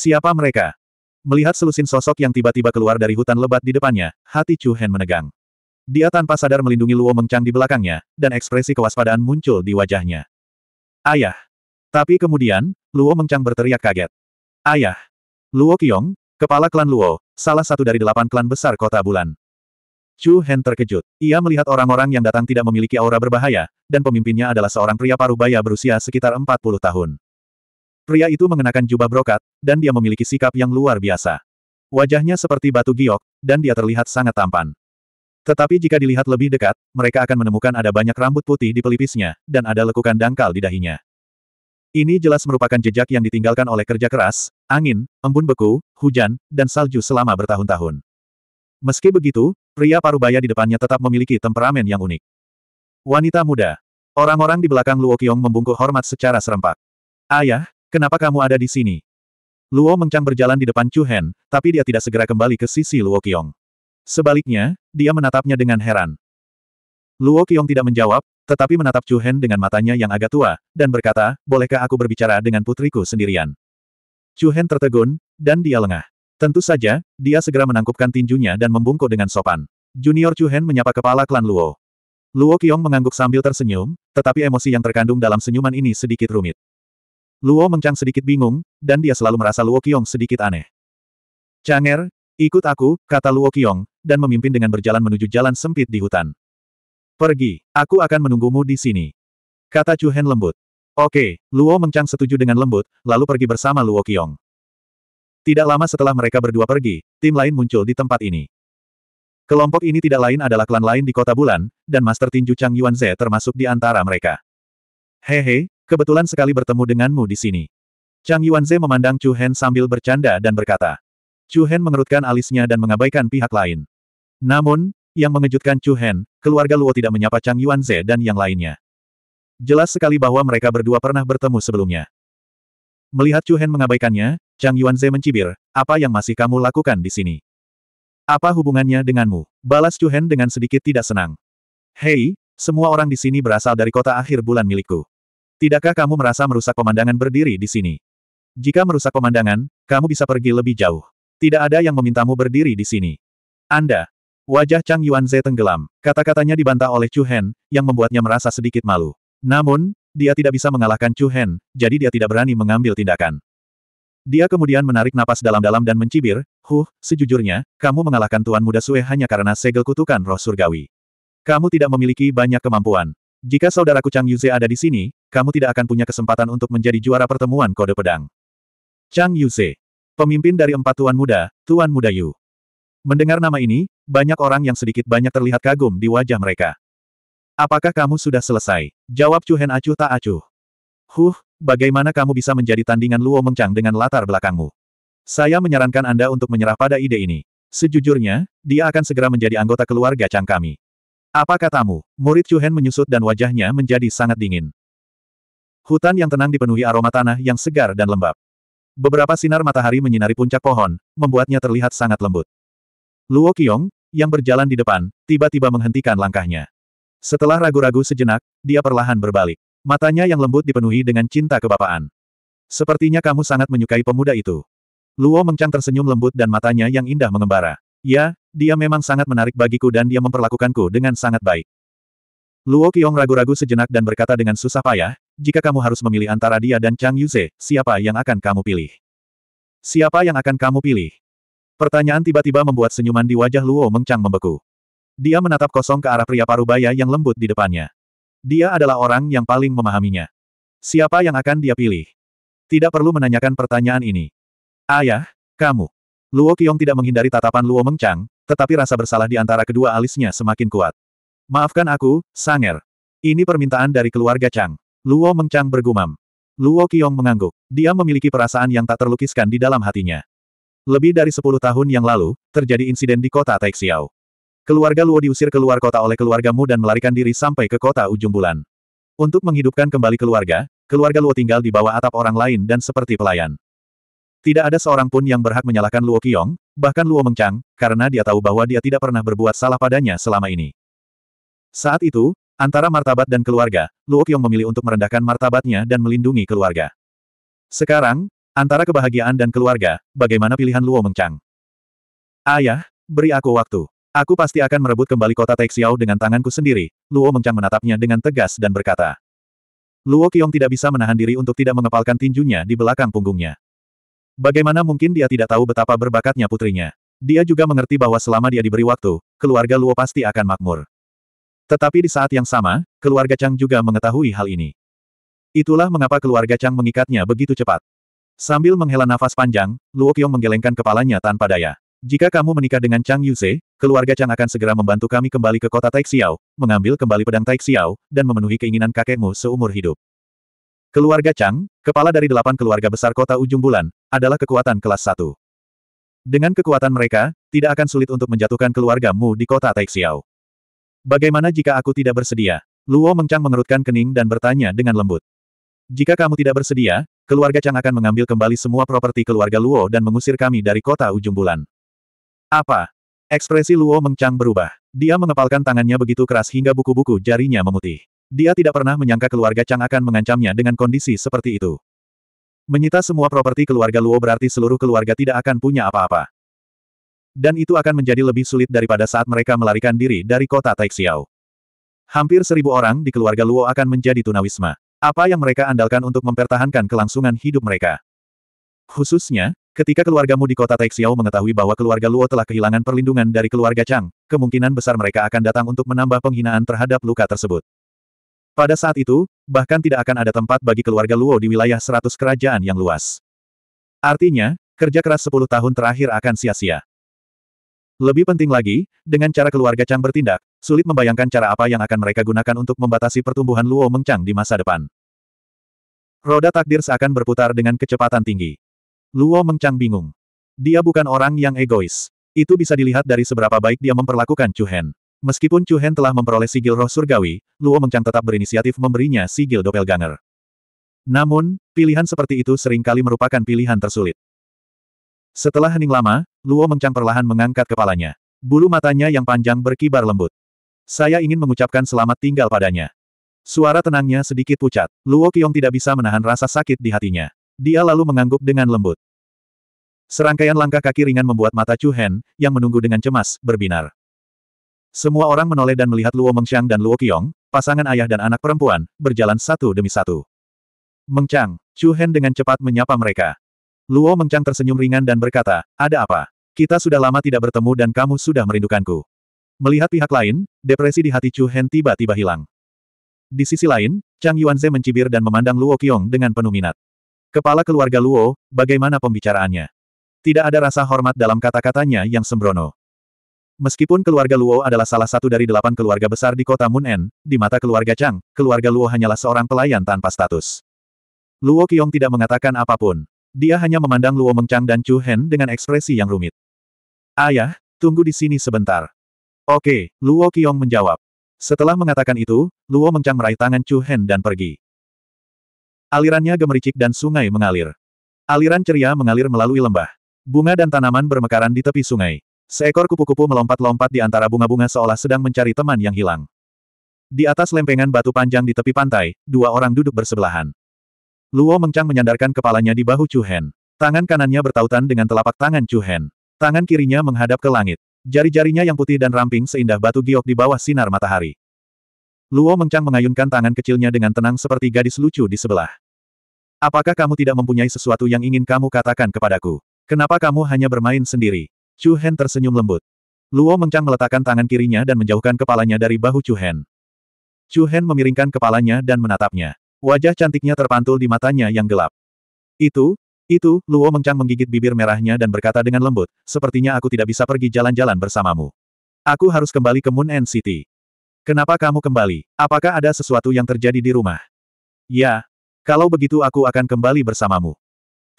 Siapa mereka? Melihat selusin sosok yang tiba-tiba keluar dari hutan lebat di depannya, hati Chu Hen menegang. Dia tanpa sadar melindungi Luo Mengchang di belakangnya, dan ekspresi kewaspadaan muncul di wajahnya. Ayah! Tapi kemudian, Luo Mengchang berteriak kaget. Ayah! Luo Qiong, kepala klan Luo, salah satu dari delapan klan besar kota bulan. Chu Hen terkejut. Ia melihat orang-orang yang datang tidak memiliki aura berbahaya, dan pemimpinnya adalah seorang pria parubaya berusia sekitar 40 tahun. Pria itu mengenakan jubah brokat, dan dia memiliki sikap yang luar biasa. Wajahnya seperti batu giok, dan dia terlihat sangat tampan. Tetapi jika dilihat lebih dekat, mereka akan menemukan ada banyak rambut putih di pelipisnya, dan ada lekukan dangkal di dahinya. Ini jelas merupakan jejak yang ditinggalkan oleh kerja keras, angin, embun beku, hujan, dan salju selama bertahun-tahun. Meski begitu, pria parubaya di depannya tetap memiliki temperamen yang unik. Wanita muda. Orang-orang di belakang Luo Qiong membungkuk hormat secara serempak. Ayah, kenapa kamu ada di sini? Luo Mengchang berjalan di depan Chu Hen, tapi dia tidak segera kembali ke sisi Luo Qiong. Sebaliknya, dia menatapnya dengan heran. Luo Qiong tidak menjawab, tetapi menatap Chu Hen dengan matanya yang agak tua, dan berkata, bolehkah aku berbicara dengan putriku sendirian? Chu Hen tertegun, dan dia lengah. Tentu saja, dia segera menangkupkan tinjunya dan membungkuk dengan sopan. Junior Chu Hen menyapa kepala klan Luo. Luo Qiong mengangguk sambil tersenyum, tetapi emosi yang terkandung dalam senyuman ini sedikit rumit. Luo Mengchang sedikit bingung, dan dia selalu merasa Luo Qiong sedikit aneh. Changer, ikut aku, kata Luo Qiong, dan memimpin dengan berjalan menuju jalan sempit di hutan. Pergi, aku akan menunggumu di sini. Kata Chu Hen lembut. Oke, Luo Mengchang setuju dengan lembut, lalu pergi bersama Luo Qiong. Tidak lama setelah mereka berdua pergi, tim lain muncul di tempat ini. Kelompok ini tidak lain adalah klan lain di Kota Bulan, dan Master Tinju Chang Yuan Ze termasuk di antara mereka. Hehe, Kebetulan sekali bertemu denganmu di sini. Chang Yuanze memandang Chu Hen sambil bercanda dan berkata. Chu Hen mengerutkan alisnya dan mengabaikan pihak lain. Namun, yang mengejutkan Chu Hen, keluarga Luo tidak menyapa Chang Yuanze dan yang lainnya. Jelas sekali bahwa mereka berdua pernah bertemu sebelumnya. Melihat Chu Hen mengabaikannya, Chang Yuanze mencibir, apa yang masih kamu lakukan di sini? Apa hubungannya denganmu? Balas Chu Hen dengan sedikit tidak senang. Hei, semua orang di sini berasal dari kota akhir bulan milikku. Tidakkah kamu merasa merusak pemandangan berdiri di sini? Jika merusak pemandangan, kamu bisa pergi lebih jauh. Tidak ada yang memintamu berdiri di sini. Anda. Wajah Chang Yuanze tenggelam. Kata-katanya dibantah oleh Chu Hen, yang membuatnya merasa sedikit malu. Namun, dia tidak bisa mengalahkan Chu Hen, jadi dia tidak berani mengambil tindakan. Dia kemudian menarik napas dalam-dalam dan mencibir, Huh, sejujurnya, kamu mengalahkan Tuan Muda Sue hanya karena segel kutukan roh surgawi. Kamu tidak memiliki banyak kemampuan. Jika saudaraku Chang Yuze ada di sini, kamu tidak akan punya kesempatan untuk menjadi juara pertemuan kode pedang. Chang Yuse. Pemimpin dari empat tuan muda, Tuan Muda Yu. Mendengar nama ini, banyak orang yang sedikit banyak terlihat kagum di wajah mereka. Apakah kamu sudah selesai? Jawab Chu Hen acuh tak acuh. Huh, bagaimana kamu bisa menjadi tandingan Luo Mengchang dengan latar belakangmu? Saya menyarankan Anda untuk menyerah pada ide ini. Sejujurnya, dia akan segera menjadi anggota keluarga Chang kami. Apa katamu? Murid Chu Hen menyusut dan wajahnya menjadi sangat dingin. Hutan yang tenang dipenuhi aroma tanah yang segar dan lembab. Beberapa sinar matahari menyinari puncak pohon, membuatnya terlihat sangat lembut. Luo Qiong, yang berjalan di depan, tiba-tiba menghentikan langkahnya. Setelah ragu-ragu sejenak, dia perlahan berbalik. Matanya yang lembut dipenuhi dengan cinta kebapaan. Sepertinya kamu sangat menyukai pemuda itu. Luo Mengcang tersenyum lembut dan matanya yang indah mengembara. Ya, dia memang sangat menarik bagiku dan dia memperlakukanku dengan sangat baik. Luo Qiong ragu-ragu sejenak dan berkata dengan susah payah, jika kamu harus memilih antara dia dan Chang Yuze, siapa yang akan kamu pilih? Siapa yang akan kamu pilih? Pertanyaan tiba-tiba membuat senyuman di wajah Luo Mengchang membeku. Dia menatap kosong ke arah pria parubaya yang lembut di depannya. Dia adalah orang yang paling memahaminya. Siapa yang akan dia pilih? Tidak perlu menanyakan pertanyaan ini. Ayah, kamu. Luo Qiong tidak menghindari tatapan Luo Mengchang, tetapi rasa bersalah di antara kedua alisnya semakin kuat. Maafkan aku, Sanger. Ini permintaan dari keluarga Chang. Luo Mengchang bergumam. Luo Qiong mengangguk. Dia memiliki perasaan yang tak terlukiskan di dalam hatinya. Lebih dari sepuluh tahun yang lalu, terjadi insiden di kota Taixiao. Keluarga Luo diusir keluar kota oleh keluargamu dan melarikan diri sampai ke kota ujung bulan. Untuk menghidupkan kembali keluarga, keluarga Luo tinggal di bawah atap orang lain dan seperti pelayan. Tidak ada seorang pun yang berhak menyalahkan Luo Qiong, bahkan Luo Mengchang, karena dia tahu bahwa dia tidak pernah berbuat salah padanya selama ini. Saat itu, Antara martabat dan keluarga, Luo Qiong memilih untuk merendahkan martabatnya dan melindungi keluarga. Sekarang, antara kebahagiaan dan keluarga, bagaimana pilihan Luo Mengcang? Ayah, beri aku waktu. Aku pasti akan merebut kembali kota Taixiao dengan tanganku sendiri, Luo Mengcang menatapnya dengan tegas dan berkata. Luo Qiong tidak bisa menahan diri untuk tidak mengepalkan tinjunya di belakang punggungnya. Bagaimana mungkin dia tidak tahu betapa berbakatnya putrinya? Dia juga mengerti bahwa selama dia diberi waktu, keluarga Luo pasti akan makmur. Tetapi di saat yang sama, keluarga Chang juga mengetahui hal ini. Itulah mengapa keluarga Chang mengikatnya begitu cepat. Sambil menghela nafas panjang, Luo Qiong menggelengkan kepalanya tanpa daya. Jika kamu menikah dengan Chang Yuse, keluarga Chang akan segera membantu kami kembali ke kota Taixiao, mengambil kembali pedang Taixiao, dan memenuhi keinginan kakekmu seumur hidup. Keluarga Chang, kepala dari delapan keluarga besar kota Ujung Bulan, adalah kekuatan kelas satu. Dengan kekuatan mereka, tidak akan sulit untuk menjatuhkan keluargamu di kota Taixiao. Bagaimana jika aku tidak bersedia? Luo Mengchang mengerutkan kening dan bertanya dengan lembut. Jika kamu tidak bersedia, keluarga Chang akan mengambil kembali semua properti keluarga Luo dan mengusir kami dari kota ujung bulan. Apa? Ekspresi Luo Mengchang berubah. Dia mengepalkan tangannya begitu keras hingga buku-buku jarinya memutih. Dia tidak pernah menyangka keluarga Chang akan mengancamnya dengan kondisi seperti itu. Menyita semua properti keluarga Luo berarti seluruh keluarga tidak akan punya apa-apa. Dan itu akan menjadi lebih sulit daripada saat mereka melarikan diri dari kota Taixiao. Hampir seribu orang di keluarga Luo akan menjadi tunawisma. Apa yang mereka andalkan untuk mempertahankan kelangsungan hidup mereka? Khususnya, ketika keluargamu di kota Taixiao mengetahui bahwa keluarga Luo telah kehilangan perlindungan dari keluarga Chang, kemungkinan besar mereka akan datang untuk menambah penghinaan terhadap luka tersebut. Pada saat itu, bahkan tidak akan ada tempat bagi keluarga Luo di wilayah seratus kerajaan yang luas. Artinya, kerja keras sepuluh tahun terakhir akan sia-sia. Lebih penting lagi, dengan cara keluarga Chang bertindak, sulit membayangkan cara apa yang akan mereka gunakan untuk membatasi pertumbuhan Luo Mengchang di masa depan. Roda takdir seakan berputar dengan kecepatan tinggi. Luo Mengchang bingung. Dia bukan orang yang egois. Itu bisa dilihat dari seberapa baik dia memperlakukan Chu Hen. Meskipun Chu Hen telah memperoleh sigil roh surgawi, Luo Mengchang tetap berinisiatif memberinya sigil doppelganger. Namun, pilihan seperti itu seringkali merupakan pilihan tersulit. Setelah hening lama, Luo Mengchang perlahan mengangkat kepalanya. Bulu matanya yang panjang berkibar lembut. Saya ingin mengucapkan selamat tinggal padanya. Suara tenangnya sedikit pucat. Luo Qiong tidak bisa menahan rasa sakit di hatinya. Dia lalu mengangguk dengan lembut. Serangkaian langkah kaki ringan membuat mata Chu Hen, yang menunggu dengan cemas, berbinar. Semua orang menoleh dan melihat Luo Mengchang dan Luo Qiong, pasangan ayah dan anak perempuan, berjalan satu demi satu. Mengchang, Chu Hen dengan cepat menyapa mereka. Luo Mengchang tersenyum ringan dan berkata, ada apa? Kita sudah lama tidak bertemu dan kamu sudah merindukanku. Melihat pihak lain, depresi di hati Chu Hen tiba-tiba hilang. Di sisi lain, Chang Yuanze mencibir dan memandang Luo Qiong dengan penuh minat. Kepala keluarga Luo, bagaimana pembicaraannya? Tidak ada rasa hormat dalam kata-katanya yang sembrono. Meskipun keluarga Luo adalah salah satu dari delapan keluarga besar di kota Mun'en, di mata keluarga Chang, keluarga Luo hanyalah seorang pelayan tanpa status. Luo Qiong tidak mengatakan apapun. Dia hanya memandang Luo Mengchang dan Chu Hen dengan ekspresi yang rumit. Ayah, tunggu di sini sebentar. Oke, Luo Qiong menjawab. Setelah mengatakan itu, Luo Mengchang meraih tangan Chu Hen dan pergi. Alirannya gemericik dan sungai mengalir. Aliran ceria mengalir melalui lembah. Bunga dan tanaman bermekaran di tepi sungai. Seekor kupu-kupu melompat-lompat di antara bunga-bunga seolah sedang mencari teman yang hilang. Di atas lempengan batu panjang di tepi pantai, dua orang duduk bersebelahan. Luo Mengchang menyandarkan kepalanya di bahu Chu Hen. Tangan kanannya bertautan dengan telapak tangan Chu Hen. Tangan kirinya menghadap ke langit. Jari-jarinya yang putih dan ramping seindah batu giok di bawah sinar matahari. Luo Mengchang mengayunkan tangan kecilnya dengan tenang seperti gadis lucu di sebelah. Apakah kamu tidak mempunyai sesuatu yang ingin kamu katakan kepadaku? Kenapa kamu hanya bermain sendiri? Chu Hen tersenyum lembut. Luo Mengchang meletakkan tangan kirinya dan menjauhkan kepalanya dari bahu Chu Hen. Chu Hen memiringkan kepalanya dan menatapnya. Wajah cantiknya terpantul di matanya yang gelap. Itu, itu, Luo Mengchang menggigit bibir merahnya dan berkata dengan lembut, sepertinya aku tidak bisa pergi jalan-jalan bersamamu. Aku harus kembali ke Moon End City. Kenapa kamu kembali? Apakah ada sesuatu yang terjadi di rumah? Ya. Kalau begitu aku akan kembali bersamamu.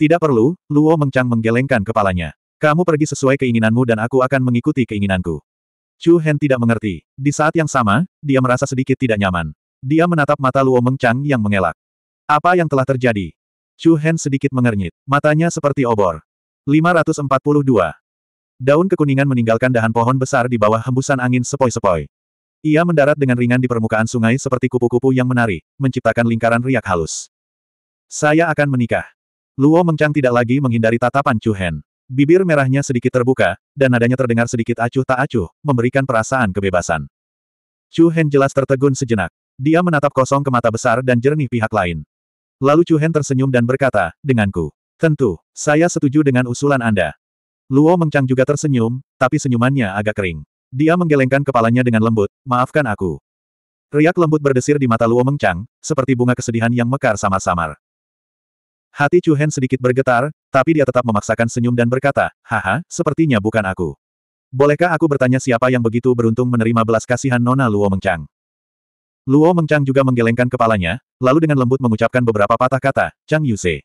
Tidak perlu, Luo Mengchang menggelengkan kepalanya. Kamu pergi sesuai keinginanmu dan aku akan mengikuti keinginanku. Chu Hen tidak mengerti. Di saat yang sama, dia merasa sedikit tidak nyaman. Dia menatap mata Luo Mengchang yang mengelak. Apa yang telah terjadi? Chu Hen sedikit mengernyit, matanya seperti obor. 542. Daun kekuningan meninggalkan dahan pohon besar di bawah hembusan angin sepoi-sepoi. Ia mendarat dengan ringan di permukaan sungai seperti kupu-kupu yang menari, menciptakan lingkaran riak halus. Saya akan menikah. Luo Mengchang tidak lagi menghindari tatapan Chu Hen. Bibir merahnya sedikit terbuka, dan nadanya terdengar sedikit acuh tak acuh, memberikan perasaan kebebasan. Chu Hen jelas tertegun sejenak. Dia menatap kosong ke mata besar dan jernih pihak lain. Lalu Chu Hen tersenyum dan berkata, denganku. Tentu, saya setuju dengan usulan Anda. Luo Mengchang juga tersenyum, tapi senyumannya agak kering. Dia menggelengkan kepalanya dengan lembut, maafkan aku. Riak lembut berdesir di mata Luo Mengchang, seperti bunga kesedihan yang mekar samar-samar. Hati Chu Hen sedikit bergetar, tapi dia tetap memaksakan senyum dan berkata, haha, sepertinya bukan aku. Bolehkah aku bertanya siapa yang begitu beruntung menerima belas kasihan Nona Luo Mengchang?" Luo Mengchang juga menggelengkan kepalanya, lalu dengan lembut mengucapkan beberapa patah kata, Chang Yuse.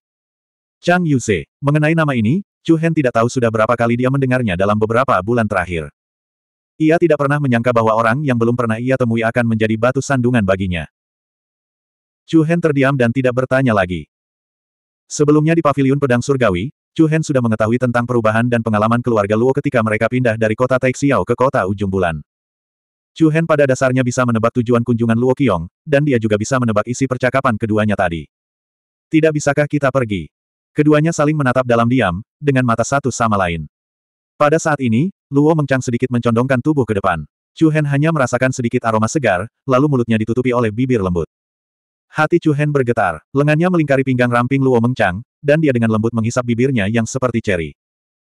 Chang Yuse, mengenai nama ini, Chu Hen tidak tahu sudah berapa kali dia mendengarnya dalam beberapa bulan terakhir. Ia tidak pernah menyangka bahwa orang yang belum pernah ia temui akan menjadi batu sandungan baginya. Chu Hen terdiam dan tidak bertanya lagi. Sebelumnya di Paviliun Pedang Surgawi, Chu Hen sudah mengetahui tentang perubahan dan pengalaman keluarga Luo ketika mereka pindah dari kota Taixiao ke kota Ujung Bulan. Chu Hen pada dasarnya bisa menebak tujuan kunjungan Luo Qiong, dan dia juga bisa menebak isi percakapan keduanya tadi. Tidak bisakah kita pergi? Keduanya saling menatap dalam diam, dengan mata satu sama lain. Pada saat ini, Luo Mengchang sedikit mencondongkan tubuh ke depan. Chu Hen hanya merasakan sedikit aroma segar, lalu mulutnya ditutupi oleh bibir lembut. Hati Chu Hen bergetar, lengannya melingkari pinggang ramping Luo Mengchang, dan dia dengan lembut menghisap bibirnya yang seperti ceri.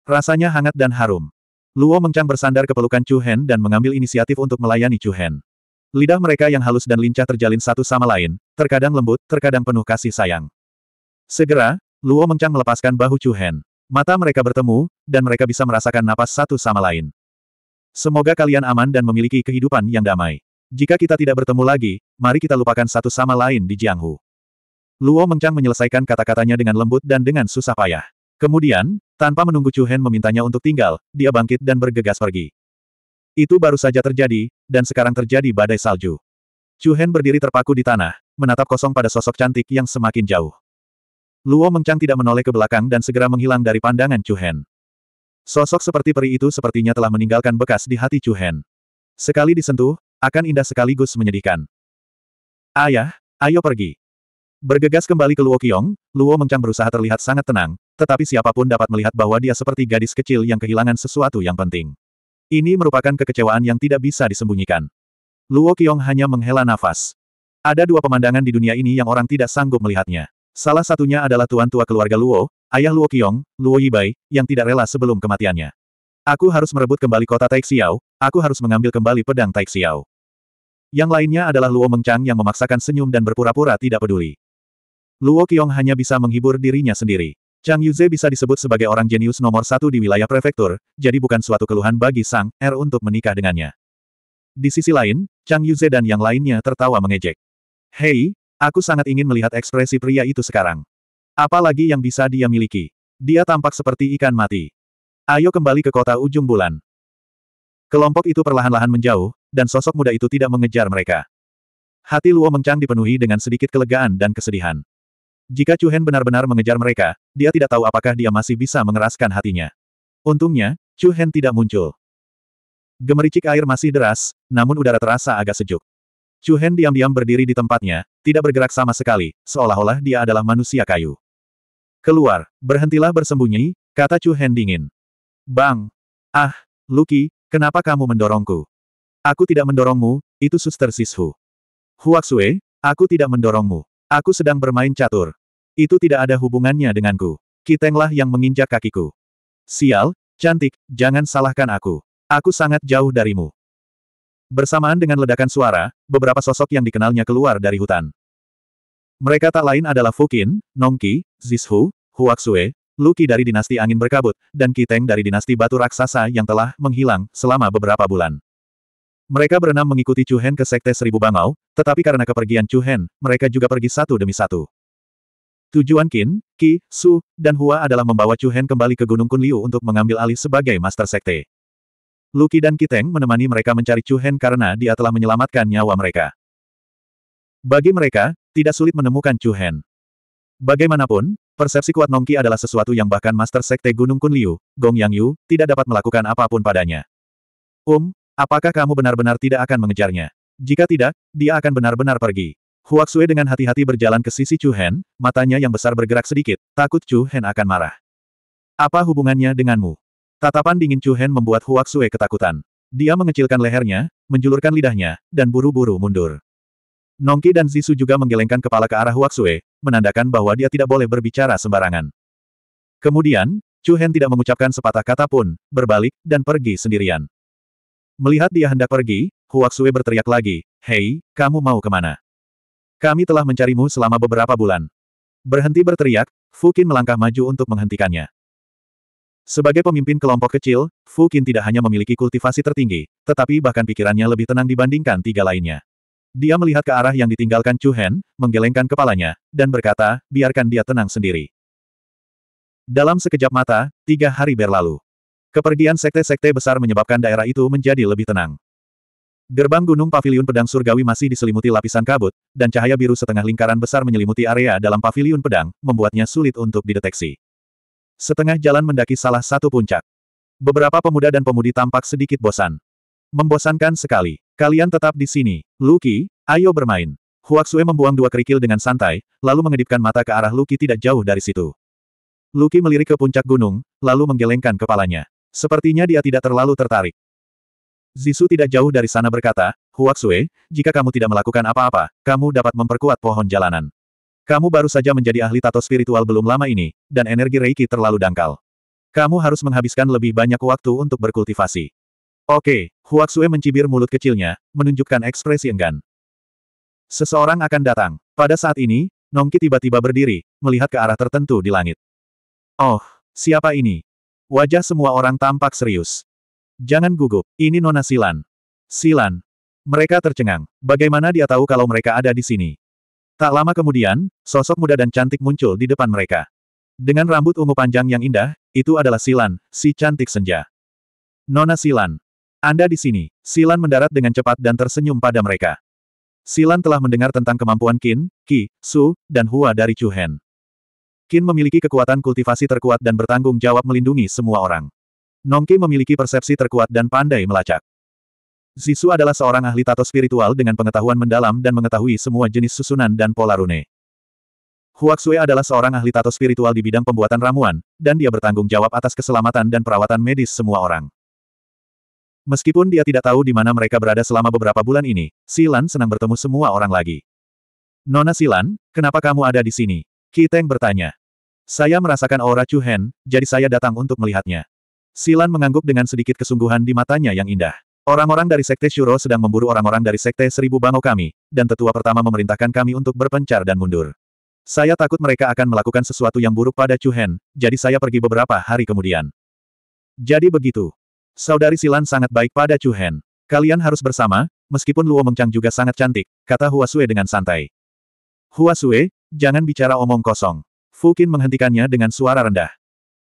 Rasanya hangat dan harum. Luo Mengcang bersandar ke pelukan Chu Hen dan mengambil inisiatif untuk melayani Chu Hen. Lidah mereka yang halus dan lincah terjalin satu sama lain, terkadang lembut, terkadang penuh kasih sayang. Segera, Luo Mengcang melepaskan bahu Chu Hen. Mata mereka bertemu, dan mereka bisa merasakan napas satu sama lain. Semoga kalian aman dan memiliki kehidupan yang damai. Jika kita tidak bertemu lagi, mari kita lupakan satu sama lain di Jianghu. Luo Mengcang menyelesaikan kata-katanya dengan lembut dan dengan susah payah. Kemudian, tanpa menunggu Chu Hen memintanya untuk tinggal, dia bangkit dan bergegas pergi. Itu baru saja terjadi, dan sekarang terjadi badai salju. Chu Hen berdiri terpaku di tanah, menatap kosong pada sosok cantik yang semakin jauh. Luo Mengcang tidak menoleh ke belakang dan segera menghilang dari pandangan Chu Hen. Sosok seperti peri itu sepertinya telah meninggalkan bekas di hati Chu Hen. Sekali disentuh, akan indah sekaligus menyedihkan. Ayah, ayo pergi. Bergegas kembali ke Luo Qiong, Luo Mengcang berusaha terlihat sangat tenang, tetapi siapapun dapat melihat bahwa dia seperti gadis kecil yang kehilangan sesuatu yang penting. Ini merupakan kekecewaan yang tidak bisa disembunyikan. Luo Qiong hanya menghela nafas. Ada dua pemandangan di dunia ini yang orang tidak sanggup melihatnya. Salah satunya adalah tuan tua keluarga Luo, ayah Luo Qiong, Luo Yibai, yang tidak rela sebelum kematiannya. Aku harus merebut kembali kota Taixiao, aku harus mengambil kembali pedang Taixiao. Yang lainnya adalah Luo Mengcang yang memaksakan senyum dan berpura-pura tidak peduli. Luo Qiong hanya bisa menghibur dirinya sendiri. Chang Yuze bisa disebut sebagai orang jenius nomor satu di wilayah prefektur, jadi bukan suatu keluhan bagi Sang Er untuk menikah dengannya. Di sisi lain, Chang Yuze dan yang lainnya tertawa mengejek. Hei, aku sangat ingin melihat ekspresi pria itu sekarang. Apalagi yang bisa dia miliki. Dia tampak seperti ikan mati. Ayo kembali ke kota ujung bulan. Kelompok itu perlahan-lahan menjauh, dan sosok muda itu tidak mengejar mereka. Hati Luo Mengchang dipenuhi dengan sedikit kelegaan dan kesedihan. Jika Chu Hen benar-benar mengejar mereka, dia tidak tahu apakah dia masih bisa mengeraskan hatinya. Untungnya, Chu Hen tidak muncul. Gemericik air masih deras, namun udara terasa agak sejuk. Chu Hen diam-diam berdiri di tempatnya, tidak bergerak sama sekali, seolah-olah dia adalah manusia kayu. Keluar, berhentilah bersembunyi, kata Chu Hen dingin. Bang! Ah, Lucky, kenapa kamu mendorongku? Aku tidak mendorongmu, itu suster Sishu. Huaxue, aku tidak mendorongmu. Aku sedang bermain catur. Itu tidak ada hubungannya denganku. Kitenglah yang menginjak kakiku. Sial, cantik, jangan salahkan aku. Aku sangat jauh darimu. Bersamaan dengan ledakan suara, beberapa sosok yang dikenalnya keluar dari hutan. Mereka tak lain adalah Fukin, Nongki, Zishu, Huaxue, Luki dari dinasti angin berkabut, dan Kiteng dari dinasti batu raksasa yang telah menghilang selama beberapa bulan. Mereka berenam mengikuti Chu Hen ke Sekte Seribu Bangau, tetapi karena kepergian Chu Hen, mereka juga pergi satu demi satu. Tujuan Qin, Qi, Su, dan Hua adalah membawa Chu Hen kembali ke Gunung Kunliu untuk mengambil alih sebagai Master Sekte. Luki dan Kiteng menemani mereka mencari Chu Hen karena dia telah menyelamatkan nyawa mereka. Bagi mereka, tidak sulit menemukan Chu Hen. Bagaimanapun, persepsi kuat Nongki adalah sesuatu yang bahkan Master Sekte Gunung Kunliu, Gong Yang Yu, tidak dapat melakukan apapun padanya. Um, Apakah kamu benar-benar tidak akan mengejarnya? Jika tidak, dia akan benar-benar pergi. Huaxue dengan hati-hati berjalan ke sisi Chu Hen, matanya yang besar bergerak sedikit, takut Chu Hen akan marah. Apa hubungannya denganmu? Tatapan dingin Chu Hen membuat Huaxue ketakutan. Dia mengecilkan lehernya, menjulurkan lidahnya, dan buru-buru mundur. Nongki dan Zisu juga menggelengkan kepala ke arah Huaxue, menandakan bahwa dia tidak boleh berbicara sembarangan. Kemudian, Chu Hen tidak mengucapkan sepatah kata pun, berbalik, dan pergi sendirian. Melihat dia hendak pergi, Huaksue berteriak lagi, Hei, kamu mau kemana? Kami telah mencarimu selama beberapa bulan. Berhenti berteriak, Fukin melangkah maju untuk menghentikannya. Sebagai pemimpin kelompok kecil, Fukin tidak hanya memiliki kultivasi tertinggi, tetapi bahkan pikirannya lebih tenang dibandingkan tiga lainnya. Dia melihat ke arah yang ditinggalkan Chu Hen, menggelengkan kepalanya, dan berkata, biarkan dia tenang sendiri. Dalam sekejap mata, tiga hari berlalu. Kepergian sekte-sekte besar menyebabkan daerah itu menjadi lebih tenang. Gerbang Gunung Paviliun Pedang Surgawi masih diselimuti lapisan kabut, dan cahaya biru setengah lingkaran besar menyelimuti area dalam paviliun pedang, membuatnya sulit untuk dideteksi. Setengah jalan mendaki salah satu puncak. Beberapa pemuda dan pemudi tampak sedikit bosan. Membosankan sekali. Kalian tetap di sini. Luki, ayo bermain. Huaxue membuang dua kerikil dengan santai, lalu mengedipkan mata ke arah Luki tidak jauh dari situ. Luki melirik ke puncak gunung, lalu menggelengkan kepalanya. Sepertinya dia tidak terlalu tertarik. Zisu tidak jauh dari sana berkata, Huaxue, jika kamu tidak melakukan apa-apa, kamu dapat memperkuat pohon jalanan. Kamu baru saja menjadi ahli tato spiritual belum lama ini, dan energi Reiki terlalu dangkal. Kamu harus menghabiskan lebih banyak waktu untuk berkultivasi. Oke, Huaxue mencibir mulut kecilnya, menunjukkan ekspresi enggan. Seseorang akan datang. Pada saat ini, Nongki tiba-tiba berdiri, melihat ke arah tertentu di langit. Oh, siapa ini? Wajah semua orang tampak serius. Jangan gugup, ini Nona Silan. Silan. Mereka tercengang. Bagaimana dia tahu kalau mereka ada di sini? Tak lama kemudian, sosok muda dan cantik muncul di depan mereka. Dengan rambut ungu panjang yang indah, itu adalah Silan, si cantik senja. Nona Silan. Anda di sini. Silan mendarat dengan cepat dan tersenyum pada mereka. Silan telah mendengar tentang kemampuan Qin, Qi, Su, dan Hua dari Chu Hen. Qin memiliki kekuatan kultivasi terkuat dan bertanggung jawab melindungi semua orang. Nongki memiliki persepsi terkuat dan pandai melacak. Zisu adalah seorang ahli tato spiritual dengan pengetahuan mendalam dan mengetahui semua jenis susunan dan pola rune. Huaxue adalah seorang ahli tato spiritual di bidang pembuatan ramuan, dan dia bertanggung jawab atas keselamatan dan perawatan medis semua orang. Meskipun dia tidak tahu di mana mereka berada selama beberapa bulan ini, Silan senang bertemu semua orang lagi. Nona Silan, kenapa kamu ada di sini? Kiteng bertanya. Saya merasakan aura Chu Hen, jadi saya datang untuk melihatnya. Silan mengangguk dengan sedikit kesungguhan di matanya yang indah. Orang-orang dari Sekte Shuro sedang memburu orang-orang dari Sekte Seribu Bango kami, dan tetua pertama memerintahkan kami untuk berpencar dan mundur. Saya takut mereka akan melakukan sesuatu yang buruk pada Chu Hen, jadi saya pergi beberapa hari kemudian. Jadi begitu. Saudari Silan sangat baik pada Chu Hen. Kalian harus bersama, meskipun Luo Mengchang juga sangat cantik, kata Hua Sue dengan santai. Hua Sue, Jangan bicara omong kosong. Fukin menghentikannya dengan suara rendah.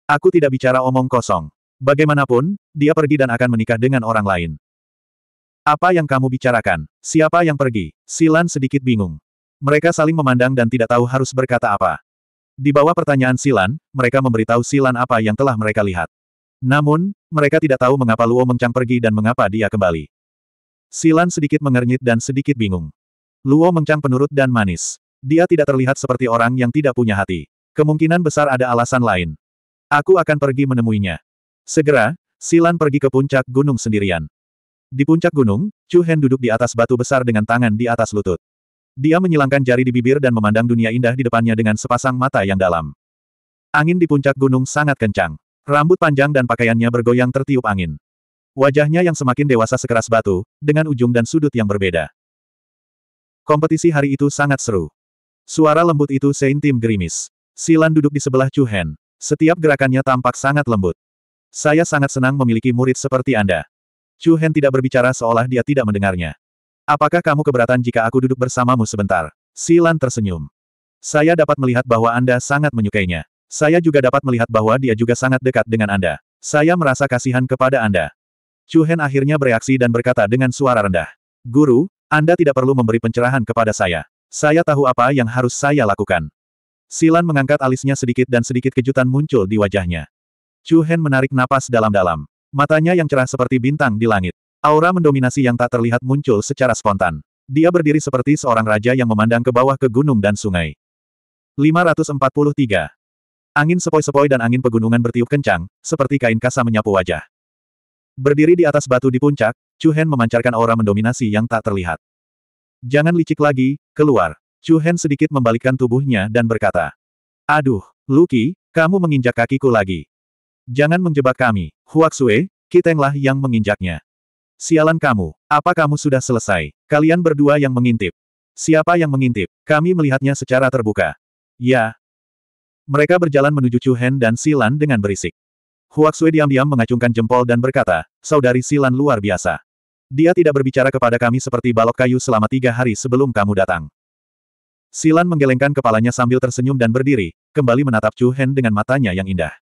Aku tidak bicara omong kosong. Bagaimanapun, dia pergi dan akan menikah dengan orang lain. Apa yang kamu bicarakan? Siapa yang pergi? Silan sedikit bingung. Mereka saling memandang dan tidak tahu harus berkata apa. Di bawah pertanyaan Silan, mereka memberitahu Silan apa yang telah mereka lihat. Namun, mereka tidak tahu mengapa Luo Mengchang pergi dan mengapa dia kembali. Silan sedikit mengernyit dan sedikit bingung. Luo Mengchang penurut dan manis. Dia tidak terlihat seperti orang yang tidak punya hati. Kemungkinan besar ada alasan lain. Aku akan pergi menemuinya. Segera, Silan pergi ke puncak gunung sendirian. Di puncak gunung, Chu Hen duduk di atas batu besar dengan tangan di atas lutut. Dia menyilangkan jari di bibir dan memandang dunia indah di depannya dengan sepasang mata yang dalam. Angin di puncak gunung sangat kencang. Rambut panjang dan pakaiannya bergoyang tertiup angin. Wajahnya yang semakin dewasa sekeras batu, dengan ujung dan sudut yang berbeda. Kompetisi hari itu sangat seru. Suara lembut itu Saint Tim gerimis. Silan duduk di sebelah Chu Hen. Setiap gerakannya tampak sangat lembut. Saya sangat senang memiliki murid seperti Anda. Chu Hen tidak berbicara seolah dia tidak mendengarnya. Apakah kamu keberatan jika aku duduk bersamamu sebentar? Silan tersenyum. Saya dapat melihat bahwa Anda sangat menyukainya. Saya juga dapat melihat bahwa dia juga sangat dekat dengan Anda. Saya merasa kasihan kepada Anda. Chu Hen akhirnya bereaksi dan berkata dengan suara rendah. Guru, Anda tidak perlu memberi pencerahan kepada saya. Saya tahu apa yang harus saya lakukan. Silan mengangkat alisnya sedikit dan sedikit kejutan muncul di wajahnya. Chu Hen menarik napas dalam-dalam. Matanya yang cerah seperti bintang di langit. Aura mendominasi yang tak terlihat muncul secara spontan. Dia berdiri seperti seorang raja yang memandang ke bawah ke gunung dan sungai. 543. Angin sepoi-sepoi dan angin pegunungan bertiup kencang, seperti kain kasa menyapu wajah. Berdiri di atas batu di puncak, Chu Hen memancarkan aura mendominasi yang tak terlihat. Jangan licik lagi, keluar. Chu Hen sedikit membalikkan tubuhnya dan berkata. Aduh, Luki, kamu menginjak kakiku lagi. Jangan menjebak kami, Sue, Kitenglah yang menginjaknya. Sialan kamu, apa kamu sudah selesai? Kalian berdua yang mengintip. Siapa yang mengintip? Kami melihatnya secara terbuka. Ya. Mereka berjalan menuju Chu Hen dan Silan dengan berisik. Sue diam-diam mengacungkan jempol dan berkata, Saudari Silan luar biasa. Dia tidak berbicara kepada kami seperti balok kayu selama tiga hari sebelum kamu datang. Silan menggelengkan kepalanya sambil tersenyum dan berdiri, kembali menatap Chu Hen dengan matanya yang indah.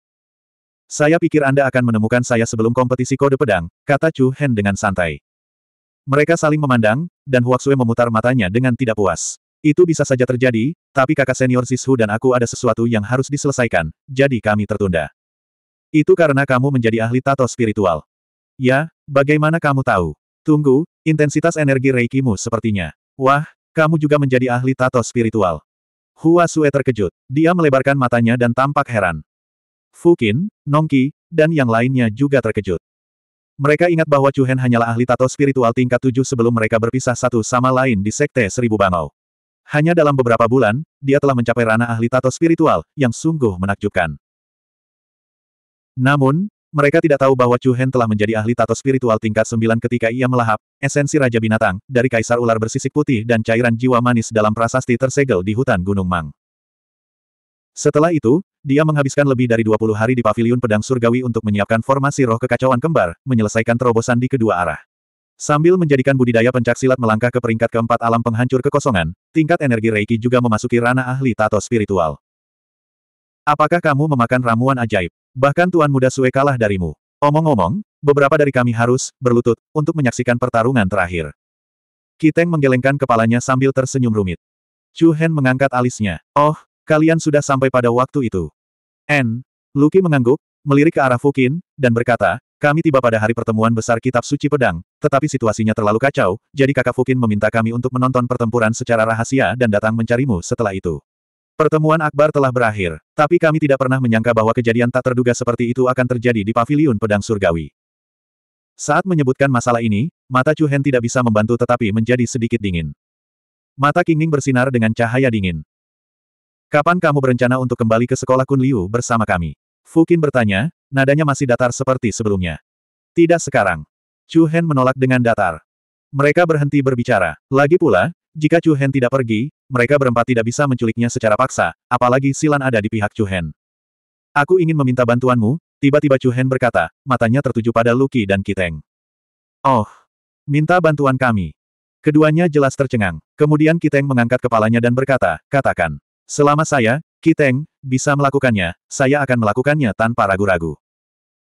Saya pikir Anda akan menemukan saya sebelum kompetisi kode pedang, kata Chu Hen dengan santai. Mereka saling memandang, dan Huaxue memutar matanya dengan tidak puas. Itu bisa saja terjadi, tapi kakak senior sisu dan aku ada sesuatu yang harus diselesaikan, jadi kami tertunda. Itu karena kamu menjadi ahli tato spiritual. Ya, bagaimana kamu tahu? Tunggu, intensitas energi Reikimu sepertinya. Wah, kamu juga menjadi ahli tato spiritual. Hua Sue terkejut. Dia melebarkan matanya dan tampak heran. Fukin, Nongki, dan yang lainnya juga terkejut. Mereka ingat bahwa Chu Hen hanyalah ahli tato spiritual tingkat tujuh sebelum mereka berpisah satu sama lain di Sekte Seribu Bangau. Hanya dalam beberapa bulan, dia telah mencapai ranah ahli tato spiritual, yang sungguh menakjubkan. Namun, mereka tidak tahu bahwa Chu Hen telah menjadi ahli tato spiritual tingkat 9 ketika ia melahap, esensi Raja Binatang, dari Kaisar Ular bersisik putih dan cairan jiwa manis dalam prasasti tersegel di hutan Gunung Mang. Setelah itu, dia menghabiskan lebih dari 20 hari di paviliun pedang surgawi untuk menyiapkan formasi roh kekacauan kembar, menyelesaikan terobosan di kedua arah. Sambil menjadikan budidaya pencaksilat melangkah ke peringkat keempat alam penghancur kekosongan, tingkat energi Reiki juga memasuki ranah ahli tato spiritual. Apakah kamu memakan ramuan ajaib? Bahkan Tuan Muda Sue kalah darimu. Omong-omong, beberapa dari kami harus berlutut untuk menyaksikan pertarungan terakhir. Kiteng menggelengkan kepalanya sambil tersenyum rumit. Chu Hen mengangkat alisnya. Oh, kalian sudah sampai pada waktu itu. N. Luki mengangguk, melirik ke arah Fukin, dan berkata, kami tiba pada hari pertemuan besar Kitab Suci Pedang, tetapi situasinya terlalu kacau, jadi kakak Fukin meminta kami untuk menonton pertempuran secara rahasia dan datang mencarimu setelah itu. Pertemuan akbar telah berakhir, tapi kami tidak pernah menyangka bahwa kejadian tak terduga seperti itu akan terjadi di Paviliun Pedang Surgawi. Saat menyebutkan masalah ini, mata Chu Hen tidak bisa membantu tetapi menjadi sedikit dingin. Mata King Ning bersinar dengan cahaya dingin. Kapan kamu berencana untuk kembali ke sekolah Kun Liu bersama kami? Fu Qin bertanya, nadanya masih datar seperti sebelumnya. Tidak sekarang. Chu Hen menolak dengan datar. Mereka berhenti berbicara. Lagi pula, jika Chu Hen tidak pergi, mereka berempat tidak bisa menculiknya secara paksa, apalagi Silan ada di pihak Chu Hen. Aku ingin meminta bantuanmu, tiba-tiba Chu Hen berkata, matanya tertuju pada Luki dan Kiteng. Oh, minta bantuan kami. Keduanya jelas tercengang. Kemudian Kiteng mengangkat kepalanya dan berkata, katakan. Selama saya, Kiteng, bisa melakukannya, saya akan melakukannya tanpa ragu-ragu.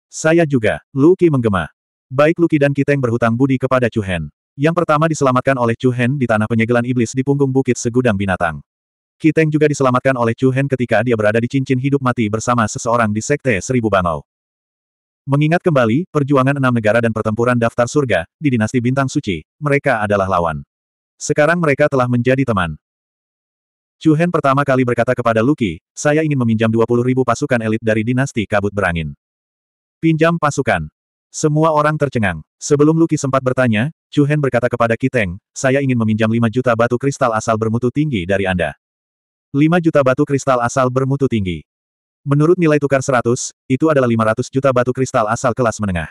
Saya juga, Luki menggema. Baik Luki dan Kiteng berhutang budi kepada Chu Hen. Yang pertama diselamatkan oleh Chu Hen di tanah penyegelan iblis di punggung bukit segudang binatang. Kiteng juga diselamatkan oleh Chu Hen ketika dia berada di cincin hidup mati bersama seseorang di Sekte Seribu Bangau. Mengingat kembali, perjuangan enam negara dan pertempuran daftar surga, di dinasti bintang suci, mereka adalah lawan. Sekarang mereka telah menjadi teman. Chu Hen pertama kali berkata kepada Lucky, saya ingin meminjam puluh ribu pasukan elit dari dinasti kabut berangin. Pinjam pasukan. Semua orang tercengang. Sebelum Luki sempat bertanya, Chu Hen berkata kepada Kiteng, saya ingin meminjam 5 juta batu kristal asal bermutu tinggi dari Anda. 5 juta batu kristal asal bermutu tinggi. Menurut nilai tukar 100, itu adalah 500 juta batu kristal asal kelas menengah.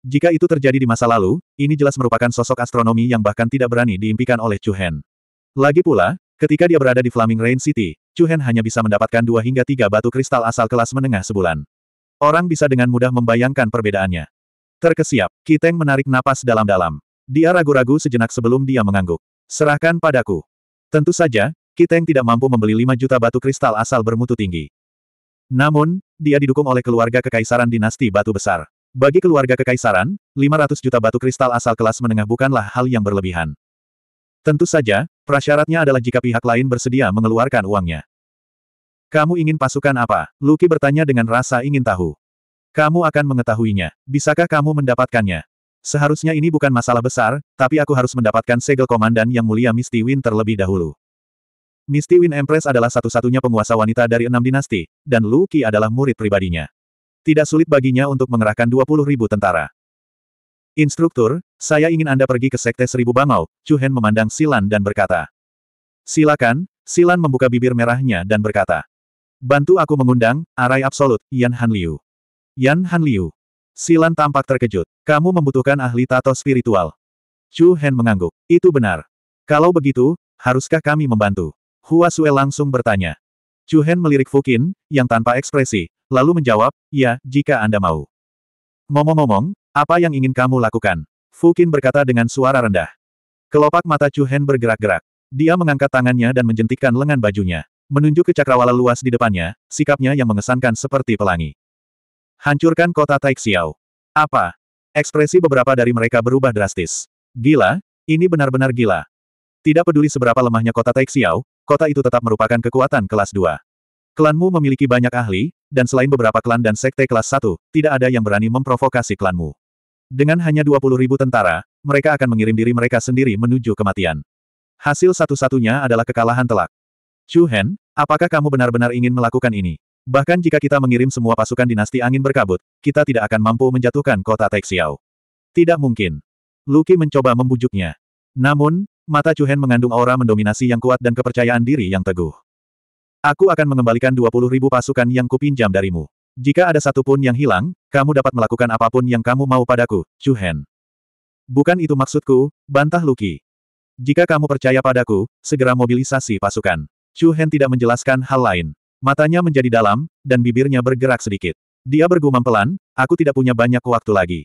Jika itu terjadi di masa lalu, ini jelas merupakan sosok astronomi yang bahkan tidak berani diimpikan oleh Chu Hen. Lagi pula, ketika dia berada di Flaming Rain City, Chu Hen hanya bisa mendapatkan 2 hingga 3 batu kristal asal kelas menengah sebulan. Orang bisa dengan mudah membayangkan perbedaannya. Terkesiap, Kiteng menarik napas dalam-dalam. Dia ragu-ragu sejenak sebelum dia mengangguk. Serahkan padaku. Tentu saja, Kiteng tidak mampu membeli 5 juta batu kristal asal bermutu tinggi. Namun, dia didukung oleh keluarga kekaisaran dinasti batu besar. Bagi keluarga kekaisaran, 500 juta batu kristal asal kelas menengah bukanlah hal yang berlebihan. Tentu saja, prasyaratnya adalah jika pihak lain bersedia mengeluarkan uangnya. Kamu ingin pasukan apa? Luki bertanya dengan rasa ingin tahu. Kamu akan mengetahuinya. Bisakah kamu mendapatkannya? Seharusnya ini bukan masalah besar, tapi aku harus mendapatkan segel komandan yang mulia Misty Win terlebih dahulu. Misty Win Empress adalah satu-satunya penguasa wanita dari enam dinasti, dan Luki adalah murid pribadinya. Tidak sulit baginya untuk mengerahkan 20 ribu tentara. Instruktur, saya ingin Anda pergi ke Sekte Seribu Bangau, Chuhen memandang Silan dan berkata. Silakan, Silan membuka bibir merahnya dan berkata. Bantu aku mengundang, arai absolut, Yan Han Liu. Yan Han Liu. Silan tampak terkejut. Kamu membutuhkan ahli tato spiritual. Chu Hen mengangguk. Itu benar. Kalau begitu, haruskah kami membantu? Hua Sue langsung bertanya. Chu Hen melirik Fukin, yang tanpa ekspresi, lalu menjawab, ya, jika Anda mau. Ngomong-ngomong, apa yang ingin kamu lakukan? Fukin berkata dengan suara rendah. Kelopak mata Chu Hen bergerak-gerak. Dia mengangkat tangannya dan menjentikkan lengan bajunya. Menunjuk ke cakrawala luas di depannya, sikapnya yang mengesankan seperti pelangi. Hancurkan kota Taixiao. Apa? Ekspresi beberapa dari mereka berubah drastis. Gila, ini benar-benar gila. Tidak peduli seberapa lemahnya kota Taixiao, kota itu tetap merupakan kekuatan kelas 2. Klanmu memiliki banyak ahli, dan selain beberapa klan dan sekte kelas 1, tidak ada yang berani memprovokasi klanmu. Dengan hanya 20 ribu tentara, mereka akan mengirim diri mereka sendiri menuju kematian. Hasil satu-satunya adalah kekalahan telak. Chu Hen, apakah kamu benar-benar ingin melakukan ini? Bahkan jika kita mengirim semua pasukan dinasti angin berkabut, kita tidak akan mampu menjatuhkan kota Taixiao. Tidak mungkin. Luki mencoba membujuknya. Namun, mata Chu Hen mengandung aura mendominasi yang kuat dan kepercayaan diri yang teguh. Aku akan mengembalikan 20 ribu pasukan yang kupinjam darimu. Jika ada satupun yang hilang, kamu dapat melakukan apapun yang kamu mau padaku, Chu Hen. Bukan itu maksudku, bantah Luki. Jika kamu percaya padaku, segera mobilisasi pasukan. Chu Hen tidak menjelaskan hal lain. Matanya menjadi dalam, dan bibirnya bergerak sedikit. Dia bergumam pelan, aku tidak punya banyak waktu lagi.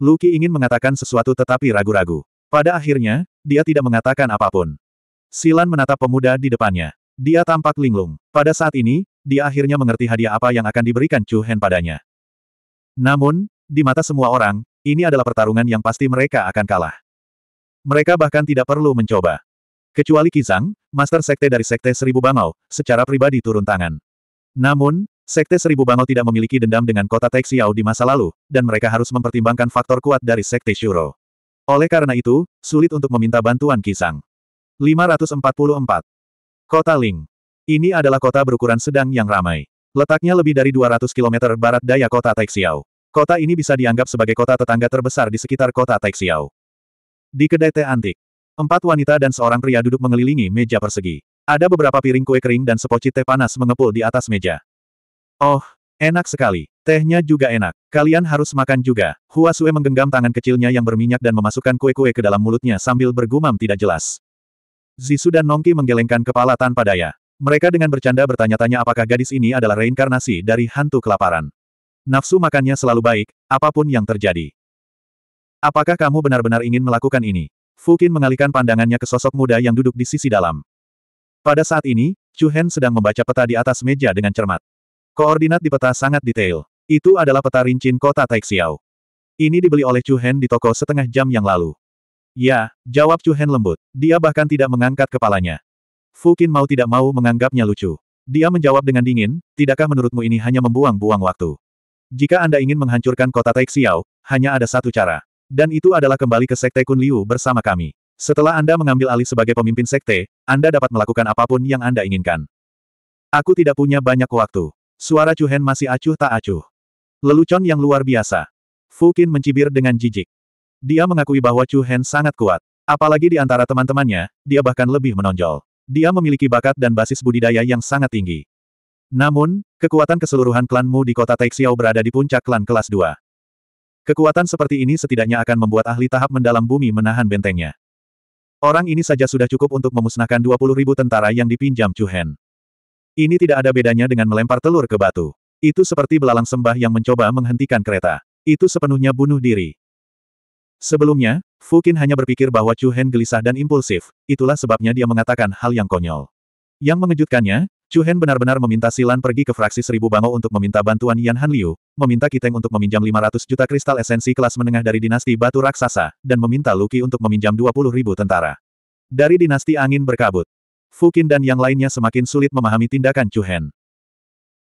Luki ingin mengatakan sesuatu tetapi ragu-ragu. Pada akhirnya, dia tidak mengatakan apapun. Silan menatap pemuda di depannya. Dia tampak linglung. Pada saat ini, dia akhirnya mengerti hadiah apa yang akan diberikan Chu Hen padanya. Namun, di mata semua orang, ini adalah pertarungan yang pasti mereka akan kalah. Mereka bahkan tidak perlu mencoba. Kecuali Kizang, Master Sekte dari Sekte Seribu Bangau, secara pribadi turun tangan. Namun, Sekte Seribu Bangau tidak memiliki dendam dengan kota Teksiao di masa lalu, dan mereka harus mempertimbangkan faktor kuat dari Sekte Shuro. Oleh karena itu, sulit untuk meminta bantuan Kizang. 544. Kota Ling. Ini adalah kota berukuran sedang yang ramai. Letaknya lebih dari 200 km barat daya kota Taixiao. Kota ini bisa dianggap sebagai kota tetangga terbesar di sekitar kota Taixiao. Di kedai teh antik, Empat wanita dan seorang pria duduk mengelilingi meja persegi. Ada beberapa piring kue kering dan sepoci teh panas mengepul di atas meja. Oh, enak sekali. Tehnya juga enak. Kalian harus makan juga. Hua Sue menggenggam tangan kecilnya yang berminyak dan memasukkan kue-kue ke dalam mulutnya sambil bergumam tidak jelas. Zisu dan Nongki menggelengkan kepala tanpa daya. Mereka dengan bercanda bertanya-tanya apakah gadis ini adalah reinkarnasi dari hantu kelaparan. Nafsu makannya selalu baik, apapun yang terjadi. Apakah kamu benar-benar ingin melakukan ini? Fukin mengalihkan pandangannya ke sosok muda yang duduk di sisi dalam. Pada saat ini, Chu Hen sedang membaca peta di atas meja dengan cermat. Koordinat di peta sangat detail. Itu adalah peta rincin kota Taixiao. Ini dibeli oleh Chu Hen di toko setengah jam yang lalu. Ya, jawab Chu Hen lembut. Dia bahkan tidak mengangkat kepalanya. Fukin mau tidak mau menganggapnya lucu. Dia menjawab dengan dingin, tidakkah menurutmu ini hanya membuang-buang waktu? Jika Anda ingin menghancurkan kota Taixiao, hanya ada satu cara. Dan itu adalah kembali ke Sekte Kun Liu bersama kami. Setelah Anda mengambil alih sebagai pemimpin Sekte, Anda dapat melakukan apapun yang Anda inginkan. Aku tidak punya banyak waktu. Suara Chu Hen masih acuh tak acuh. Lelucon yang luar biasa. Fu Fukin mencibir dengan jijik. Dia mengakui bahwa Chu Hen sangat kuat. Apalagi di antara teman-temannya, dia bahkan lebih menonjol. Dia memiliki bakat dan basis budidaya yang sangat tinggi. Namun, kekuatan keseluruhan klanmu di kota Taixiao berada di puncak klan kelas 2. Kekuatan seperti ini setidaknya akan membuat ahli tahap mendalam bumi menahan bentengnya. Orang ini saja sudah cukup untuk memusnahkan 20 ribu tentara yang dipinjam Chuhen. Ini tidak ada bedanya dengan melempar telur ke batu. Itu seperti belalang sembah yang mencoba menghentikan kereta. Itu sepenuhnya bunuh diri. Sebelumnya, Fukin hanya berpikir bahwa Chu Hen gelisah dan impulsif, itulah sebabnya dia mengatakan hal yang konyol. Yang mengejutkannya, Chu Hen benar-benar meminta Silan pergi ke fraksi seribu Bangau untuk meminta bantuan Yan Han Liu, meminta Kiteng untuk meminjam 500 juta kristal esensi kelas menengah dari dinasti batu raksasa, dan meminta Luki untuk meminjam 20 ribu tentara. Dari dinasti angin berkabut, Fukin dan yang lainnya semakin sulit memahami tindakan Chu Hen.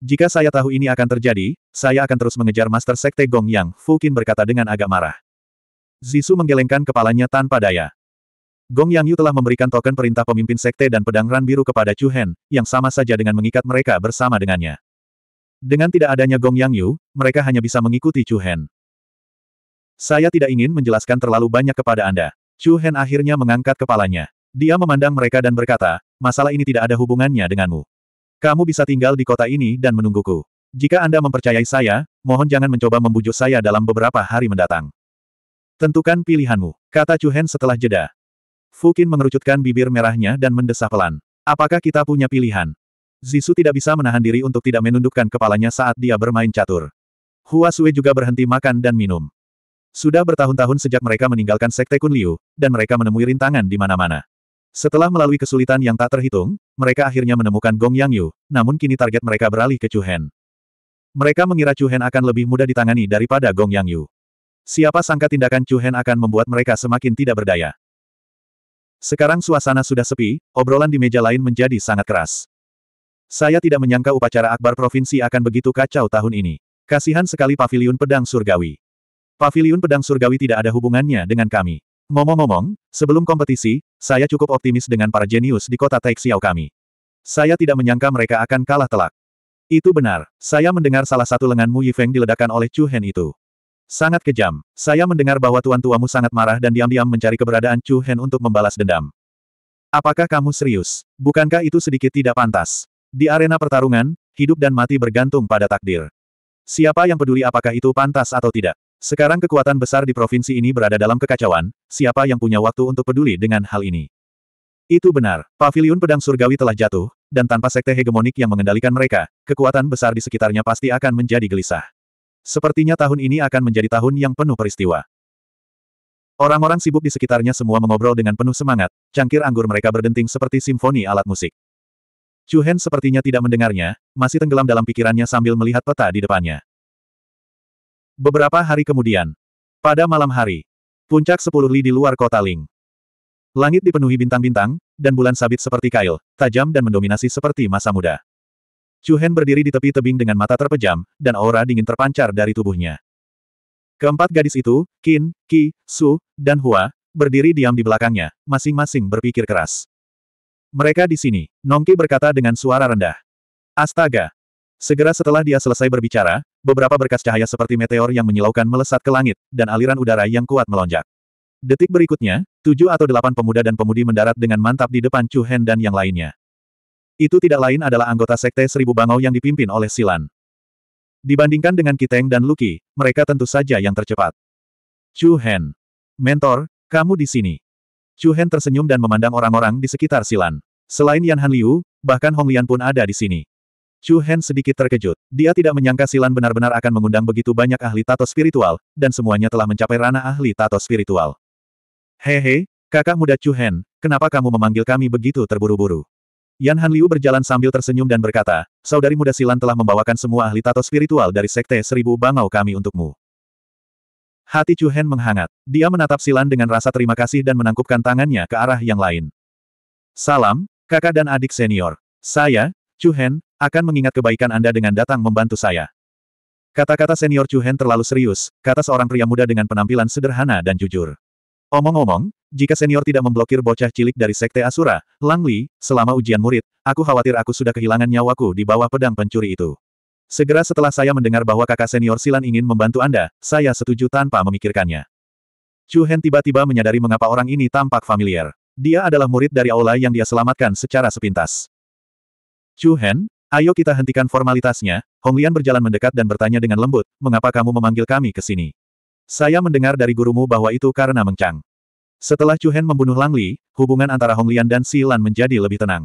Jika saya tahu ini akan terjadi, saya akan terus mengejar Master Sekte Gong Yang, Fukin berkata dengan agak marah. Zisu menggelengkan kepalanya tanpa daya. Gong Yang Yu telah memberikan token perintah pemimpin sekte dan pedang ran biru kepada Chu Hen, yang sama saja dengan mengikat mereka bersama dengannya. Dengan tidak adanya Gong Yang Yu, mereka hanya bisa mengikuti Chu Hen. Saya tidak ingin menjelaskan terlalu banyak kepada Anda. Chu Hen akhirnya mengangkat kepalanya. Dia memandang mereka dan berkata, masalah ini tidak ada hubungannya denganmu. Kamu bisa tinggal di kota ini dan menungguku. Jika Anda mempercayai saya, mohon jangan mencoba membujuk saya dalam beberapa hari mendatang. Tentukan pilihanmu, kata Chu Hen setelah jeda. Fukin mengerucutkan bibir merahnya dan mendesah pelan. Apakah kita punya pilihan? Zisu tidak bisa menahan diri untuk tidak menundukkan kepalanya saat dia bermain catur. Hua Sui juga berhenti makan dan minum. Sudah bertahun-tahun sejak mereka meninggalkan Sekte Kun Liu, dan mereka menemui rintangan di mana-mana. Setelah melalui kesulitan yang tak terhitung, mereka akhirnya menemukan Gong Yang Yu, namun kini target mereka beralih ke Chu Hen. Mereka mengira Chu Hen akan lebih mudah ditangani daripada Gong Yang Yu. Siapa sangka tindakan Chu Hen akan membuat mereka semakin tidak berdaya. Sekarang suasana sudah sepi, obrolan di meja lain menjadi sangat keras. Saya tidak menyangka upacara akbar provinsi akan begitu kacau tahun ini. Kasihan sekali paviliun pedang surgawi. Paviliun pedang surgawi tidak ada hubungannya dengan kami. Ngomong-ngomong, sebelum kompetisi, saya cukup optimis dengan para jenius di kota Taixiao kami. Saya tidak menyangka mereka akan kalah telak. Itu benar, saya mendengar salah satu lengan Mu Yifeng diledakkan oleh Chu Hen itu. Sangat kejam. Saya mendengar bahwa tuan tuamu sangat marah dan diam-diam mencari keberadaan Chu Hen untuk membalas dendam. Apakah kamu serius? Bukankah itu sedikit tidak pantas? Di arena pertarungan, hidup dan mati bergantung pada takdir. Siapa yang peduli apakah itu pantas atau tidak? Sekarang kekuatan besar di provinsi ini berada dalam kekacauan, siapa yang punya waktu untuk peduli dengan hal ini? Itu benar, Paviliun pedang surgawi telah jatuh, dan tanpa sekte hegemonik yang mengendalikan mereka, kekuatan besar di sekitarnya pasti akan menjadi gelisah. Sepertinya tahun ini akan menjadi tahun yang penuh peristiwa. Orang-orang sibuk di sekitarnya semua mengobrol dengan penuh semangat, cangkir anggur mereka berdenting seperti simfoni alat musik. Chu Hen sepertinya tidak mendengarnya, masih tenggelam dalam pikirannya sambil melihat peta di depannya. Beberapa hari kemudian, pada malam hari, puncak sepuluh li di luar kota Ling. Langit dipenuhi bintang-bintang, dan bulan sabit seperti kail, tajam dan mendominasi seperti masa muda. Chu Hen berdiri di tepi tebing dengan mata terpejam, dan aura dingin terpancar dari tubuhnya. Keempat gadis itu, Qin, Qi, Su, dan Hua, berdiri diam di belakangnya, masing-masing berpikir keras. Mereka di sini, Nongki berkata dengan suara rendah. Astaga! Segera setelah dia selesai berbicara, beberapa berkas cahaya seperti meteor yang menyilaukan melesat ke langit, dan aliran udara yang kuat melonjak. Detik berikutnya, tujuh atau delapan pemuda dan pemudi mendarat dengan mantap di depan Chu Hen dan yang lainnya. Itu tidak lain adalah anggota Sekte Seribu Bangau yang dipimpin oleh Silan. Dibandingkan dengan Kiteng dan Luki, mereka tentu saja yang tercepat. Chu Hen. Mentor, kamu di sini. Chu Hen tersenyum dan memandang orang-orang di sekitar Silan. Selain Yan Han Liu, bahkan Hong Lian pun ada di sini. Chu Hen sedikit terkejut. Dia tidak menyangka Silan benar-benar akan mengundang begitu banyak ahli tato spiritual, dan semuanya telah mencapai ranah ahli tato spiritual. Hehe, kakak muda Chu Hen, kenapa kamu memanggil kami begitu terburu-buru? Yan Han Liu berjalan sambil tersenyum dan berkata, Saudari muda Silan telah membawakan semua ahli tato spiritual dari Sekte Seribu Bangau kami untukmu. Hati Chu Hen menghangat. Dia menatap Silan dengan rasa terima kasih dan menangkupkan tangannya ke arah yang lain. Salam, kakak dan adik senior. Saya, Chu Hen, akan mengingat kebaikan Anda dengan datang membantu saya. Kata-kata senior Chu Hen terlalu serius, kata seorang pria muda dengan penampilan sederhana dan jujur. Omong-omong, jika senior tidak memblokir bocah cilik dari Sekte Asura, Lang Li, selama ujian murid, aku khawatir aku sudah kehilangan nyawaku di bawah pedang pencuri itu. Segera setelah saya mendengar bahwa kakak senior Silan ingin membantu Anda, saya setuju tanpa memikirkannya. Chu Hen tiba-tiba menyadari mengapa orang ini tampak familiar. Dia adalah murid dari aula yang dia selamatkan secara sepintas. Chu Hen, ayo kita hentikan formalitasnya, Honglian berjalan mendekat dan bertanya dengan lembut, mengapa kamu memanggil kami ke sini? Saya mendengar dari gurumu bahwa itu karena Mengcang. Setelah Chu Hen membunuh Lang Li, hubungan antara Hong Lian dan Si Lan menjadi lebih tenang.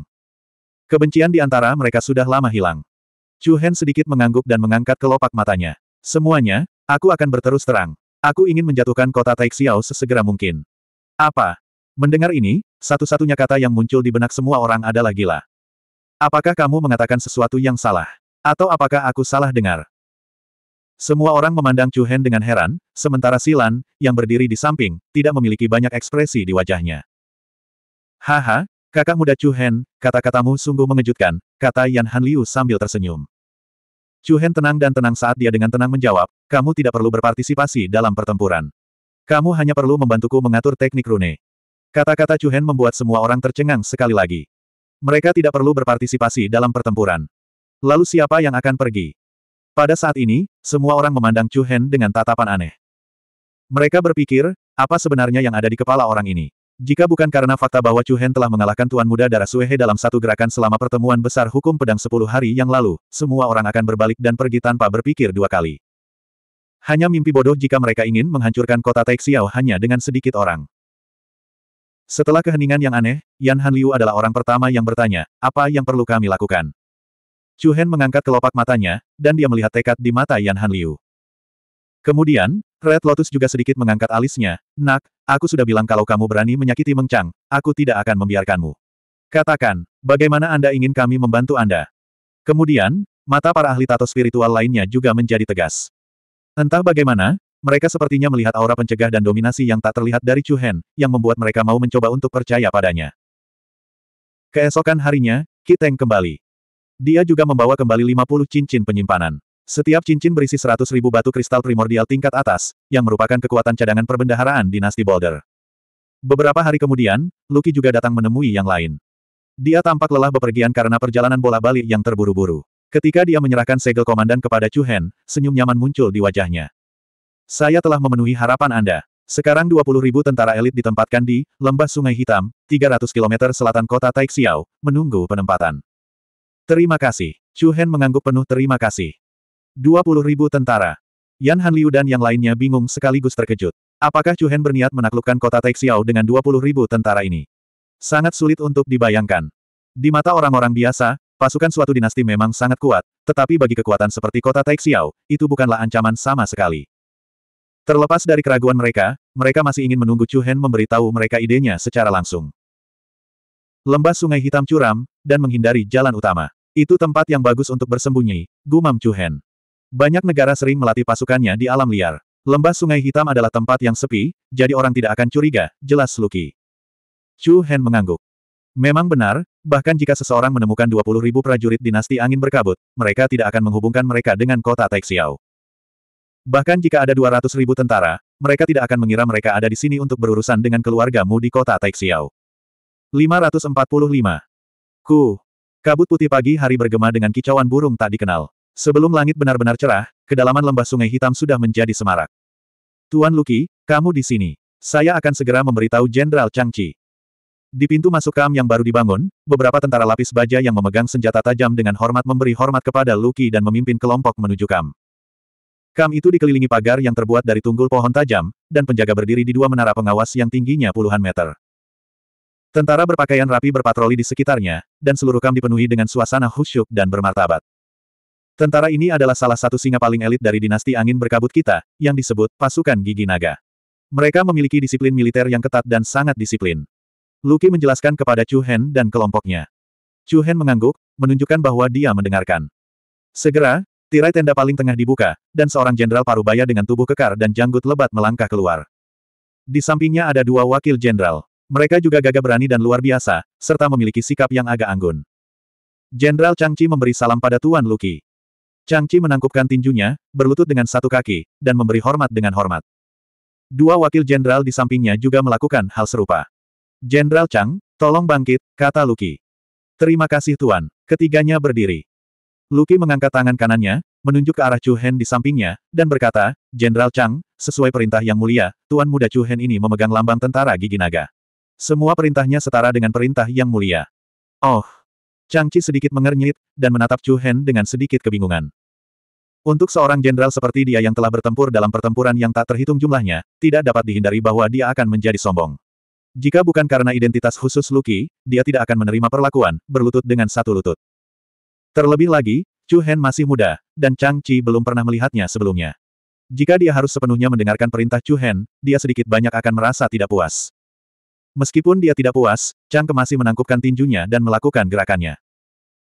Kebencian di antara mereka sudah lama hilang. Chu Hen sedikit mengangguk dan mengangkat kelopak matanya. Semuanya, aku akan berterus terang. Aku ingin menjatuhkan kota Taixiao sesegera mungkin. Apa? Mendengar ini, satu-satunya kata yang muncul di benak semua orang adalah gila. Apakah kamu mengatakan sesuatu yang salah? Atau apakah aku salah dengar? Semua orang memandang Chu Hen dengan heran, sementara Silan, yang berdiri di samping, tidak memiliki banyak ekspresi di wajahnya. Haha, kakak muda Chu Hen, kata-katamu sungguh mengejutkan, kata Yan Han Liu sambil tersenyum. Chu Hen tenang dan tenang saat dia dengan tenang menjawab, kamu tidak perlu berpartisipasi dalam pertempuran. Kamu hanya perlu membantuku mengatur teknik rune. Kata-kata Chu Hen membuat semua orang tercengang sekali lagi. Mereka tidak perlu berpartisipasi dalam pertempuran. Lalu siapa yang akan pergi? Pada saat ini, semua orang memandang Chu Hen dengan tatapan aneh. Mereka berpikir, apa sebenarnya yang ada di kepala orang ini? Jika bukan karena fakta bahwa Chu Hen telah mengalahkan Tuan Muda Darah Suehe dalam satu gerakan selama pertemuan besar hukum pedang sepuluh hari yang lalu, semua orang akan berbalik dan pergi tanpa berpikir dua kali. Hanya mimpi bodoh jika mereka ingin menghancurkan kota Taixiao hanya dengan sedikit orang. Setelah keheningan yang aneh, Yan Han Liu adalah orang pertama yang bertanya, apa yang perlu kami lakukan? Chu Hen mengangkat kelopak matanya, dan dia melihat tekad di mata Yan Han Liu. Kemudian, Red Lotus juga sedikit mengangkat alisnya, Nak, aku sudah bilang kalau kamu berani menyakiti Meng Chang, aku tidak akan membiarkanmu. Katakan, bagaimana Anda ingin kami membantu Anda? Kemudian, mata para ahli tato spiritual lainnya juga menjadi tegas. Entah bagaimana, mereka sepertinya melihat aura pencegah dan dominasi yang tak terlihat dari Chu Hen, yang membuat mereka mau mencoba untuk percaya padanya. Keesokan harinya, Kiteng kembali. Dia juga membawa kembali 50 cincin penyimpanan. Setiap cincin berisi 100 ribu batu kristal primordial tingkat atas, yang merupakan kekuatan cadangan perbendaharaan dinasti Boulder. Beberapa hari kemudian, Lucky juga datang menemui yang lain. Dia tampak lelah bepergian karena perjalanan bola balik yang terburu-buru. Ketika dia menyerahkan segel komandan kepada Chu Hen, senyum nyaman muncul di wajahnya. Saya telah memenuhi harapan Anda. Sekarang 20 ribu tentara elit ditempatkan di Lembah Sungai Hitam, 300 km selatan kota Taixiao, menunggu penempatan. Terima kasih. Chu Hen mengangguk penuh terima kasih. 20 ribu tentara. Yan Han Liu dan yang lainnya bingung sekaligus terkejut. Apakah Chu Hen berniat menaklukkan kota Taixiao dengan 20 ribu tentara ini? Sangat sulit untuk dibayangkan. Di mata orang-orang biasa, pasukan suatu dinasti memang sangat kuat, tetapi bagi kekuatan seperti kota Taixiao, itu bukanlah ancaman sama sekali. Terlepas dari keraguan mereka, mereka masih ingin menunggu Chu Hen memberitahu mereka idenya secara langsung lembah sungai hitam curam, dan menghindari jalan utama. Itu tempat yang bagus untuk bersembunyi, gumam Hen. Banyak negara sering melatih pasukannya di alam liar. Lembah sungai hitam adalah tempat yang sepi, jadi orang tidak akan curiga, jelas Luki. Chu Hen mengangguk. Memang benar, bahkan jika seseorang menemukan 20 ribu prajurit dinasti angin berkabut, mereka tidak akan menghubungkan mereka dengan kota Taixiao. Bahkan jika ada 200 ribu tentara, mereka tidak akan mengira mereka ada di sini untuk berurusan dengan keluargamu di kota Taixiao. 545. Ku. Kabut putih pagi hari bergema dengan kicauan burung tak dikenal. Sebelum langit benar-benar cerah, kedalaman lembah sungai hitam sudah menjadi semarak. Tuan Luki, kamu di sini. Saya akan segera memberitahu Jenderal Changchi. Di pintu masuk kam yang baru dibangun, beberapa tentara lapis baja yang memegang senjata tajam dengan hormat memberi hormat kepada Luki dan memimpin kelompok menuju kam. Kam itu dikelilingi pagar yang terbuat dari tunggul pohon tajam, dan penjaga berdiri di dua menara pengawas yang tingginya puluhan meter. Tentara berpakaian rapi berpatroli di sekitarnya, dan seluruh kam dipenuhi dengan suasana khusyuk dan bermartabat. Tentara ini adalah salah satu singa paling elit dari dinasti angin berkabut kita, yang disebut pasukan gigi naga. Mereka memiliki disiplin militer yang ketat dan sangat disiplin. Luki menjelaskan kepada Chu Hen dan kelompoknya. Chu Hen mengangguk, menunjukkan bahwa dia mendengarkan. Segera, tirai tenda paling tengah dibuka, dan seorang jenderal parubaya dengan tubuh kekar dan janggut lebat melangkah keluar. Di sampingnya ada dua wakil jenderal. Mereka juga gagah berani dan luar biasa, serta memiliki sikap yang agak anggun. Jenderal Changchi memberi salam pada Tuan Luki. Changchi menangkupkan tinjunya, berlutut dengan satu kaki, dan memberi hormat dengan hormat. Dua wakil jenderal di sampingnya juga melakukan hal serupa. Jenderal Chang, tolong bangkit, kata Luki. Terima kasih Tuan. Ketiganya berdiri. Luki mengangkat tangan kanannya, menunjuk ke arah Chu Hen di sampingnya, dan berkata, Jenderal Chang, sesuai perintah yang mulia, Tuan muda Chu Hen ini memegang lambang tentara gigi naga. Semua perintahnya setara dengan perintah yang mulia. Oh! Changci sedikit mengernyit, dan menatap Chu Hen dengan sedikit kebingungan. Untuk seorang jenderal seperti dia yang telah bertempur dalam pertempuran yang tak terhitung jumlahnya, tidak dapat dihindari bahwa dia akan menjadi sombong. Jika bukan karena identitas khusus Luki, dia tidak akan menerima perlakuan, berlutut dengan satu lutut. Terlebih lagi, Chu Hen masih muda, dan Chang Chi belum pernah melihatnya sebelumnya. Jika dia harus sepenuhnya mendengarkan perintah Chu Hen, dia sedikit banyak akan merasa tidak puas. Meskipun dia tidak puas, Chang Ke masih menangkupkan tinjunya dan melakukan gerakannya.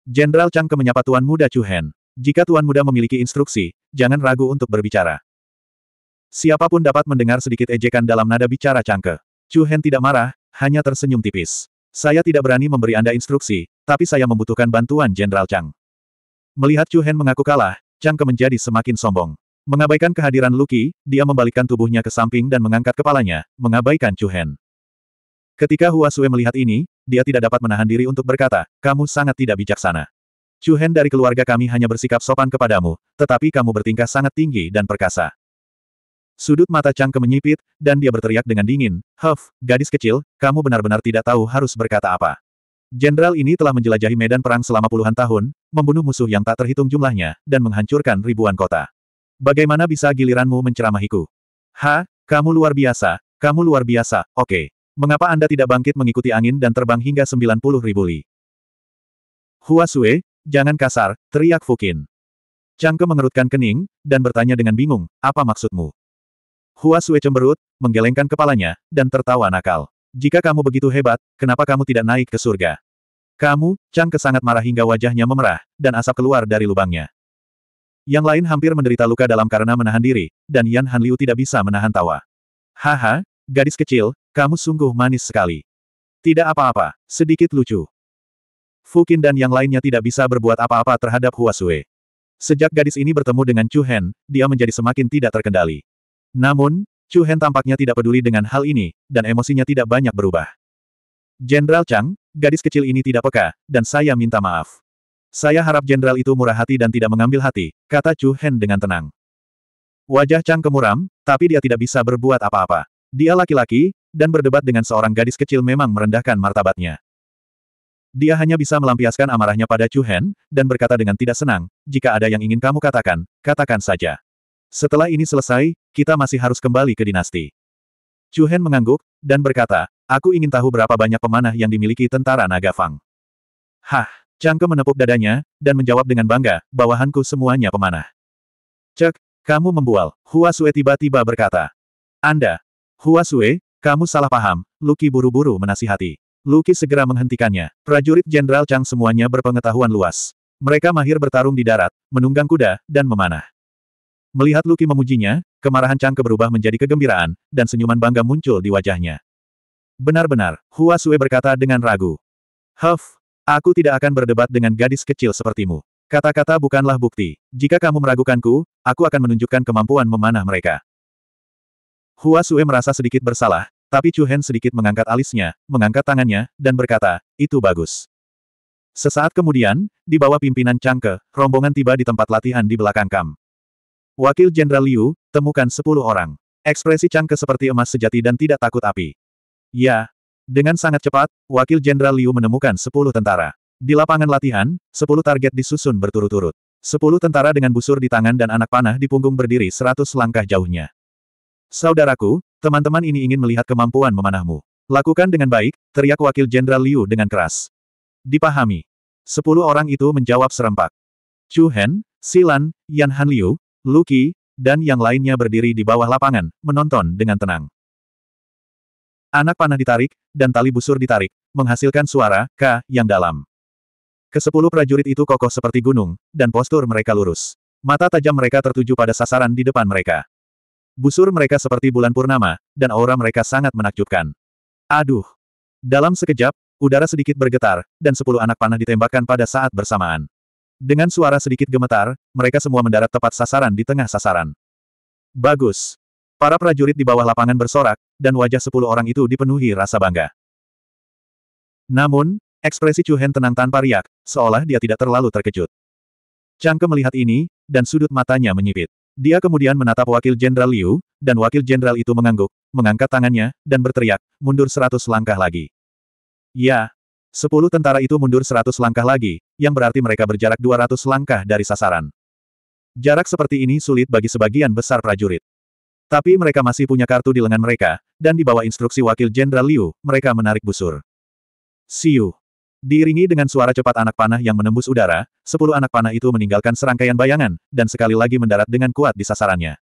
Jenderal Chang Ke menyapa Tuan Muda Chu Hen. Jika Tuan Muda memiliki instruksi, jangan ragu untuk berbicara. Siapapun dapat mendengar sedikit ejekan dalam nada bicara Chang Ke. Chu Hen tidak marah, hanya tersenyum tipis. Saya tidak berani memberi Anda instruksi, tapi saya membutuhkan bantuan Jenderal Chang. Melihat Chu Hen mengaku kalah, Chang Ke menjadi semakin sombong. Mengabaikan kehadiran Lucky, dia membalikkan tubuhnya ke samping dan mengangkat kepalanya, mengabaikan Chu Hen. Ketika Hua Sue melihat ini, dia tidak dapat menahan diri untuk berkata, kamu sangat tidak bijaksana. Chu Hen dari keluarga kami hanya bersikap sopan kepadamu, tetapi kamu bertingkah sangat tinggi dan perkasa. Sudut mata Chang Ke menyipit, dan dia berteriak dengan dingin, Huff, gadis kecil, kamu benar-benar tidak tahu harus berkata apa. Jenderal ini telah menjelajahi medan perang selama puluhan tahun, membunuh musuh yang tak terhitung jumlahnya, dan menghancurkan ribuan kota. Bagaimana bisa giliranmu menceramahiku? Ha, kamu luar biasa, kamu luar biasa, oke. Okay. Mengapa Anda tidak bangkit mengikuti angin dan terbang hingga 90 ribu li? Hua Sui, jangan kasar, teriak Fukin. Changke mengerutkan kening, dan bertanya dengan bingung, apa maksudmu? Hua Sui cemberut, menggelengkan kepalanya, dan tertawa nakal. Jika kamu begitu hebat, kenapa kamu tidak naik ke surga? Kamu, Changke sangat marah hingga wajahnya memerah, dan asap keluar dari lubangnya. Yang lain hampir menderita luka dalam karena menahan diri, dan Yan Hanliu tidak bisa menahan tawa. Haha, gadis kecil, kamu sungguh manis sekali. Tidak apa-apa, sedikit lucu. Fukin dan yang lainnya tidak bisa berbuat apa-apa terhadap Hua Huasue. Sejak gadis ini bertemu dengan Chu Hen, dia menjadi semakin tidak terkendali. Namun, Chu Hen tampaknya tidak peduli dengan hal ini, dan emosinya tidak banyak berubah. Jenderal Chang, gadis kecil ini tidak peka, dan saya minta maaf. Saya harap jenderal itu murah hati dan tidak mengambil hati, kata Chu Hen dengan tenang. Wajah Chang kemuram, tapi dia tidak bisa berbuat apa-apa. Dia laki-laki, dan berdebat dengan seorang gadis kecil memang merendahkan martabatnya. Dia hanya bisa melampiaskan amarahnya pada Chu Hen, dan berkata dengan tidak senang, jika ada yang ingin kamu katakan, katakan saja. Setelah ini selesai, kita masih harus kembali ke dinasti. Chu Hen mengangguk, dan berkata, aku ingin tahu berapa banyak pemanah yang dimiliki tentara naga Fang. Hah, Changke menepuk dadanya, dan menjawab dengan bangga, bawahanku semuanya pemanah. Cek, kamu membual, Hua Sue tiba-tiba berkata. Anda, Hua Sue, kamu salah paham, Luki buru-buru menasihati. Luki segera menghentikannya. Prajurit Jenderal Chang semuanya berpengetahuan luas. Mereka mahir bertarung di darat, menunggang kuda, dan memanah. Melihat Luki memujinya, kemarahan Chang berubah menjadi kegembiraan, dan senyuman bangga muncul di wajahnya. Benar-benar, Hua Sui berkata dengan ragu. Huff, aku tidak akan berdebat dengan gadis kecil sepertimu. Kata-kata bukanlah bukti. Jika kamu meragukanku, aku akan menunjukkan kemampuan memanah mereka. Hua Sue merasa sedikit bersalah, tapi Chu Hen sedikit mengangkat alisnya, mengangkat tangannya, dan berkata, itu bagus. Sesaat kemudian, di bawah pimpinan Changke, rombongan tiba di tempat latihan di belakang kam. Wakil Jenderal Liu, temukan sepuluh orang. Ekspresi Changke seperti emas sejati dan tidak takut api. Ya. Dengan sangat cepat, Wakil Jenderal Liu menemukan sepuluh tentara. Di lapangan latihan, sepuluh target disusun berturut-turut. Sepuluh tentara dengan busur di tangan dan anak panah di punggung berdiri seratus langkah jauhnya. Saudaraku, teman-teman ini ingin melihat kemampuan memanahmu. Lakukan dengan baik, teriak wakil Jenderal Liu dengan keras. Dipahami. Sepuluh orang itu menjawab serempak. Chu Hen, Silan, Yan Han Liu, Lu Qi, dan yang lainnya berdiri di bawah lapangan, menonton dengan tenang. Anak panah ditarik, dan tali busur ditarik, menghasilkan suara, K, yang dalam. Kesepuluh prajurit itu kokoh seperti gunung, dan postur mereka lurus. Mata tajam mereka tertuju pada sasaran di depan mereka. Busur mereka seperti bulan purnama, dan aura mereka sangat menakjubkan. Aduh! Dalam sekejap, udara sedikit bergetar, dan sepuluh anak panah ditembakkan pada saat bersamaan. Dengan suara sedikit gemetar, mereka semua mendarat tepat sasaran di tengah sasaran. Bagus! Para prajurit di bawah lapangan bersorak, dan wajah sepuluh orang itu dipenuhi rasa bangga. Namun, ekspresi Chu Hen tenang tanpa riak, seolah dia tidak terlalu terkejut. Ke melihat ini, dan sudut matanya menyipit. Dia kemudian menatap Wakil Jenderal Liu, dan Wakil Jenderal itu mengangguk, mengangkat tangannya, dan berteriak, mundur seratus langkah lagi. Ya. Sepuluh tentara itu mundur seratus langkah lagi, yang berarti mereka berjarak dua ratus langkah dari sasaran. Jarak seperti ini sulit bagi sebagian besar prajurit. Tapi mereka masih punya kartu di lengan mereka, dan di bawah instruksi Wakil Jenderal Liu, mereka menarik busur. Siu. Diiringi dengan suara cepat anak panah yang menembus udara, sepuluh anak panah itu meninggalkan serangkaian bayangan, dan sekali lagi mendarat dengan kuat di sasarannya.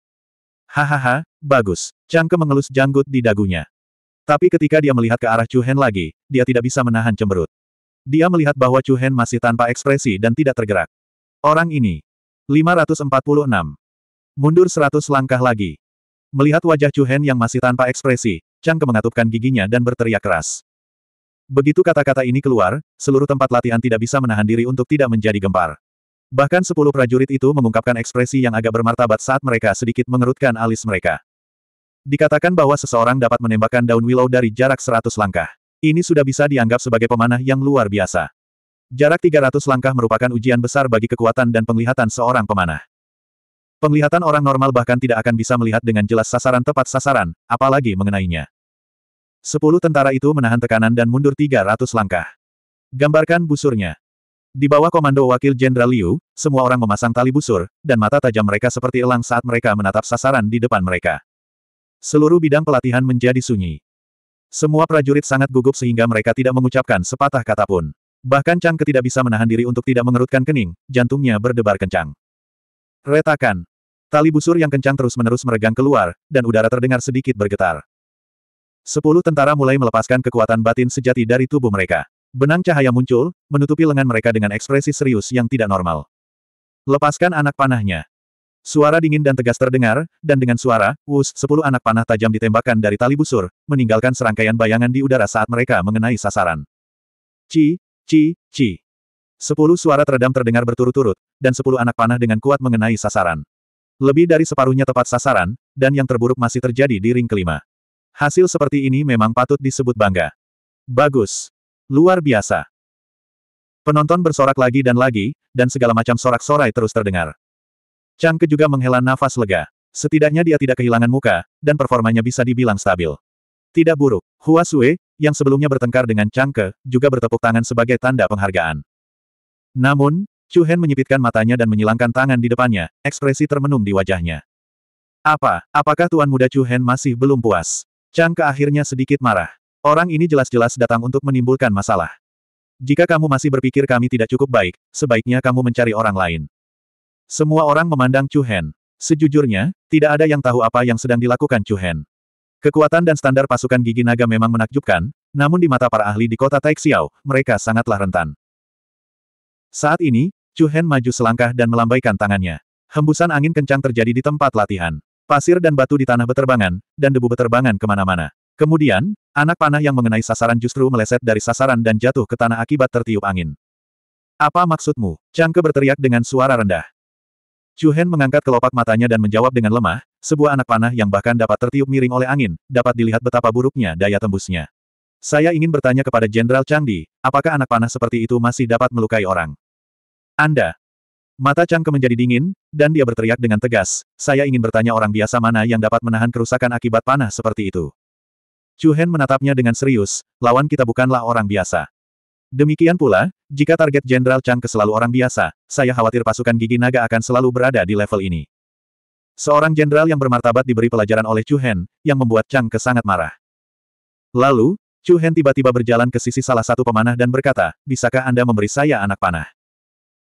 Hahaha, bagus. Cangke mengelus janggut di dagunya. Tapi ketika dia melihat ke arah Chu Hen lagi, dia tidak bisa menahan cemberut. Dia melihat bahwa Chu Hen masih tanpa ekspresi dan tidak tergerak. Orang ini. 546. Mundur 100 langkah lagi. Melihat wajah Chu Hen yang masih tanpa ekspresi, Cangke mengatupkan giginya dan berteriak keras. Begitu kata-kata ini keluar, seluruh tempat latihan tidak bisa menahan diri untuk tidak menjadi gempar. Bahkan sepuluh prajurit itu mengungkapkan ekspresi yang agak bermartabat saat mereka sedikit mengerutkan alis mereka. Dikatakan bahwa seseorang dapat menembakkan daun willow dari jarak seratus langkah. Ini sudah bisa dianggap sebagai pemanah yang luar biasa. Jarak tiga ratus langkah merupakan ujian besar bagi kekuatan dan penglihatan seorang pemanah. Penglihatan orang normal bahkan tidak akan bisa melihat dengan jelas sasaran tepat sasaran, apalagi mengenainya. Sepuluh tentara itu menahan tekanan dan mundur 300 langkah. Gambarkan busurnya. Di bawah komando Wakil Jenderal Liu, semua orang memasang tali busur, dan mata tajam mereka seperti elang saat mereka menatap sasaran di depan mereka. Seluruh bidang pelatihan menjadi sunyi. Semua prajurit sangat gugup sehingga mereka tidak mengucapkan sepatah kata pun. Bahkan Chang Ke tidak bisa menahan diri untuk tidak mengerutkan kening, jantungnya berdebar kencang. Retakan. Tali busur yang kencang terus-menerus meregang keluar, dan udara terdengar sedikit bergetar. Sepuluh tentara mulai melepaskan kekuatan batin sejati dari tubuh mereka. Benang cahaya muncul, menutupi lengan mereka dengan ekspresi serius yang tidak normal. Lepaskan anak panahnya. Suara dingin dan tegas terdengar, dan dengan suara, wus, sepuluh anak panah tajam ditembakkan dari tali busur, meninggalkan serangkaian bayangan di udara saat mereka mengenai sasaran. Ci, ci, ci. Sepuluh suara teredam terdengar berturut-turut, dan sepuluh anak panah dengan kuat mengenai sasaran. Lebih dari separuhnya tepat sasaran, dan yang terburuk masih terjadi di ring kelima. Hasil seperti ini memang patut disebut bangga. Bagus. Luar biasa. Penonton bersorak lagi dan lagi, dan segala macam sorak-sorai terus terdengar. Changke juga menghela nafas lega. Setidaknya dia tidak kehilangan muka, dan performanya bisa dibilang stabil. Tidak buruk, Hua Sui, yang sebelumnya bertengkar dengan Changke, juga bertepuk tangan sebagai tanda penghargaan. Namun, Chu Hen menyipitkan matanya dan menyilangkan tangan di depannya, ekspresi termenung di wajahnya. Apa, apakah Tuan Muda Chu Hen masih belum puas? Chang ke akhirnya sedikit marah. Orang ini jelas-jelas datang untuk menimbulkan masalah. Jika kamu masih berpikir kami tidak cukup baik, sebaiknya kamu mencari orang lain. Semua orang memandang Chu Hen. Sejujurnya, tidak ada yang tahu apa yang sedang dilakukan Chu Hen. Kekuatan dan standar pasukan gigi naga memang menakjubkan, namun di mata para ahli di kota Taixiao, mereka sangatlah rentan. Saat ini, Chu Hen maju selangkah dan melambaikan tangannya. Hembusan angin kencang terjadi di tempat latihan. Pasir dan batu di tanah beterbangan, dan debu beterbangan kemana-mana. Kemudian, anak panah yang mengenai sasaran justru meleset dari sasaran dan jatuh ke tanah akibat tertiup angin. Apa maksudmu? Changke berteriak dengan suara rendah. Chu Hen mengangkat kelopak matanya dan menjawab dengan lemah, sebuah anak panah yang bahkan dapat tertiup miring oleh angin, dapat dilihat betapa buruknya daya tembusnya. Saya ingin bertanya kepada Jenderal Changdi, apakah anak panah seperti itu masih dapat melukai orang? Anda, Mata Chang Ke menjadi dingin, dan dia berteriak dengan tegas, saya ingin bertanya orang biasa mana yang dapat menahan kerusakan akibat panah seperti itu. Chu Hen menatapnya dengan serius, lawan kita bukanlah orang biasa. Demikian pula, jika target Jenderal Chang Ke selalu orang biasa, saya khawatir pasukan gigi naga akan selalu berada di level ini. Seorang jenderal yang bermartabat diberi pelajaran oleh Chu Hen, yang membuat Chang Ke sangat marah. Lalu, Chu Hen tiba-tiba berjalan ke sisi salah satu pemanah dan berkata, bisakah Anda memberi saya anak panah?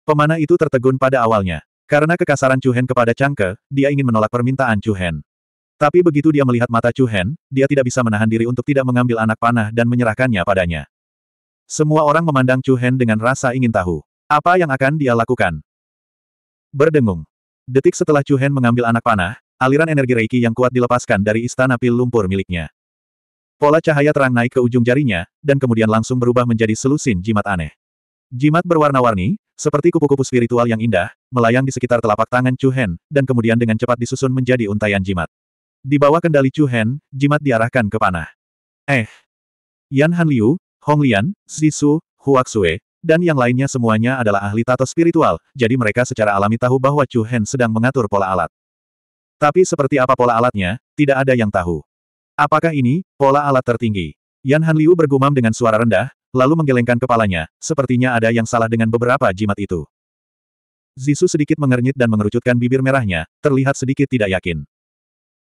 Pemana itu tertegun pada awalnya. Karena kekasaran Chuhen kepada Changke, dia ingin menolak permintaan Chuhen, Tapi begitu dia melihat mata Chuhen, dia tidak bisa menahan diri untuk tidak mengambil anak panah dan menyerahkannya padanya. Semua orang memandang Chuhen dengan rasa ingin tahu. Apa yang akan dia lakukan? Berdengung. Detik setelah Chuhen mengambil anak panah, aliran energi Reiki yang kuat dilepaskan dari istana pil lumpur miliknya. Pola cahaya terang naik ke ujung jarinya, dan kemudian langsung berubah menjadi selusin jimat aneh. Jimat berwarna-warni, seperti kupu-kupu spiritual yang indah, melayang di sekitar telapak tangan Chu Hen, dan kemudian dengan cepat disusun menjadi untayan jimat. Di bawah kendali Chu Hen, jimat diarahkan ke panah. Eh! Yan Han Liu, Hong Lian, Zisu, Huak Sue, dan yang lainnya semuanya adalah ahli tato spiritual, jadi mereka secara alami tahu bahwa Chu Hen sedang mengatur pola alat. Tapi seperti apa pola alatnya, tidak ada yang tahu. Apakah ini, pola alat tertinggi? Yan Han Liu bergumam dengan suara rendah, lalu menggelengkan kepalanya, sepertinya ada yang salah dengan beberapa jimat itu. Zisu sedikit mengernyit dan mengerucutkan bibir merahnya, terlihat sedikit tidak yakin.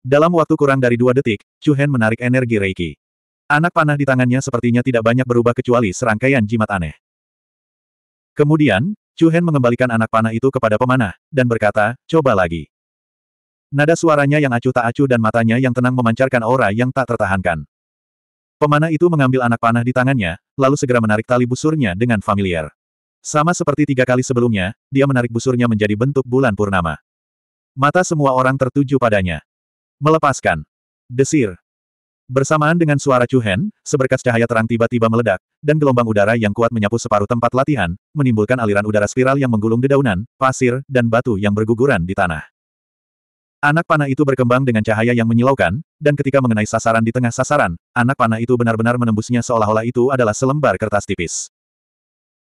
Dalam waktu kurang dari dua detik, Chu Hen menarik energi Reiki. Anak panah di tangannya sepertinya tidak banyak berubah kecuali serangkaian jimat aneh. Kemudian, Chu Hen mengembalikan anak panah itu kepada pemanah, dan berkata, coba lagi. Nada suaranya yang acuh tak acuh dan matanya yang tenang memancarkan aura yang tak tertahankan. Pemanah itu mengambil anak panah di tangannya, lalu segera menarik tali busurnya dengan familiar. Sama seperti tiga kali sebelumnya, dia menarik busurnya menjadi bentuk bulan purnama. Mata semua orang tertuju padanya. Melepaskan. Desir. Bersamaan dengan suara Cuhen, seberkas cahaya terang tiba-tiba meledak, dan gelombang udara yang kuat menyapu separuh tempat latihan, menimbulkan aliran udara spiral yang menggulung dedaunan, pasir, dan batu yang berguguran di tanah. Anak panah itu berkembang dengan cahaya yang menyilaukan, dan ketika mengenai sasaran di tengah sasaran, anak panah itu benar-benar menembusnya seolah-olah itu adalah selembar kertas tipis.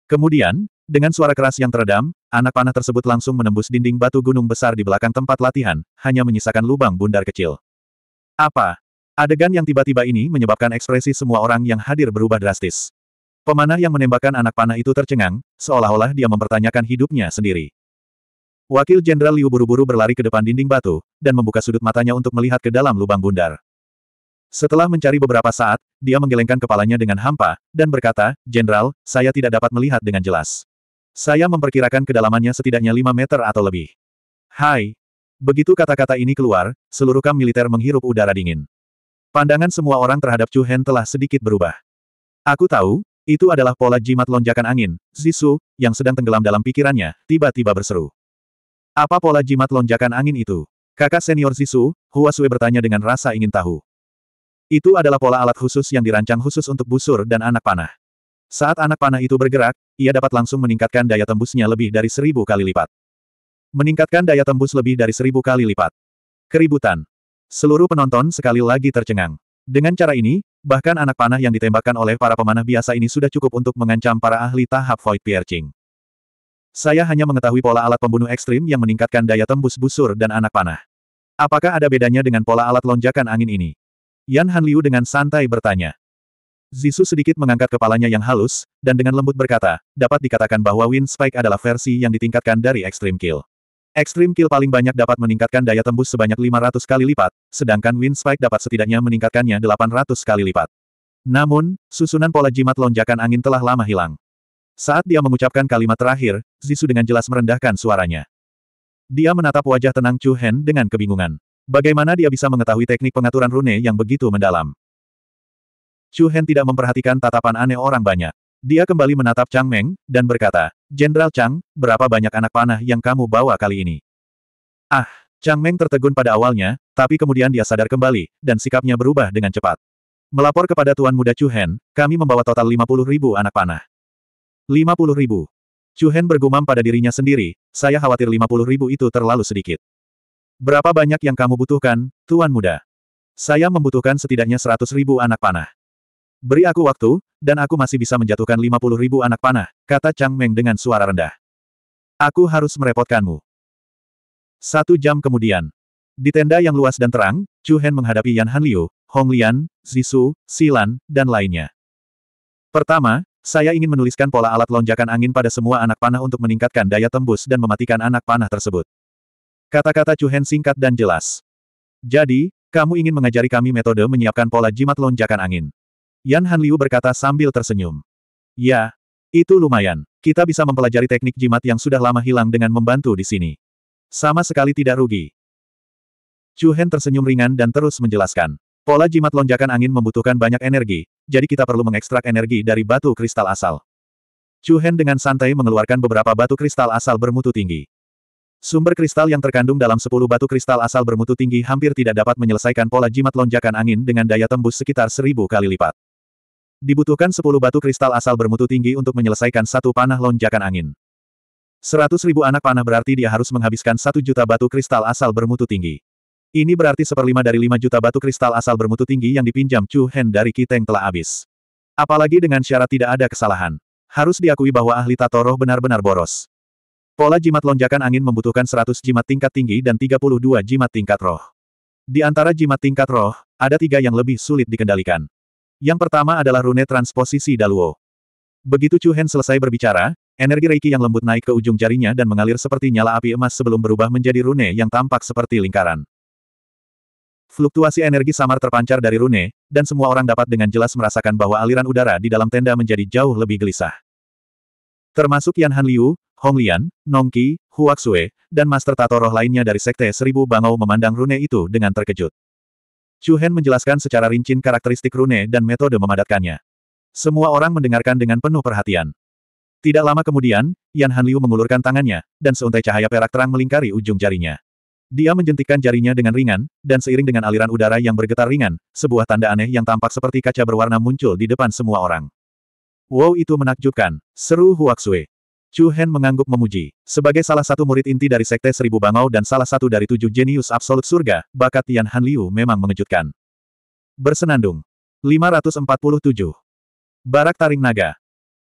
Kemudian, dengan suara keras yang teredam, anak panah tersebut langsung menembus dinding batu gunung besar di belakang tempat latihan, hanya menyisakan lubang bundar kecil. Apa? Adegan yang tiba-tiba ini menyebabkan ekspresi semua orang yang hadir berubah drastis. Pemanah yang menembakkan anak panah itu tercengang, seolah-olah dia mempertanyakan hidupnya sendiri. Wakil Jenderal Liu buru-buru berlari ke depan dinding batu, dan membuka sudut matanya untuk melihat ke dalam lubang bundar. Setelah mencari beberapa saat, dia menggelengkan kepalanya dengan hampa, dan berkata, Jenderal, saya tidak dapat melihat dengan jelas. Saya memperkirakan kedalamannya setidaknya 5 meter atau lebih. Hai. Begitu kata-kata ini keluar, seluruh kam militer menghirup udara dingin. Pandangan semua orang terhadap Chu Hen telah sedikit berubah. Aku tahu, itu adalah pola jimat lonjakan angin, Zisu, yang sedang tenggelam dalam pikirannya, tiba-tiba berseru. Apa pola jimat lonjakan angin itu? Kakak senior Zisu, Hua Huasue bertanya dengan rasa ingin tahu. Itu adalah pola alat khusus yang dirancang khusus untuk busur dan anak panah. Saat anak panah itu bergerak, ia dapat langsung meningkatkan daya tembusnya lebih dari seribu kali lipat. Meningkatkan daya tembus lebih dari seribu kali lipat. Keributan. Seluruh penonton sekali lagi tercengang. Dengan cara ini, bahkan anak panah yang ditembakkan oleh para pemanah biasa ini sudah cukup untuk mengancam para ahli tahap Void Piercing. Saya hanya mengetahui pola alat pembunuh ekstrim yang meningkatkan daya tembus busur dan anak panah. Apakah ada bedanya dengan pola alat lonjakan angin ini? Yan Han Liu dengan santai bertanya. Zisu sedikit mengangkat kepalanya yang halus, dan dengan lembut berkata, dapat dikatakan bahwa Wind Spike adalah versi yang ditingkatkan dari Extreme Kill. Extreme Kill paling banyak dapat meningkatkan daya tembus sebanyak 500 kali lipat, sedangkan Wind Spike dapat setidaknya meningkatkannya 800 kali lipat. Namun, susunan pola jimat lonjakan angin telah lama hilang. Saat dia mengucapkan kalimat terakhir, Zisu dengan jelas merendahkan suaranya. Dia menatap wajah tenang Chu Hen dengan kebingungan. Bagaimana dia bisa mengetahui teknik pengaturan rune yang begitu mendalam? Chu Hen tidak memperhatikan tatapan aneh orang banyak. Dia kembali menatap Chang Meng, dan berkata, Jenderal Chang, berapa banyak anak panah yang kamu bawa kali ini? Ah, Chang Meng tertegun pada awalnya, tapi kemudian dia sadar kembali, dan sikapnya berubah dengan cepat. Melapor kepada Tuan Muda Chu Hen, kami membawa total 50 ribu anak panah. 50 ribu. Chu Hen bergumam pada dirinya sendiri, saya khawatir 50 ribu itu terlalu sedikit. Berapa banyak yang kamu butuhkan, Tuan Muda? Saya membutuhkan setidaknya 100 ribu anak panah. Beri aku waktu, dan aku masih bisa menjatuhkan 50 ribu anak panah, kata Chang Meng dengan suara rendah. Aku harus merepotkanmu. Satu jam kemudian. Di tenda yang luas dan terang, Chu Hen menghadapi Yan Han Liu, Hong Lian, Zisu, Silan, dan lainnya. Pertama, saya ingin menuliskan pola alat lonjakan angin pada semua anak panah untuk meningkatkan daya tembus dan mematikan anak panah tersebut. Kata-kata Chu Hen singkat dan jelas. Jadi, kamu ingin mengajari kami metode menyiapkan pola jimat lonjakan angin. Yan Hanliu berkata sambil tersenyum. Ya, itu lumayan. Kita bisa mempelajari teknik jimat yang sudah lama hilang dengan membantu di sini. Sama sekali tidak rugi. Chu Hen tersenyum ringan dan terus menjelaskan. Pola jimat lonjakan angin membutuhkan banyak energi, jadi kita perlu mengekstrak energi dari batu kristal asal. Chu Hen dengan santai mengeluarkan beberapa batu kristal asal bermutu tinggi. Sumber kristal yang terkandung dalam 10 batu kristal asal bermutu tinggi hampir tidak dapat menyelesaikan pola jimat lonjakan angin dengan daya tembus sekitar seribu kali lipat. Dibutuhkan 10 batu kristal asal bermutu tinggi untuk menyelesaikan satu panah lonjakan angin. Seratus ribu anak panah berarti dia harus menghabiskan satu juta batu kristal asal bermutu tinggi. Ini berarti seperlima dari lima juta batu kristal asal bermutu tinggi yang dipinjam Chu Hen dari Kiteng telah habis. Apalagi dengan syarat tidak ada kesalahan. Harus diakui bahwa ahli Tatoroh benar-benar boros. Pola jimat lonjakan angin membutuhkan 100 jimat tingkat tinggi dan 32 jimat tingkat roh. Di antara jimat tingkat roh, ada tiga yang lebih sulit dikendalikan. Yang pertama adalah rune transposisi Daluo. Begitu Chu Hen selesai berbicara, energi Reiki yang lembut naik ke ujung jarinya dan mengalir seperti nyala api emas sebelum berubah menjadi rune yang tampak seperti lingkaran. Fluktuasi energi samar terpancar dari rune, dan semua orang dapat dengan jelas merasakan bahwa aliran udara di dalam tenda menjadi jauh lebih gelisah. Termasuk Yan Han Liu, Hong Lian, Huak Huaxue, dan Master Tato roh lainnya dari Sekte Seribu Bangau memandang rune itu dengan terkejut. Chu Hen menjelaskan secara rinci karakteristik rune dan metode memadatkannya. Semua orang mendengarkan dengan penuh perhatian. Tidak lama kemudian, Yan Han Liu mengulurkan tangannya, dan seuntai cahaya perak terang melingkari ujung jarinya. Dia menjentikkan jarinya dengan ringan, dan seiring dengan aliran udara yang bergetar ringan, sebuah tanda aneh yang tampak seperti kaca berwarna muncul di depan semua orang. Wow itu menakjubkan, seru Huaxue. Chu Hen mengangguk memuji. Sebagai salah satu murid inti dari Sekte Seribu Bangau dan salah satu dari tujuh jenius absolut surga, bakat Tian Han Liu memang mengejutkan. Bersenandung. 547. Barak Taring Naga.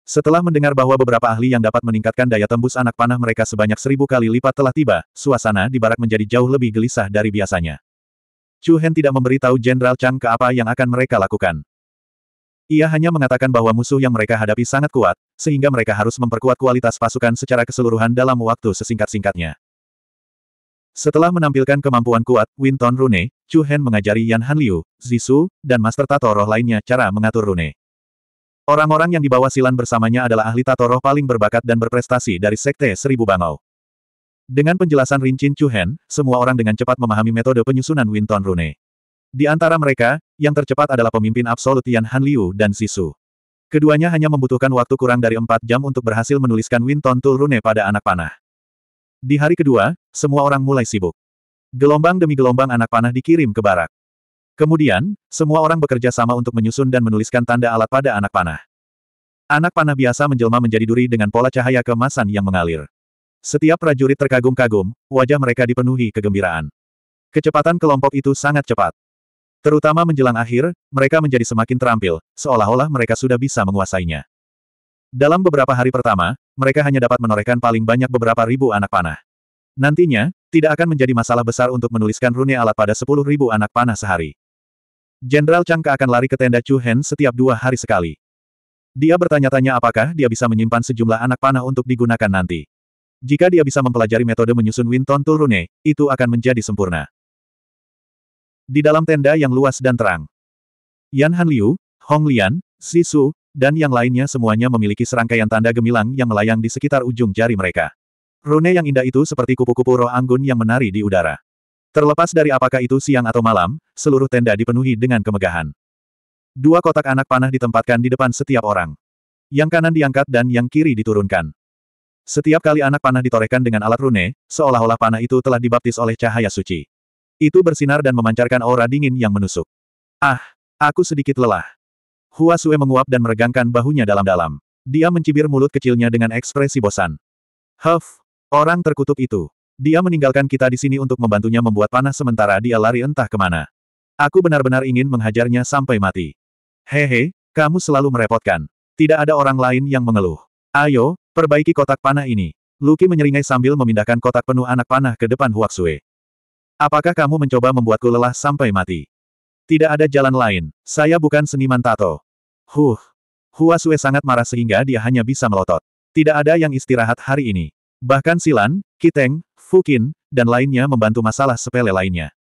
Setelah mendengar bahwa beberapa ahli yang dapat meningkatkan daya tembus anak panah mereka sebanyak seribu kali lipat telah tiba, suasana di barak menjadi jauh lebih gelisah dari biasanya. Chu Hen tidak memberitahu Jenderal Chang ke apa yang akan mereka lakukan. Ia hanya mengatakan bahwa musuh yang mereka hadapi sangat kuat, sehingga mereka harus memperkuat kualitas pasukan secara keseluruhan dalam waktu sesingkat-singkatnya. Setelah menampilkan kemampuan kuat, Winton Rune, Chu Hen mengajari Yan Han Liu, Zisu, dan Master Tato roh lainnya cara mengatur Rune. Orang-orang yang dibawa Silan bersamanya adalah ahli tato roh paling berbakat dan berprestasi dari Sekte Seribu Bangau. Dengan penjelasan rincin Chu semua orang dengan cepat memahami metode penyusunan Winton Rune. Di antara mereka, yang tercepat adalah pemimpin absolut Tian Han Liu dan Sisu. Keduanya hanya membutuhkan waktu kurang dari empat jam untuk berhasil menuliskan Winton Tul Rune pada anak panah. Di hari kedua, semua orang mulai sibuk. Gelombang demi gelombang anak panah dikirim ke barak. Kemudian, semua orang bekerja sama untuk menyusun dan menuliskan tanda alat pada anak panah. Anak panah biasa menjelma menjadi duri dengan pola cahaya kemasan yang mengalir. Setiap prajurit terkagum-kagum, wajah mereka dipenuhi kegembiraan. Kecepatan kelompok itu sangat cepat. Terutama menjelang akhir, mereka menjadi semakin terampil, seolah-olah mereka sudah bisa menguasainya. Dalam beberapa hari pertama, mereka hanya dapat menorehkan paling banyak beberapa ribu anak panah. Nantinya, tidak akan menjadi masalah besar untuk menuliskan rune alat pada sepuluh ribu anak panah sehari. Jenderal Changka akan lari ke tenda Chu Hen setiap dua hari sekali. Dia bertanya-tanya apakah dia bisa menyimpan sejumlah anak panah untuk digunakan nanti. Jika dia bisa mempelajari metode menyusun Winton Tulrune, itu akan menjadi sempurna. Di dalam tenda yang luas dan terang, Yan Han Liu, Hong Lian, Si Su, dan yang lainnya semuanya memiliki serangkaian tanda gemilang yang melayang di sekitar ujung jari mereka. Rune yang indah itu seperti kupu-kupu roh anggun yang menari di udara. Terlepas dari apakah itu siang atau malam, seluruh tenda dipenuhi dengan kemegahan. Dua kotak anak panah ditempatkan di depan setiap orang. Yang kanan diangkat dan yang kiri diturunkan. Setiap kali anak panah ditorehkan dengan alat rune, seolah-olah panah itu telah dibaptis oleh cahaya suci. Itu bersinar dan memancarkan aura dingin yang menusuk. Ah, aku sedikit lelah. Hua Sue menguap dan meregangkan bahunya dalam-dalam. Dia mencibir mulut kecilnya dengan ekspresi bosan. Huff, orang terkutuk itu. Dia meninggalkan kita di sini untuk membantunya membuat panah sementara dia lari entah kemana. Aku benar-benar ingin menghajarnya sampai mati. Hehe, kamu selalu merepotkan. Tidak ada orang lain yang mengeluh. Ayo, perbaiki kotak panah ini. Luki menyeringai sambil memindahkan kotak penuh anak panah ke depan Huaxue. Apakah kamu mencoba membuatku lelah sampai mati? Tidak ada jalan lain, saya bukan seniman tato. Huh. Hua sangat marah sehingga dia hanya bisa melotot. Tidak ada yang istirahat hari ini. Bahkan Silan, Kiteng, Fukin, dan lainnya membantu masalah sepele lainnya.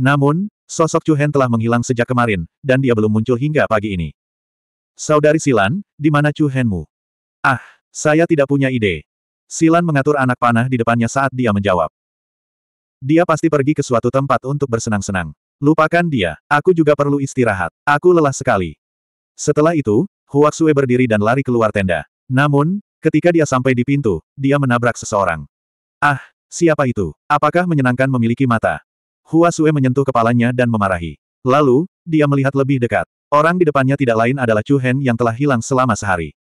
Namun, sosok Chu Hen telah menghilang sejak kemarin, dan dia belum muncul hingga pagi ini. Saudari Silan, di mana Chu Henmu? Ah, saya tidak punya ide. Silan mengatur anak panah di depannya saat dia menjawab. Dia pasti pergi ke suatu tempat untuk bersenang-senang. Lupakan dia, aku juga perlu istirahat. Aku lelah sekali. Setelah itu, Sue berdiri dan lari keluar tenda. Namun, ketika dia sampai di pintu, dia menabrak seseorang. Ah, Siapa itu? Apakah menyenangkan memiliki mata? Hua Sue menyentuh kepalanya dan memarahi. Lalu, dia melihat lebih dekat. Orang di depannya tidak lain adalah Chu Hen yang telah hilang selama sehari.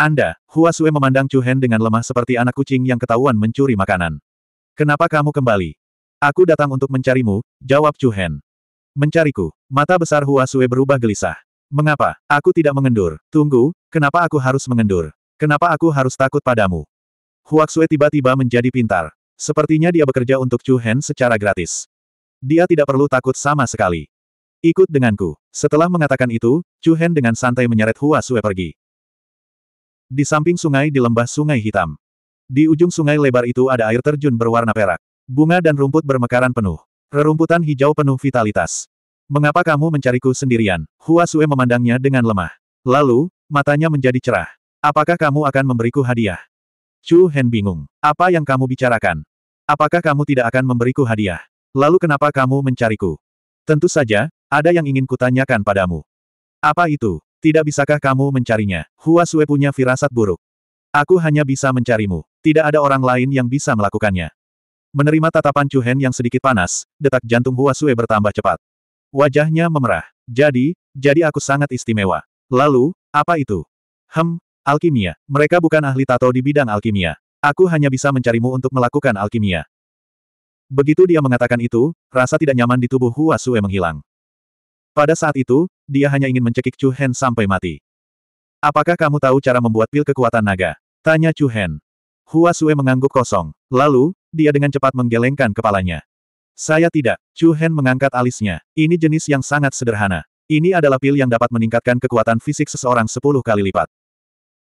Anda, Hua Sue memandang Chu Hen dengan lemah seperti anak kucing yang ketahuan mencuri makanan. Kenapa kamu kembali? Aku datang untuk mencarimu, jawab Chu Hen. Mencariku. Mata besar Hua Sue berubah gelisah. Mengapa? Aku tidak mengendur. Tunggu, kenapa aku harus mengendur? Kenapa aku harus takut padamu? Huaxue tiba-tiba menjadi pintar. Sepertinya dia bekerja untuk Chu Hen secara gratis. Dia tidak perlu takut sama sekali. Ikut denganku. Setelah mengatakan itu, Chu Hen dengan santai menyeret Hua Sue pergi. Di samping sungai di lembah sungai hitam. Di ujung sungai lebar itu ada air terjun berwarna perak. Bunga dan rumput bermekaran penuh. Rerumputan hijau penuh vitalitas. Mengapa kamu mencariku sendirian? Hua Sue memandangnya dengan lemah. Lalu, matanya menjadi cerah. Apakah kamu akan memberiku hadiah? Chu Hen bingung. Apa yang kamu bicarakan? Apakah kamu tidak akan memberiku hadiah? Lalu kenapa kamu mencariku? Tentu saja, ada yang ingin kutanyakan padamu. Apa itu? Tidak bisakah kamu mencarinya? Hua Sue punya firasat buruk. Aku hanya bisa mencarimu. Tidak ada orang lain yang bisa melakukannya. Menerima tatapan Chu Hen yang sedikit panas, detak jantung Hua Sue bertambah cepat. Wajahnya memerah. Jadi, jadi aku sangat istimewa. Lalu, apa itu? Hem, Alkimia. Mereka bukan ahli tato di bidang alkimia. Aku hanya bisa mencarimu untuk melakukan alkimia. Begitu dia mengatakan itu, rasa tidak nyaman di tubuh Hua Sue menghilang. Pada saat itu, dia hanya ingin mencekik Chu Hen sampai mati. Apakah kamu tahu cara membuat pil kekuatan naga? Tanya Chu Hen. Hua Sue mengangguk kosong. Lalu, dia dengan cepat menggelengkan kepalanya. Saya tidak. Chu Hen mengangkat alisnya. Ini jenis yang sangat sederhana. Ini adalah pil yang dapat meningkatkan kekuatan fisik seseorang sepuluh kali lipat.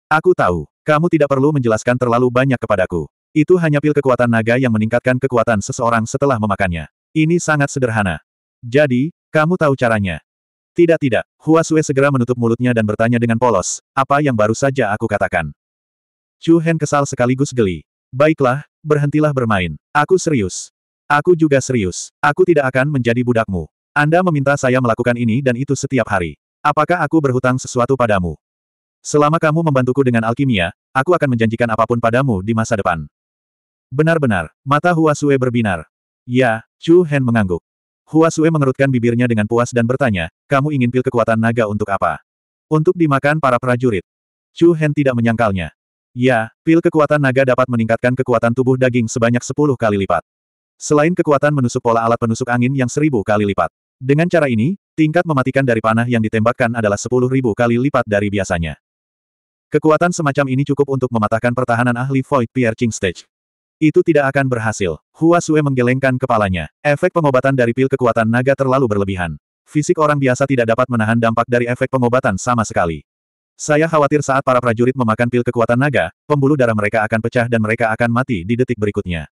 Aku tahu, kamu tidak perlu menjelaskan terlalu banyak kepadaku. Itu hanya pil kekuatan naga yang meningkatkan kekuatan seseorang setelah memakannya. Ini sangat sederhana. Jadi, kamu tahu caranya. Tidak tidak, Hua Huasue segera menutup mulutnya dan bertanya dengan polos, apa yang baru saja aku katakan. Chu Hen kesal sekaligus geli. Baiklah, berhentilah bermain. Aku serius. Aku juga serius. Aku tidak akan menjadi budakmu. Anda meminta saya melakukan ini dan itu setiap hari. Apakah aku berhutang sesuatu padamu? Selama kamu membantuku dengan alkimia, aku akan menjanjikan apapun padamu di masa depan. Benar-benar, mata Huasue berbinar. Ya, Chu Hen mengangguk. Huasue mengerutkan bibirnya dengan puas dan bertanya, kamu ingin pil kekuatan naga untuk apa? Untuk dimakan para prajurit. Chu Hen tidak menyangkalnya. Ya, pil kekuatan naga dapat meningkatkan kekuatan tubuh daging sebanyak 10 kali lipat. Selain kekuatan menusuk pola alat penusuk angin yang seribu kali lipat. Dengan cara ini, tingkat mematikan dari panah yang ditembakkan adalah sepuluh ribu kali lipat dari biasanya. Kekuatan semacam ini cukup untuk mematahkan pertahanan ahli Void Piercing Stage. Itu tidak akan berhasil. Hua Sue menggelengkan kepalanya. Efek pengobatan dari pil kekuatan naga terlalu berlebihan. Fisik orang biasa tidak dapat menahan dampak dari efek pengobatan sama sekali. Saya khawatir saat para prajurit memakan pil kekuatan naga, pembuluh darah mereka akan pecah dan mereka akan mati di detik berikutnya.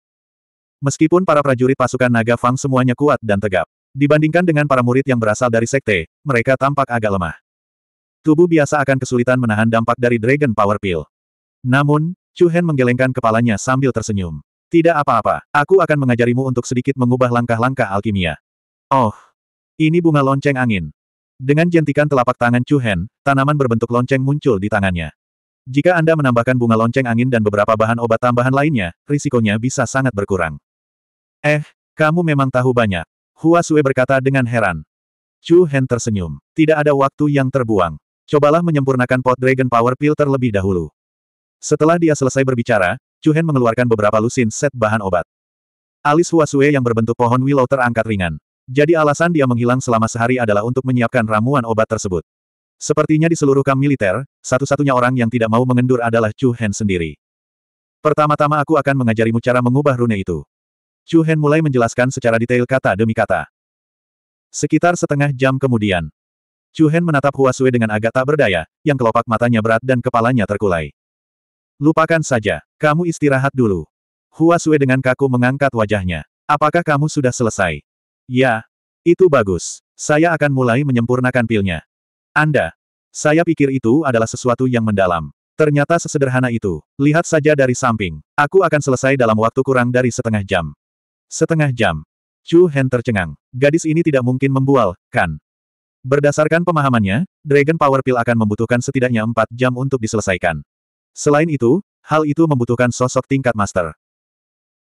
Meskipun para prajurit pasukan naga Fang semuanya kuat dan tegap. Dibandingkan dengan para murid yang berasal dari sekte, mereka tampak agak lemah. Tubuh biasa akan kesulitan menahan dampak dari Dragon Power Pill. Namun, Chu Hen menggelengkan kepalanya sambil tersenyum. Tidak apa-apa, aku akan mengajarimu untuk sedikit mengubah langkah-langkah alkimia. Oh, ini bunga lonceng angin. Dengan jentikan telapak tangan Chu Hen, tanaman berbentuk lonceng muncul di tangannya. Jika Anda menambahkan bunga lonceng angin dan beberapa bahan obat tambahan lainnya, risikonya bisa sangat berkurang. Eh, kamu memang tahu banyak. Hua Sue berkata dengan heran. Chu Hen tersenyum. Tidak ada waktu yang terbuang. Cobalah menyempurnakan pot Dragon Power Pill terlebih dahulu. Setelah dia selesai berbicara, Chu Hen mengeluarkan beberapa lusin set bahan obat. Alis Huasue yang berbentuk pohon willow terangkat ringan. Jadi alasan dia menghilang selama sehari adalah untuk menyiapkan ramuan obat tersebut. Sepertinya di seluruh kamp militer, satu-satunya orang yang tidak mau mengendur adalah Chu Hen sendiri. Pertama-tama aku akan mengajarimu cara mengubah rune itu. Chu Hen mulai menjelaskan secara detail kata demi kata. Sekitar setengah jam kemudian, Chu Hen menatap Hua Sui dengan agak tak berdaya, yang kelopak matanya berat dan kepalanya terkulai. Lupakan saja, kamu istirahat dulu. Hua Sui dengan kaku mengangkat wajahnya. Apakah kamu sudah selesai? Ya, itu bagus. Saya akan mulai menyempurnakan pilnya. Anda. Saya pikir itu adalah sesuatu yang mendalam. Ternyata sesederhana itu. Lihat saja dari samping. Aku akan selesai dalam waktu kurang dari setengah jam. Setengah jam. Chu Hen tercengang. Gadis ini tidak mungkin membual, kan? Berdasarkan pemahamannya, Dragon Power Pill akan membutuhkan setidaknya 4 jam untuk diselesaikan. Selain itu, hal itu membutuhkan sosok tingkat master.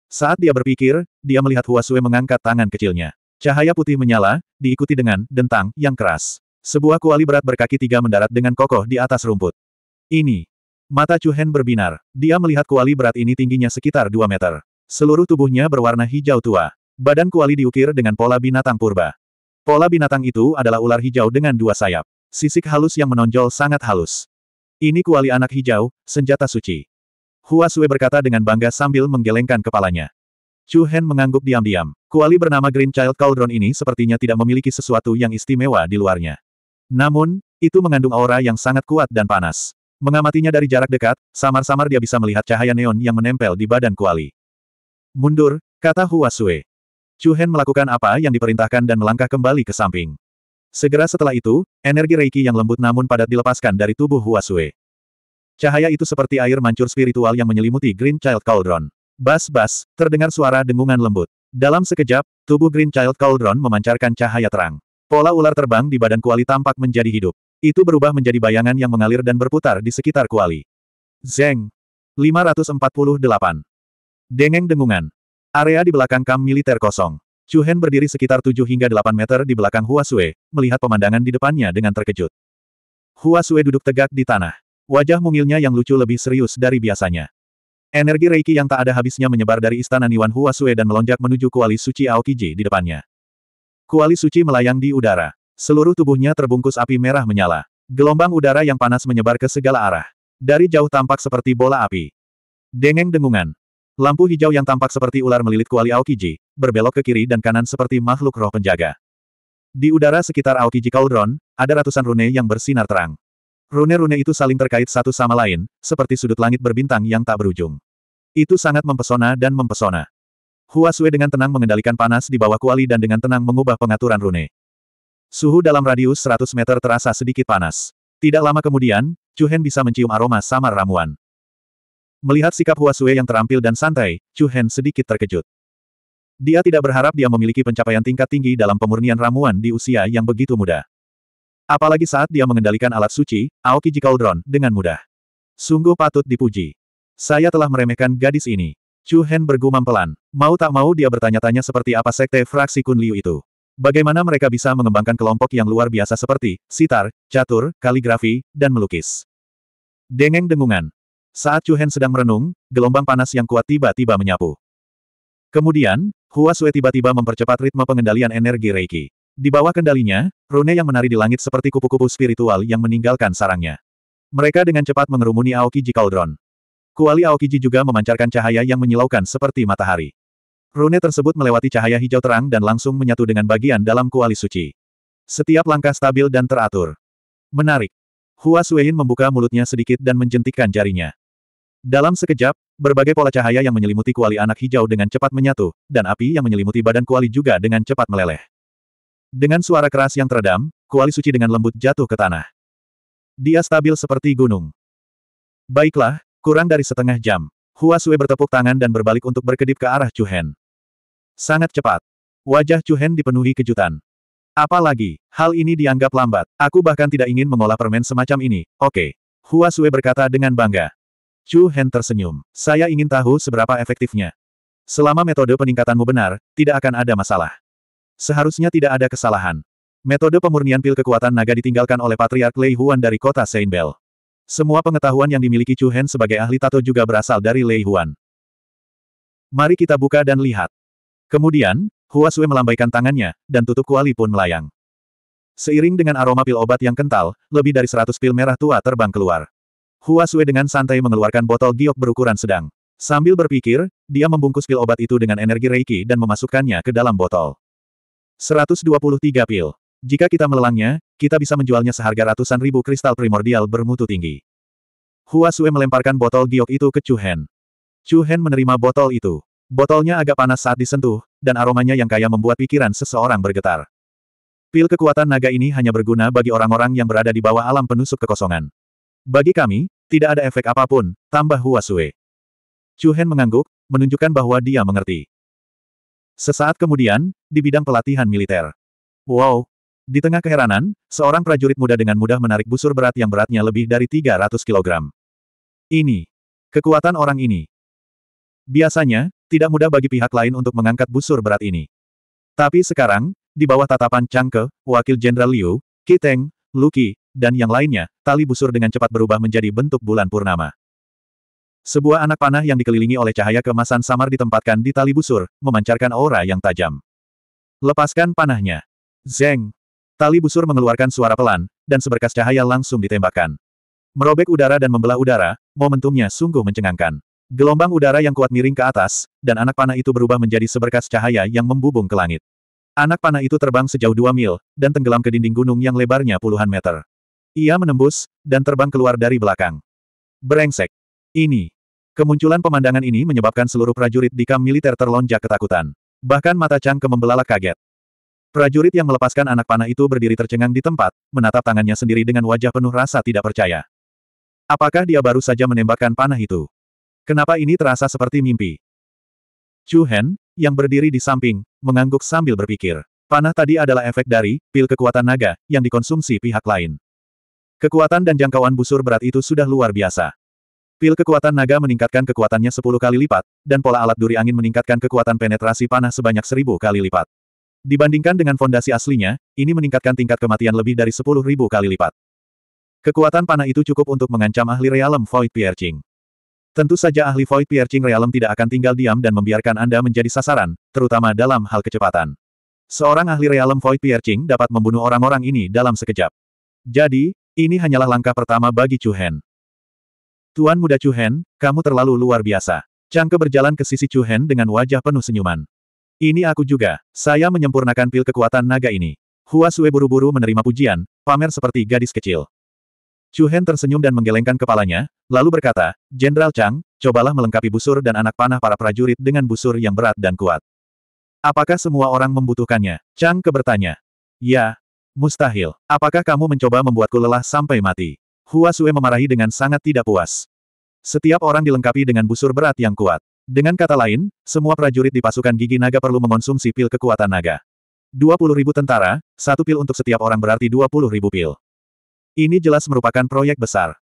Saat dia berpikir, dia melihat Huasue mengangkat tangan kecilnya. Cahaya putih menyala, diikuti dengan dentang yang keras. Sebuah kuali berat berkaki tiga mendarat dengan kokoh di atas rumput. Ini. Mata Chu Hen berbinar. Dia melihat kuali berat ini tingginya sekitar 2 meter. Seluruh tubuhnya berwarna hijau tua. Badan kuali diukir dengan pola binatang purba. Pola binatang itu adalah ular hijau dengan dua sayap. Sisik halus yang menonjol sangat halus. Ini kuali anak hijau, senjata suci. Hua Sui berkata dengan bangga sambil menggelengkan kepalanya. Chu Hen mengangguk diam-diam. Kuali bernama Green Child Cauldron ini sepertinya tidak memiliki sesuatu yang istimewa di luarnya. Namun, itu mengandung aura yang sangat kuat dan panas. Mengamatinya dari jarak dekat, samar-samar dia bisa melihat cahaya neon yang menempel di badan kuali. Mundur, kata Hua Sui. Chu Hen melakukan apa yang diperintahkan dan melangkah kembali ke samping. Segera setelah itu, energi Reiki yang lembut namun padat dilepaskan dari tubuh Hua Sui. Cahaya itu seperti air mancur spiritual yang menyelimuti Green Child Cauldron. Bas-bas, terdengar suara dengungan lembut. Dalam sekejap, tubuh Green Child Cauldron memancarkan cahaya terang. Pola ular terbang di badan kuali tampak menjadi hidup. Itu berubah menjadi bayangan yang mengalir dan berputar di sekitar kuali. Zeng. 548. Dengeng dengungan. Area di belakang kam militer kosong. Chu Hen berdiri sekitar 7 hingga 8 meter di belakang Hua Sui, melihat pemandangan di depannya dengan terkejut. Hua Sui duduk tegak di tanah. Wajah mungilnya yang lucu lebih serius dari biasanya. Energi Reiki yang tak ada habisnya menyebar dari istana Niwan Hua Sui dan melonjak menuju kuali suci Aokiji di depannya. Kuali suci melayang di udara. Seluruh tubuhnya terbungkus api merah menyala. Gelombang udara yang panas menyebar ke segala arah. Dari jauh tampak seperti bola api. Dengeng dengungan, Lampu hijau yang tampak seperti ular melilit kuali Aokiji, berbelok ke kiri dan kanan seperti makhluk roh penjaga. Di udara sekitar Aokiji Cauldron, ada ratusan rune yang bersinar terang. Rune-rune itu saling terkait satu sama lain, seperti sudut langit berbintang yang tak berujung. Itu sangat mempesona dan mempesona. Hua Sui dengan tenang mengendalikan panas di bawah kuali dan dengan tenang mengubah pengaturan rune. Suhu dalam radius 100 meter terasa sedikit panas. Tidak lama kemudian, Chu Hen bisa mencium aroma samar ramuan. Melihat sikap Huasue yang terampil dan santai, Chu Hen sedikit terkejut. Dia tidak berharap dia memiliki pencapaian tingkat tinggi dalam pemurnian ramuan di usia yang begitu muda. Apalagi saat dia mengendalikan alat suci, Aokiji Cauldron, dengan mudah. Sungguh patut dipuji. Saya telah meremehkan gadis ini. Chu Hen bergumam pelan. Mau tak mau dia bertanya-tanya seperti apa sekte fraksi Kun Liu itu. Bagaimana mereka bisa mengembangkan kelompok yang luar biasa seperti sitar, catur, kaligrafi, dan melukis. Dengeng dengungan, saat Chu Hen sedang merenung, gelombang panas yang kuat tiba-tiba menyapu. Kemudian, Hua Sui tiba-tiba mempercepat ritme pengendalian energi Reiki. Di bawah kendalinya, rune yang menari di langit seperti kupu-kupu spiritual yang meninggalkan sarangnya. Mereka dengan cepat mengerumuni Aokiji Cauldron. Kuali Aokiji juga memancarkan cahaya yang menyilaukan seperti matahari. Rune tersebut melewati cahaya hijau terang dan langsung menyatu dengan bagian dalam kuali suci. Setiap langkah stabil dan teratur. Menarik. Hua Suein membuka mulutnya sedikit dan menjentikkan jarinya. Dalam sekejap, berbagai pola cahaya yang menyelimuti kuali anak hijau dengan cepat menyatu, dan api yang menyelimuti badan kuali juga dengan cepat meleleh. Dengan suara keras yang teredam, kuali suci dengan lembut jatuh ke tanah. Dia stabil seperti gunung. Baiklah, kurang dari setengah jam. Hua Sue bertepuk tangan dan berbalik untuk berkedip ke arah Chu Hen. Sangat cepat. Wajah Chu Hen dipenuhi kejutan. Apalagi, hal ini dianggap lambat. Aku bahkan tidak ingin mengolah permen semacam ini. Oke. Okay. Hua Sue berkata dengan bangga. Chu Hen tersenyum. Saya ingin tahu seberapa efektifnya. Selama metode peningkatanmu benar, tidak akan ada masalah. Seharusnya tidak ada kesalahan. Metode pemurnian pil kekuatan naga ditinggalkan oleh Patriark Lei Huan dari kota Bell. Semua pengetahuan yang dimiliki Chu Hen sebagai ahli tato juga berasal dari Lei Huan. Mari kita buka dan lihat. Kemudian, Hua Sui melambaikan tangannya, dan tutup kuali pun melayang. Seiring dengan aroma pil obat yang kental, lebih dari seratus pil merah tua terbang keluar. Hua Sui dengan santai mengeluarkan botol giok berukuran sedang. Sambil berpikir, dia membungkus pil obat itu dengan energi reiki dan memasukkannya ke dalam botol. 123 pil. Jika kita melelangnya, kita bisa menjualnya seharga ratusan ribu kristal primordial bermutu tinggi. Hua Sui melemparkan botol giok itu ke Chu Hen. Chu Hen menerima botol itu. Botolnya agak panas saat disentuh, dan aromanya yang kaya membuat pikiran seseorang bergetar. Pil kekuatan naga ini hanya berguna bagi orang-orang yang berada di bawah alam penusuk kekosongan. Bagi kami, tidak ada efek apapun, tambah Huasue. Hen mengangguk, menunjukkan bahwa dia mengerti. Sesaat kemudian, di bidang pelatihan militer. Wow! Di tengah keheranan, seorang prajurit muda dengan mudah menarik busur berat yang beratnya lebih dari 300 kg. Ini. Kekuatan orang ini. Biasanya, tidak mudah bagi pihak lain untuk mengangkat busur berat ini. Tapi sekarang, di bawah tatapan Changke, Wakil Jenderal Liu, Kiteng, Luki, dan yang lainnya, tali busur dengan cepat berubah menjadi bentuk bulan purnama. Sebuah anak panah yang dikelilingi oleh cahaya kemasan samar ditempatkan di tali busur, memancarkan aura yang tajam. Lepaskan panahnya. Zeng. Tali busur mengeluarkan suara pelan, dan seberkas cahaya langsung ditembakkan. Merobek udara dan membelah udara, momentumnya sungguh mencengangkan. Gelombang udara yang kuat miring ke atas, dan anak panah itu berubah menjadi seberkas cahaya yang membubung ke langit. Anak panah itu terbang sejauh dua mil, dan tenggelam ke dinding gunung yang lebarnya puluhan meter. Ia menembus, dan terbang keluar dari belakang. Berengsek! Ini. Kemunculan pemandangan ini menyebabkan seluruh prajurit di kamp militer terlonjak ketakutan. Bahkan mata ke membelalak kaget. Prajurit yang melepaskan anak panah itu berdiri tercengang di tempat, menatap tangannya sendiri dengan wajah penuh rasa tidak percaya. Apakah dia baru saja menembakkan panah itu? Kenapa ini terasa seperti mimpi? Chu Hen, yang berdiri di samping, mengangguk sambil berpikir. Panah tadi adalah efek dari pil kekuatan naga yang dikonsumsi pihak lain. Kekuatan dan jangkauan busur berat itu sudah luar biasa. Pil kekuatan naga meningkatkan kekuatannya 10 kali lipat, dan pola alat duri angin meningkatkan kekuatan penetrasi panah sebanyak 1000 kali lipat. Dibandingkan dengan fondasi aslinya, ini meningkatkan tingkat kematian lebih dari 10.000 kali lipat. Kekuatan panah itu cukup untuk mengancam ahli realem Void Piercing. Tentu saja ahli Void Piercing Realm tidak akan tinggal diam dan membiarkan Anda menjadi sasaran, terutama dalam hal kecepatan. Seorang ahli Realm Void Piercing dapat membunuh orang-orang ini dalam sekejap. Jadi, ini hanyalah langkah pertama bagi Chu Hen. Tuan muda Chu Hen, kamu terlalu luar biasa. Changke berjalan ke sisi Chu Hen dengan wajah penuh senyuman. Ini aku juga, saya menyempurnakan pil kekuatan naga ini. Hua Sue buru-buru menerima pujian, pamer seperti gadis kecil. Chu Hen tersenyum dan menggelengkan kepalanya, lalu berkata, Jenderal Chang, cobalah melengkapi busur dan anak panah para prajurit dengan busur yang berat dan kuat. Apakah semua orang membutuhkannya? Chang kebertanya. Ya, mustahil. Apakah kamu mencoba membuatku lelah sampai mati? Hua Sue memarahi dengan sangat tidak puas. Setiap orang dilengkapi dengan busur berat yang kuat. Dengan kata lain, semua prajurit di pasukan gigi naga perlu mengonsumsi pil kekuatan naga. 20.000 tentara, satu pil untuk setiap orang berarti 20.000 pil. Ini jelas merupakan proyek besar.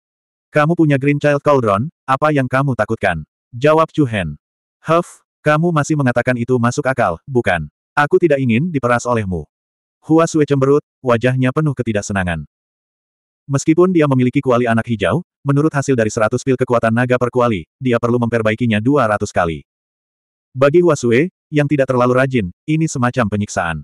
Kamu punya Green Child Cauldron, apa yang kamu takutkan? Jawab Chu Hen. Huff, kamu masih mengatakan itu masuk akal, bukan? Aku tidak ingin diperas olehmu. Hua Sue cemberut, wajahnya penuh ketidaksenangan. Meskipun dia memiliki kuali anak hijau, menurut hasil dari 100 pil kekuatan naga per kuali, dia perlu memperbaikinya 200 kali. Bagi Hua Huasue, yang tidak terlalu rajin, ini semacam penyiksaan.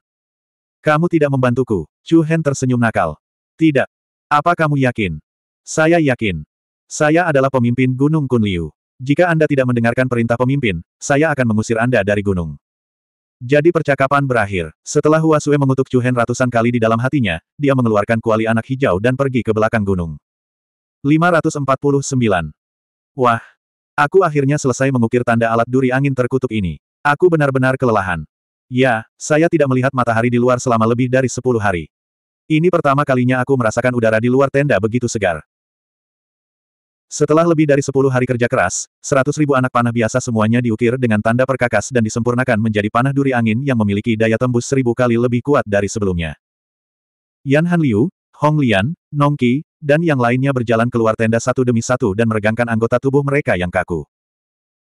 Kamu tidak membantuku, Chu Hen tersenyum nakal. Tidak, apa kamu yakin? Saya yakin. Saya adalah pemimpin Gunung Kunliu. Jika Anda tidak mendengarkan perintah pemimpin, saya akan mengusir Anda dari gunung. Jadi percakapan berakhir. Setelah Huasue mengutuk Chu ratusan kali di dalam hatinya, dia mengeluarkan kuali anak hijau dan pergi ke belakang gunung. 549. Wah! Aku akhirnya selesai mengukir tanda alat duri angin terkutuk ini. Aku benar-benar kelelahan. Ya, saya tidak melihat matahari di luar selama lebih dari 10 hari. Ini pertama kalinya aku merasakan udara di luar tenda begitu segar. Setelah lebih dari 10 hari kerja keras, 100 ribu anak panah biasa semuanya diukir dengan tanda perkakas dan disempurnakan menjadi panah duri angin yang memiliki daya tembus seribu kali lebih kuat dari sebelumnya. Yan Han Liu, Hong Lian, Nong Qi, dan yang lainnya berjalan keluar tenda satu demi satu dan meregangkan anggota tubuh mereka yang kaku.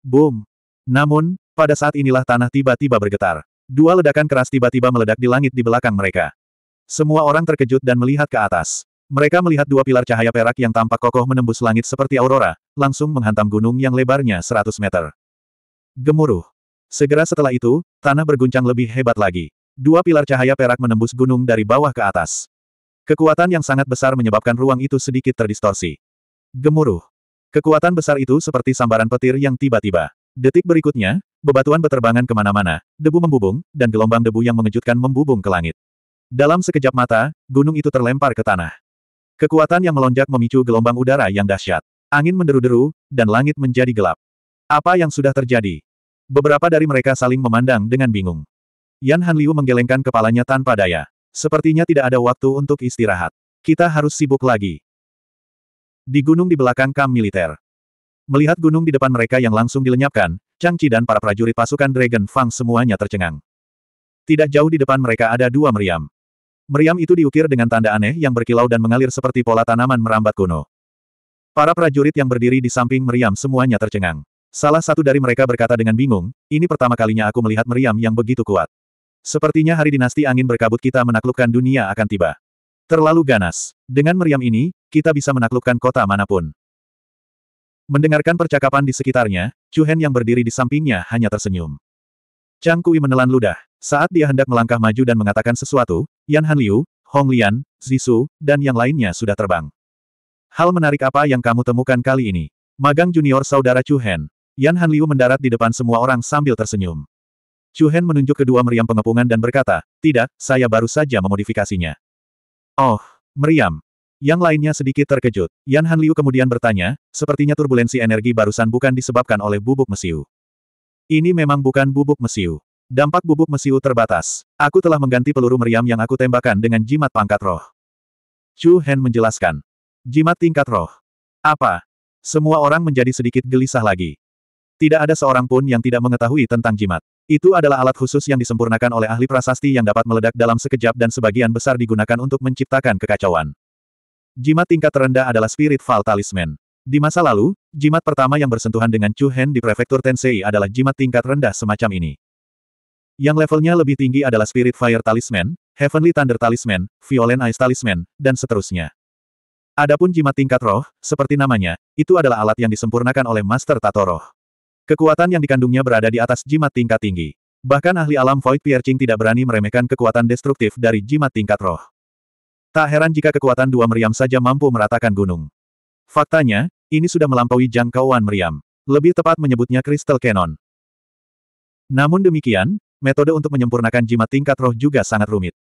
Boom! Namun, pada saat inilah tanah tiba-tiba bergetar. Dua ledakan keras tiba-tiba meledak di langit di belakang mereka. Semua orang terkejut dan melihat ke atas. Mereka melihat dua pilar cahaya perak yang tampak kokoh menembus langit seperti aurora, langsung menghantam gunung yang lebarnya 100 meter. Gemuruh. Segera setelah itu, tanah berguncang lebih hebat lagi. Dua pilar cahaya perak menembus gunung dari bawah ke atas. Kekuatan yang sangat besar menyebabkan ruang itu sedikit terdistorsi. Gemuruh. Kekuatan besar itu seperti sambaran petir yang tiba-tiba. Detik berikutnya, bebatuan beterbangan kemana-mana, debu membubung, dan gelombang debu yang mengejutkan membubung ke langit. Dalam sekejap mata, gunung itu terlempar ke tanah. Kekuatan yang melonjak memicu gelombang udara yang dahsyat. Angin menderu-deru, dan langit menjadi gelap. Apa yang sudah terjadi? Beberapa dari mereka saling memandang dengan bingung. Yan Han Liu menggelengkan kepalanya tanpa daya. Sepertinya tidak ada waktu untuk istirahat. Kita harus sibuk lagi. Di gunung di belakang kam militer. Melihat gunung di depan mereka yang langsung dilenyapkan, Chang Chi dan para prajurit pasukan Dragon Fang semuanya tercengang. Tidak jauh di depan mereka ada dua meriam. Meriam itu diukir dengan tanda aneh yang berkilau dan mengalir seperti pola tanaman merambat kuno. Para prajurit yang berdiri di samping meriam semuanya tercengang. Salah satu dari mereka berkata dengan bingung, ini pertama kalinya aku melihat meriam yang begitu kuat. Sepertinya hari dinasti angin berkabut kita menaklukkan dunia akan tiba. Terlalu ganas. Dengan meriam ini, kita bisa menaklukkan kota manapun. Mendengarkan percakapan di sekitarnya, Chu Hen yang berdiri di sampingnya hanya tersenyum. Chang Kui menelan ludah. Saat dia hendak melangkah maju dan mengatakan sesuatu, Yan Han Liu, Hong Lian, Zisu, dan yang lainnya sudah terbang. Hal menarik apa yang kamu temukan kali ini? Magang junior saudara Chu Hen. Yan Han Liu mendarat di depan semua orang sambil tersenyum. Chu Hen menunjuk kedua meriam pengepungan dan berkata, tidak, saya baru saja memodifikasinya. Oh, meriam. Yang lainnya sedikit terkejut. Yan Han Liu kemudian bertanya, sepertinya turbulensi energi barusan bukan disebabkan oleh bubuk mesiu. Ini memang bukan bubuk mesiu. Dampak bubuk mesiu terbatas. Aku telah mengganti peluru meriam yang aku tembakan dengan jimat pangkat roh. Chu Hen menjelaskan. Jimat tingkat roh. Apa? Semua orang menjadi sedikit gelisah lagi. Tidak ada seorang pun yang tidak mengetahui tentang jimat. Itu adalah alat khusus yang disempurnakan oleh ahli prasasti yang dapat meledak dalam sekejap dan sebagian besar digunakan untuk menciptakan kekacauan. Jimat tingkat terendah adalah Spirit Fall Talisman. Di masa lalu, jimat pertama yang bersentuhan dengan Chu Hen di prefektur Tensei adalah jimat tingkat rendah semacam ini. Yang levelnya lebih tinggi adalah Spirit Fire Talisman, Heavenly Thunder Talisman, Violent Ice Talisman, dan seterusnya. Adapun jimat tingkat roh, seperti namanya, itu adalah alat yang disempurnakan oleh Master Tato Roh. Kekuatan yang dikandungnya berada di atas jimat tingkat tinggi. Bahkan ahli alam Void Piercing tidak berani meremehkan kekuatan destruktif dari jimat tingkat roh. Tak heran jika kekuatan dua meriam saja mampu meratakan gunung. Faktanya, ini sudah melampaui jangkauan meriam. Lebih tepat menyebutnya kristal cannon. Namun demikian, metode untuk menyempurnakan jimat tingkat roh juga sangat rumit.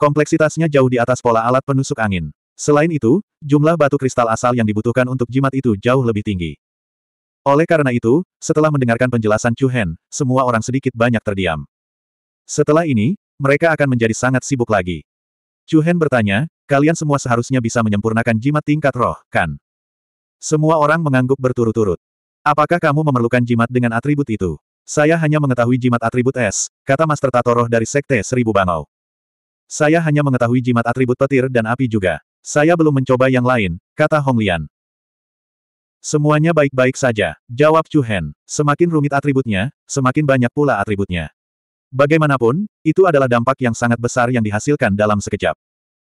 Kompleksitasnya jauh di atas pola alat penusuk angin. Selain itu, jumlah batu kristal asal yang dibutuhkan untuk jimat itu jauh lebih tinggi. Oleh karena itu, setelah mendengarkan penjelasan Chu Hen, semua orang sedikit banyak terdiam. Setelah ini, mereka akan menjadi sangat sibuk lagi. Chu Hen bertanya, kalian semua seharusnya bisa menyempurnakan jimat tingkat roh, kan? Semua orang mengangguk berturut-turut. Apakah kamu memerlukan jimat dengan atribut itu? Saya hanya mengetahui jimat atribut es, kata Master Tatoroh dari Sekte Seribu Bangau. Saya hanya mengetahui jimat atribut petir dan api juga. Saya belum mencoba yang lain, kata Hong Lian. Semuanya baik-baik saja, jawab Chu Hen. Semakin rumit atributnya, semakin banyak pula atributnya. Bagaimanapun, itu adalah dampak yang sangat besar yang dihasilkan dalam sekejap.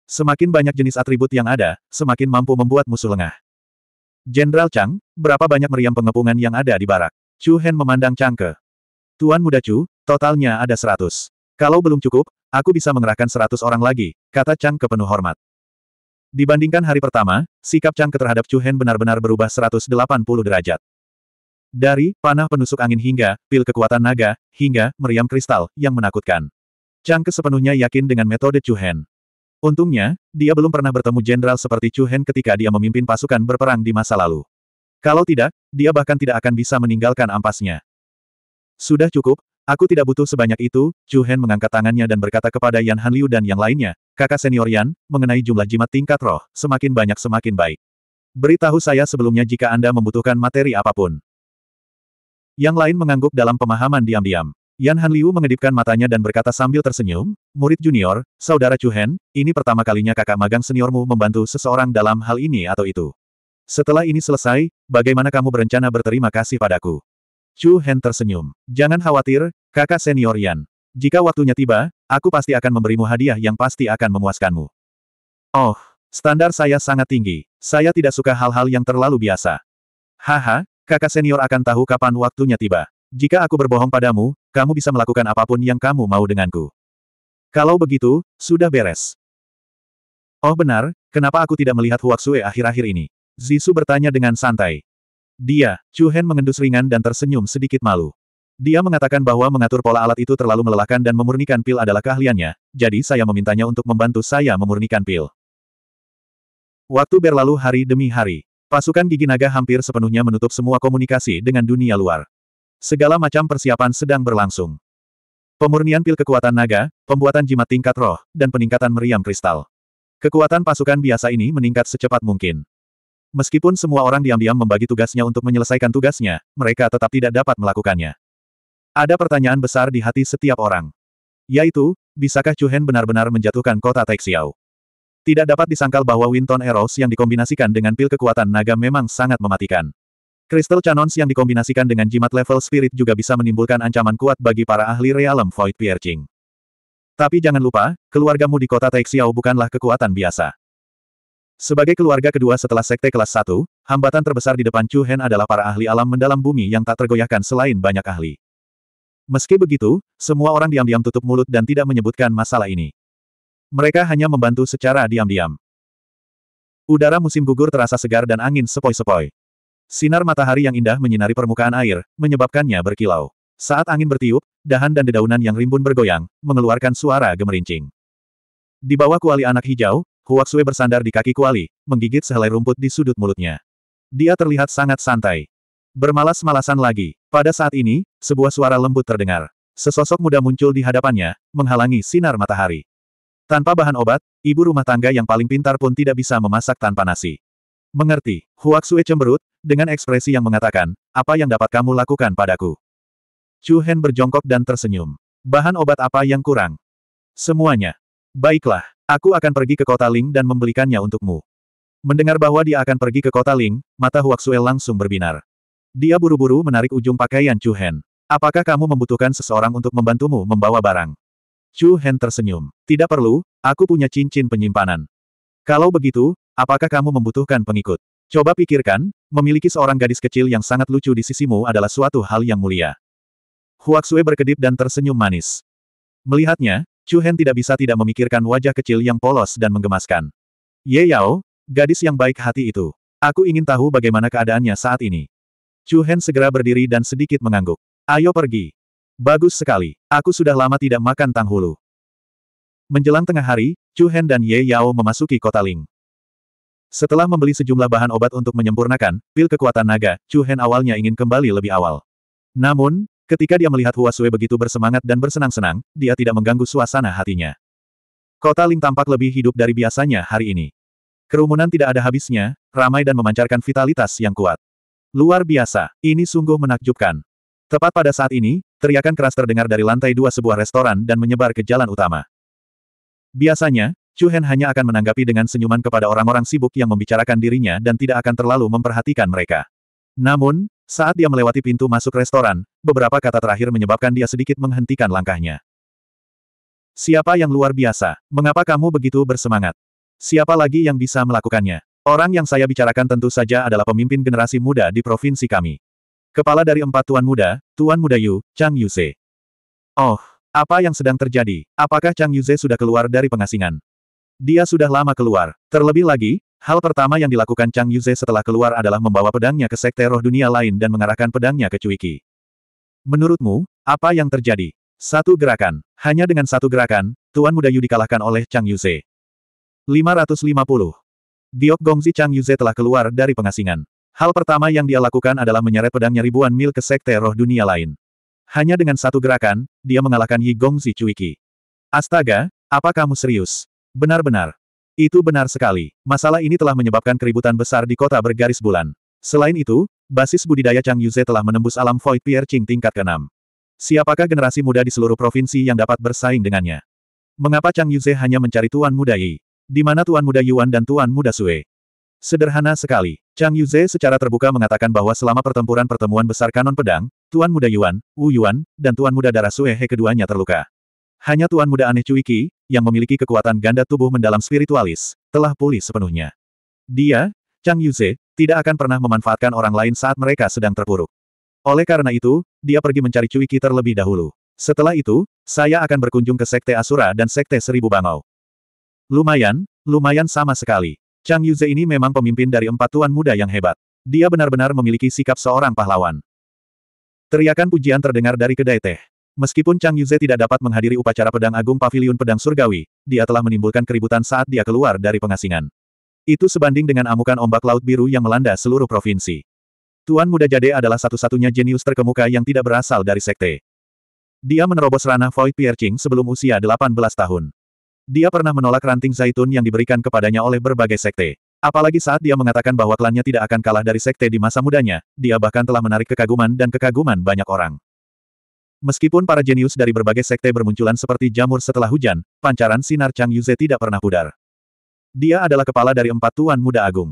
Semakin banyak jenis atribut yang ada, semakin mampu membuat musuh lengah. Jenderal Chang, berapa banyak meriam pengepungan yang ada di barak? Chu Hen memandang Chang ke. Tuan muda Chu, totalnya ada seratus. Kalau belum cukup, aku bisa mengerahkan seratus orang lagi, kata Chang ke penuh hormat. Dibandingkan hari pertama, sikap Chang ke terhadap Chu Hen benar-benar berubah 180 derajat. Dari panah penusuk angin hingga pil kekuatan naga, hingga meriam kristal yang menakutkan. Chang ke sepenuhnya yakin dengan metode Chu Hen. Untungnya, dia belum pernah bertemu jenderal seperti Chu Hen ketika dia memimpin pasukan berperang di masa lalu. Kalau tidak, dia bahkan tidak akan bisa meninggalkan ampasnya. Sudah cukup, aku tidak butuh sebanyak itu, Chu Hen mengangkat tangannya dan berkata kepada Yan Han Liu dan yang lainnya, kakak senior Yan, mengenai jumlah jimat tingkat roh, semakin banyak semakin baik. Beritahu saya sebelumnya jika Anda membutuhkan materi apapun. Yang lain mengangguk dalam pemahaman diam-diam. Yan Han Liu mengedipkan matanya dan berkata sambil tersenyum, murid junior, saudara Chu Hen, ini pertama kalinya kakak magang seniormu membantu seseorang dalam hal ini atau itu. Setelah ini selesai, bagaimana kamu berencana berterima kasih padaku? Chu Hen tersenyum. Jangan khawatir, kakak senior Yan. Jika waktunya tiba, aku pasti akan memberimu hadiah yang pasti akan memuaskanmu. Oh, standar saya sangat tinggi. Saya tidak suka hal-hal yang terlalu biasa. Haha, kakak senior akan tahu kapan waktunya tiba. Jika aku berbohong padamu, kamu bisa melakukan apapun yang kamu mau denganku. Kalau begitu, sudah beres. Oh benar, kenapa aku tidak melihat Sue akhir-akhir ini? Zisu bertanya dengan santai. Dia, Chu Hen mengendus ringan dan tersenyum sedikit malu. Dia mengatakan bahwa mengatur pola alat itu terlalu melelahkan dan memurnikan pil adalah keahliannya, jadi saya memintanya untuk membantu saya memurnikan pil. Waktu berlalu hari demi hari. Pasukan gigi naga hampir sepenuhnya menutup semua komunikasi dengan dunia luar. Segala macam persiapan sedang berlangsung. Pemurnian pil kekuatan naga, pembuatan jimat tingkat roh, dan peningkatan meriam kristal. Kekuatan pasukan biasa ini meningkat secepat mungkin. Meskipun semua orang diam-diam membagi tugasnya untuk menyelesaikan tugasnya, mereka tetap tidak dapat melakukannya. Ada pertanyaan besar di hati setiap orang. Yaitu, bisakah Chuhen benar-benar menjatuhkan kota Taixiao? Tidak dapat disangkal bahwa Winton Eros yang dikombinasikan dengan pil kekuatan naga memang sangat mematikan. Crystal Canons yang dikombinasikan dengan jimat level spirit juga bisa menimbulkan ancaman kuat bagi para ahli realem Void Piercing. Tapi jangan lupa, keluargamu di kota Taixiao bukanlah kekuatan biasa. Sebagai keluarga kedua setelah sekte kelas 1, hambatan terbesar di depan Chu Hen adalah para ahli alam mendalam bumi yang tak tergoyahkan selain banyak ahli. Meski begitu, semua orang diam-diam tutup mulut dan tidak menyebutkan masalah ini. Mereka hanya membantu secara diam-diam. Udara musim gugur terasa segar dan angin sepoi-sepoi. Sinar matahari yang indah menyinari permukaan air, menyebabkannya berkilau. Saat angin bertiup, dahan dan dedaunan yang rimbun bergoyang, mengeluarkan suara gemerincing. Di bawah kuali anak hijau, Huaksue bersandar di kaki kuali, menggigit sehelai rumput di sudut mulutnya. Dia terlihat sangat santai. Bermalas-malasan lagi. Pada saat ini, sebuah suara lembut terdengar. Sesosok muda muncul di hadapannya, menghalangi sinar matahari. Tanpa bahan obat, ibu rumah tangga yang paling pintar pun tidak bisa memasak tanpa nasi. Mengerti, Huaksue cemberut, dengan ekspresi yang mengatakan, apa yang dapat kamu lakukan padaku? Chu Hen berjongkok dan tersenyum. Bahan obat apa yang kurang? Semuanya. Baiklah, aku akan pergi ke kota Ling dan membelikannya untukmu. Mendengar bahwa dia akan pergi ke kota Ling, mata Huaxue langsung berbinar. Dia buru-buru menarik ujung pakaian Chu Hen. Apakah kamu membutuhkan seseorang untuk membantumu membawa barang? Chu Hen tersenyum. Tidak perlu, aku punya cincin penyimpanan. Kalau begitu, apakah kamu membutuhkan pengikut? Coba pikirkan, memiliki seorang gadis kecil yang sangat lucu di sisimu adalah suatu hal yang mulia. Huaxue berkedip dan tersenyum manis. Melihatnya, Chu Hen tidak bisa tidak memikirkan wajah kecil yang polos dan menggemaskan. Ye Yao, gadis yang baik hati itu. Aku ingin tahu bagaimana keadaannya saat ini. Chu Hen segera berdiri dan sedikit mengangguk. Ayo pergi. Bagus sekali. Aku sudah lama tidak makan tanghulu. Menjelang tengah hari, Chu Hen dan Ye Yao memasuki kota Ling. Setelah membeli sejumlah bahan obat untuk menyempurnakan pil kekuatan naga, Chu Hen awalnya ingin kembali lebih awal. Namun, ketika dia melihat Hua Sui begitu bersemangat dan bersenang-senang, dia tidak mengganggu suasana hatinya. Kota Ling tampak lebih hidup dari biasanya hari ini. Kerumunan tidak ada habisnya, ramai dan memancarkan vitalitas yang kuat. Luar biasa, ini sungguh menakjubkan. Tepat pada saat ini, teriakan keras terdengar dari lantai dua sebuah restoran dan menyebar ke jalan utama. Biasanya, Chu Hen hanya akan menanggapi dengan senyuman kepada orang-orang sibuk yang membicarakan dirinya dan tidak akan terlalu memperhatikan mereka. Namun, saat dia melewati pintu masuk restoran, beberapa kata terakhir menyebabkan dia sedikit menghentikan langkahnya. Siapa yang luar biasa? Mengapa kamu begitu bersemangat? Siapa lagi yang bisa melakukannya? Orang yang saya bicarakan tentu saja adalah pemimpin generasi muda di provinsi kami. Kepala dari empat tuan muda, Tuan Muda Yu, Chang Yuse. Oh, apa yang sedang terjadi? Apakah Chang Yuse sudah keluar dari pengasingan? Dia sudah lama keluar. Terlebih lagi, hal pertama yang dilakukan Chang Yuze setelah keluar adalah membawa pedangnya ke sekte roh dunia lain dan mengarahkan pedangnya ke Cuiki. Menurutmu, apa yang terjadi? Satu gerakan. Hanya dengan satu gerakan, Tuan Muda Yu dikalahkan oleh Chang Yuze. 550. Diok Gongzi Chang Yuze telah keluar dari pengasingan. Hal pertama yang dia lakukan adalah menyeret pedangnya ribuan mil ke sekte roh dunia lain. Hanya dengan satu gerakan, dia mengalahkan Yi Gongzi Cuiki. Astaga, apa kamu serius? Benar-benar. Itu benar sekali. Masalah ini telah menyebabkan keributan besar di kota bergaris bulan. Selain itu, basis budidaya Chang Yuze telah menembus alam Void Pier Piercing tingkat ke-6. Siapakah generasi muda di seluruh provinsi yang dapat bersaing dengannya? Mengapa Chang Yuze hanya mencari Tuan Muda Yi? Di mana Tuan Muda Yuan dan Tuan Muda Sue? Sederhana sekali. Chang Yuze secara terbuka mengatakan bahwa selama pertempuran pertemuan besar kanon pedang, Tuan Muda Yuan, Wu Yuan, dan Tuan Muda Darah Sue He keduanya terluka. Hanya Tuan Muda Aneh Cui Qi yang memiliki kekuatan ganda tubuh mendalam spiritualis, telah pulih sepenuhnya. Dia, Chang Yuze, tidak akan pernah memanfaatkan orang lain saat mereka sedang terpuruk. Oleh karena itu, dia pergi mencari Cuiki terlebih dahulu. Setelah itu, saya akan berkunjung ke Sekte Asura dan Sekte Seribu Bangau. Lumayan, lumayan sama sekali. Chang Yuze ini memang pemimpin dari empat tuan muda yang hebat. Dia benar-benar memiliki sikap seorang pahlawan. Teriakan pujian terdengar dari kedai teh. Meskipun Chang Yuze tidak dapat menghadiri upacara pedang agung paviliun pedang surgawi, dia telah menimbulkan keributan saat dia keluar dari pengasingan. Itu sebanding dengan amukan ombak laut biru yang melanda seluruh provinsi. Tuan Muda Jade adalah satu-satunya jenius terkemuka yang tidak berasal dari sekte. Dia menerobos ranah Void Piercing sebelum usia 18 tahun. Dia pernah menolak ranting zaitun yang diberikan kepadanya oleh berbagai sekte. Apalagi saat dia mengatakan bahwa klannya tidak akan kalah dari sekte di masa mudanya, dia bahkan telah menarik kekaguman dan kekaguman banyak orang. Meskipun para jenius dari berbagai sekte bermunculan seperti jamur setelah hujan, pancaran sinar Chang Yuze tidak pernah pudar. Dia adalah kepala dari empat tuan muda agung.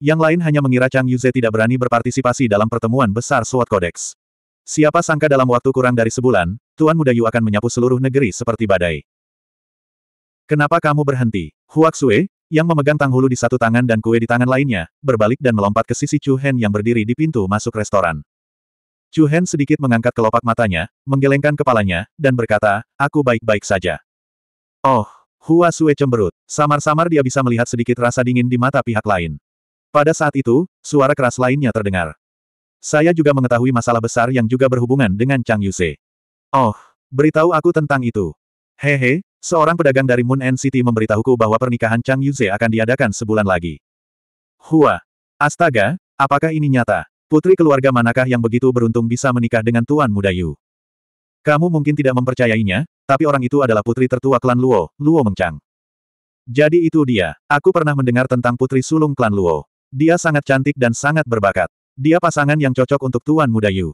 Yang lain hanya mengira Chang Yuze tidak berani berpartisipasi dalam pertemuan besar Suat Codex. Siapa sangka dalam waktu kurang dari sebulan, Tuan Muda Yu akan menyapu seluruh negeri seperti badai. Kenapa kamu berhenti? Huak Sue, yang memegang tanghulu di satu tangan dan kue di tangan lainnya, berbalik dan melompat ke sisi Chu Hen yang berdiri di pintu masuk restoran. Chu Hen sedikit mengangkat kelopak matanya, menggelengkan kepalanya, dan berkata, aku baik-baik saja. Oh, Hua Sue cemberut. Samar-samar dia bisa melihat sedikit rasa dingin di mata pihak lain. Pada saat itu, suara keras lainnya terdengar. Saya juga mengetahui masalah besar yang juga berhubungan dengan Chang Yuse. Oh, beritahu aku tentang itu. Hehe, seorang pedagang dari Moon and City memberitahuku bahwa pernikahan Chang Yuse akan diadakan sebulan lagi. Hua, astaga, apakah ini nyata? Putri keluarga manakah yang begitu beruntung bisa menikah dengan Tuan Muda Yu? Kamu mungkin tidak mempercayainya, tapi orang itu adalah putri tertua klan Luo, Luo Mengchang. Jadi itu dia, aku pernah mendengar tentang putri sulung klan Luo. Dia sangat cantik dan sangat berbakat. Dia pasangan yang cocok untuk Tuan Muda Yu.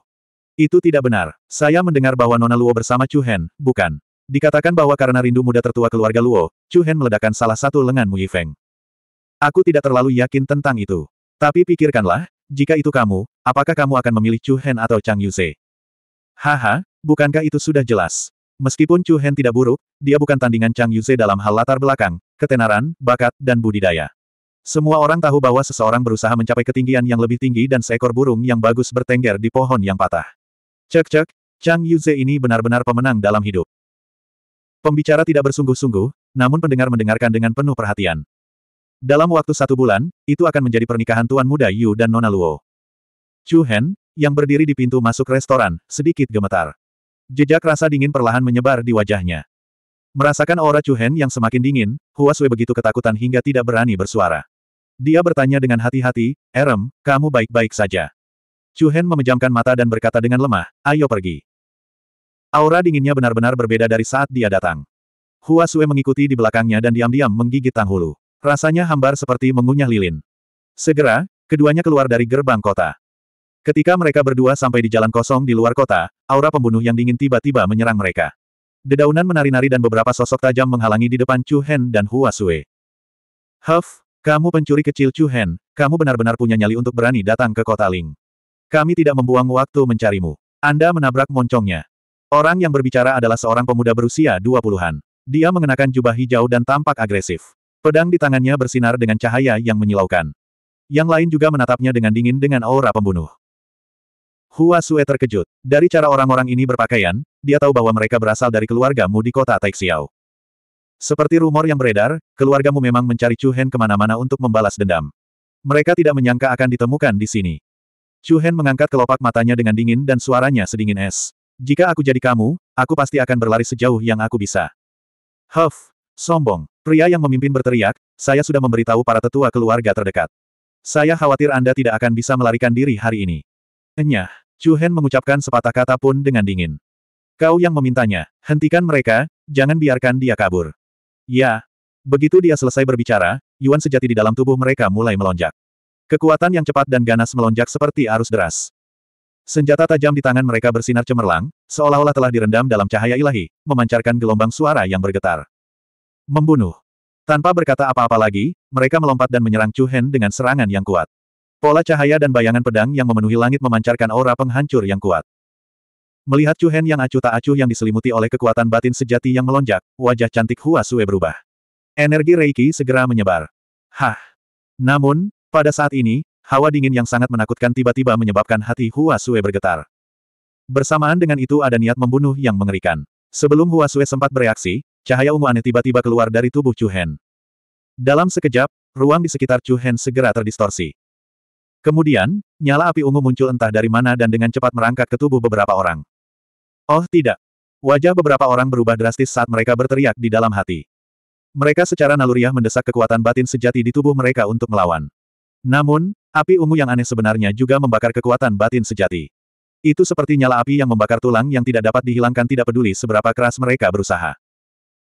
Itu tidak benar. Saya mendengar bahwa Nona Luo bersama Chu Hen, bukan. Dikatakan bahwa karena rindu muda tertua keluarga Luo, Chu Hen meledakkan salah satu lengan Mu Yifeng. Aku tidak terlalu yakin tentang itu. Tapi pikirkanlah, jika itu kamu, apakah kamu akan memilih Chu Hen atau Chang Yuse? Haha, bukankah itu sudah jelas? Meskipun Chu Hen tidak buruk, dia bukan tandingan Chang Yuse dalam hal latar belakang, ketenaran, bakat, dan budidaya. Semua orang tahu bahwa seseorang berusaha mencapai ketinggian yang lebih tinggi dan seekor burung yang bagus bertengger di pohon yang patah. Cek-cek, Chang Yuze ini benar-benar pemenang dalam hidup. Pembicara tidak bersungguh-sungguh, namun pendengar mendengarkan dengan penuh perhatian. Dalam waktu satu bulan, itu akan menjadi pernikahan Tuan Muda Yu dan Nona Luo. Chu Hen, yang berdiri di pintu masuk restoran, sedikit gemetar. Jejak rasa dingin perlahan menyebar di wajahnya. Merasakan aura Chu Hen yang semakin dingin, Hua Sui begitu ketakutan hingga tidak berani bersuara. Dia bertanya dengan hati-hati, Erem, kamu baik-baik saja. Chu Hen memejamkan mata dan berkata dengan lemah, ayo pergi. Aura dinginnya benar-benar berbeda dari saat dia datang. Hua Sui mengikuti di belakangnya dan diam-diam menggigit tanghulu. Rasanya hambar seperti mengunyah lilin. Segera, keduanya keluar dari gerbang kota. Ketika mereka berdua sampai di jalan kosong di luar kota, aura pembunuh yang dingin tiba-tiba menyerang mereka. Dedaunan menari-nari dan beberapa sosok tajam menghalangi di depan Chu Hen dan Hua Sui. Huff, kamu pencuri kecil Chu Hen, kamu benar-benar punya nyali untuk berani datang ke kota Ling. Kami tidak membuang waktu mencarimu. Anda menabrak moncongnya. Orang yang berbicara adalah seorang pemuda berusia 20-an. Dia mengenakan jubah hijau dan tampak agresif. Pedang di tangannya bersinar dengan cahaya yang menyilaukan. Yang lain juga menatapnya dengan dingin dengan aura pembunuh. Hua Sue terkejut. Dari cara orang-orang ini berpakaian, dia tahu bahwa mereka berasal dari keluargamu di kota Taixiao. Seperti rumor yang beredar, keluargamu memang mencari Chu Hen kemana-mana untuk membalas dendam. Mereka tidak menyangka akan ditemukan di sini. Chu Hen mengangkat kelopak matanya dengan dingin dan suaranya sedingin es. Jika aku jadi kamu, aku pasti akan berlari sejauh yang aku bisa. Huff, Sombong. Pria yang memimpin berteriak, saya sudah memberitahu para tetua keluarga terdekat. Saya khawatir Anda tidak akan bisa melarikan diri hari ini. Enyah. Chu Hen mengucapkan sepatah kata pun dengan dingin. Kau yang memintanya, hentikan mereka, jangan biarkan dia kabur. Ya. Begitu dia selesai berbicara, Yuan sejati di dalam tubuh mereka mulai melonjak. Kekuatan yang cepat dan ganas melonjak seperti arus deras. Senjata tajam di tangan mereka bersinar cemerlang, seolah-olah telah direndam dalam cahaya ilahi, memancarkan gelombang suara yang bergetar. Membunuh. Tanpa berkata apa-apa lagi, mereka melompat dan menyerang Chu Hen dengan serangan yang kuat. Pola cahaya dan bayangan pedang yang memenuhi langit memancarkan aura penghancur yang kuat. Melihat Chu Hen yang acuh tak acuh yang diselimuti oleh kekuatan batin sejati yang melonjak, wajah cantik Hua Sue berubah. Energi Reiki segera menyebar. Hah! Namun, pada saat ini, hawa dingin yang sangat menakutkan tiba-tiba menyebabkan hati Hua Sue bergetar. Bersamaan dengan itu ada niat membunuh yang mengerikan. Sebelum Hua Sue sempat bereaksi, Cahaya ungu aneh tiba-tiba keluar dari tubuh Chu Hen. Dalam sekejap, ruang di sekitar Chu Hen segera terdistorsi. Kemudian, nyala api ungu muncul entah dari mana dan dengan cepat merangkak ke tubuh beberapa orang. Oh tidak. Wajah beberapa orang berubah drastis saat mereka berteriak di dalam hati. Mereka secara naluriah mendesak kekuatan batin sejati di tubuh mereka untuk melawan. Namun, api ungu yang aneh sebenarnya juga membakar kekuatan batin sejati. Itu seperti nyala api yang membakar tulang yang tidak dapat dihilangkan tidak peduli seberapa keras mereka berusaha.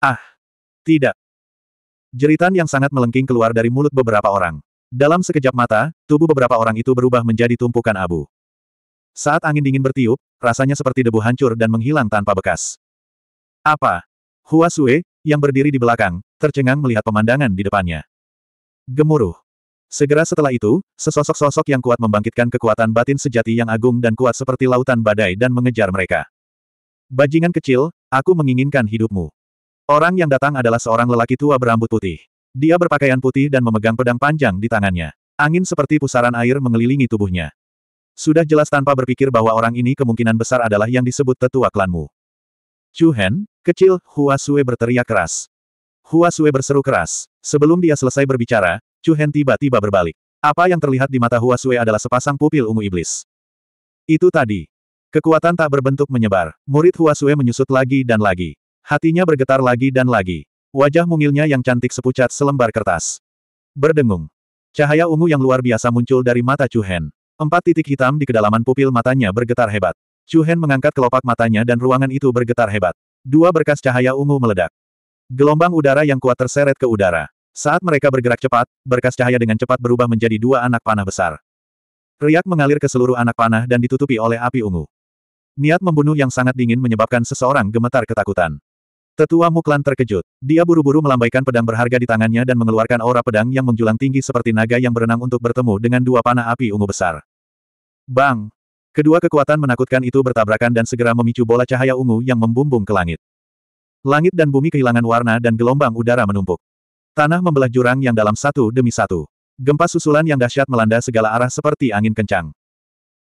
Ah! Tidak! Jeritan yang sangat melengking keluar dari mulut beberapa orang. Dalam sekejap mata, tubuh beberapa orang itu berubah menjadi tumpukan abu. Saat angin dingin bertiup, rasanya seperti debu hancur dan menghilang tanpa bekas. Apa? Hua Sue, yang berdiri di belakang, tercengang melihat pemandangan di depannya. Gemuruh. Segera setelah itu, sesosok sosok yang kuat membangkitkan kekuatan batin sejati yang agung dan kuat seperti lautan badai dan mengejar mereka. Bajingan kecil, aku menginginkan hidupmu. Orang yang datang adalah seorang lelaki tua berambut putih. Dia berpakaian putih dan memegang pedang panjang di tangannya. Angin seperti pusaran air mengelilingi tubuhnya. Sudah jelas tanpa berpikir bahwa orang ini kemungkinan besar adalah yang disebut tetua klanmu. Chu Hen, kecil, Hua Sue berteriak keras. Hua Sue berseru keras. Sebelum dia selesai berbicara, Chu Hen tiba-tiba berbalik. Apa yang terlihat di mata Hua Sue adalah sepasang pupil ungu iblis. Itu tadi. Kekuatan tak berbentuk menyebar. Murid Hua Sue menyusut lagi dan lagi. Hatinya bergetar lagi dan lagi. Wajah mungilnya yang cantik sepucat selembar kertas. Berdengung. Cahaya ungu yang luar biasa muncul dari mata Chu Hen. Empat titik hitam di kedalaman pupil matanya bergetar hebat. Chu Hen mengangkat kelopak matanya dan ruangan itu bergetar hebat. Dua berkas cahaya ungu meledak. Gelombang udara yang kuat terseret ke udara. Saat mereka bergerak cepat, berkas cahaya dengan cepat berubah menjadi dua anak panah besar. Riak mengalir ke seluruh anak panah dan ditutupi oleh api ungu. Niat membunuh yang sangat dingin menyebabkan seseorang gemetar ketakutan. Tetua Muklan terkejut. Dia buru-buru melambaikan pedang berharga di tangannya dan mengeluarkan aura pedang yang menjulang tinggi seperti naga yang berenang untuk bertemu dengan dua panah api ungu besar. Bang! Kedua kekuatan menakutkan itu bertabrakan dan segera memicu bola cahaya ungu yang membumbung ke langit. Langit dan bumi kehilangan warna dan gelombang udara menumpuk. Tanah membelah jurang yang dalam satu demi satu. Gempa susulan yang dahsyat melanda segala arah seperti angin kencang.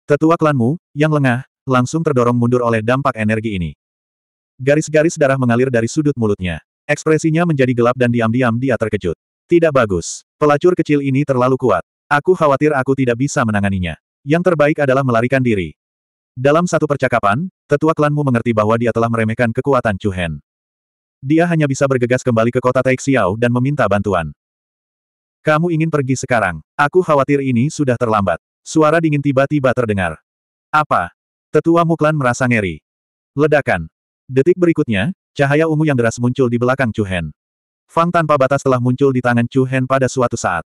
Tetua klanmu, yang lengah, langsung terdorong mundur oleh dampak energi ini. Garis-garis darah mengalir dari sudut mulutnya. Ekspresinya menjadi gelap dan diam-diam dia terkejut. Tidak bagus. Pelacur kecil ini terlalu kuat. Aku khawatir aku tidak bisa menanganinya. Yang terbaik adalah melarikan diri. Dalam satu percakapan, tetua klanmu mengerti bahwa dia telah meremehkan kekuatan Chuhen. Dia hanya bisa bergegas kembali ke kota Taixiao dan meminta bantuan. Kamu ingin pergi sekarang. Aku khawatir ini sudah terlambat. Suara dingin tiba-tiba terdengar. Apa? Tetua Muklan merasa ngeri. Ledakan. Detik berikutnya, cahaya ungu yang deras muncul di belakang Chu Hen. Fang tanpa batas telah muncul di tangan Chu Hen pada suatu saat.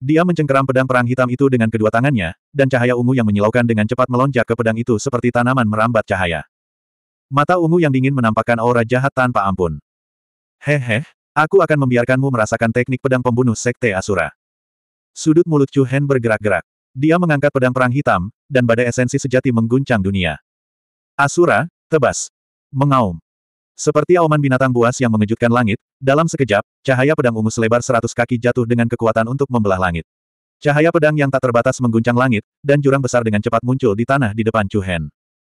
Dia mencengkeram pedang perang hitam itu dengan kedua tangannya, dan cahaya ungu yang menyilaukan dengan cepat melonjak ke pedang itu seperti tanaman merambat cahaya. Mata ungu yang dingin menampakkan aura jahat tanpa ampun. Hehe, aku akan membiarkanmu merasakan teknik pedang pembunuh Sekte Asura. Sudut mulut Chu Hen bergerak-gerak. Dia mengangkat pedang perang hitam, dan badai esensi sejati mengguncang dunia. Asura, tebas. Mengaum. Seperti auman binatang buas yang mengejutkan langit, dalam sekejap, cahaya pedang ungu selebar seratus kaki jatuh dengan kekuatan untuk membelah langit. Cahaya pedang yang tak terbatas mengguncang langit, dan jurang besar dengan cepat muncul di tanah di depan Hen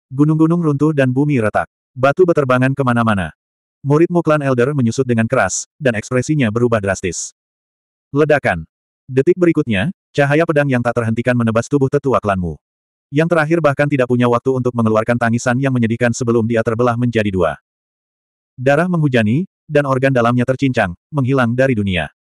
Gunung-gunung runtuh dan bumi retak. Batu beterbangan kemana-mana. Murid Muklan Elder menyusut dengan keras, dan ekspresinya berubah drastis. Ledakan. Detik berikutnya, cahaya pedang yang tak terhentikan menebas tubuh tetua klanmu. Yang terakhir bahkan tidak punya waktu untuk mengeluarkan tangisan yang menyedihkan sebelum dia terbelah menjadi dua. Darah menghujani, dan organ dalamnya tercincang, menghilang dari dunia.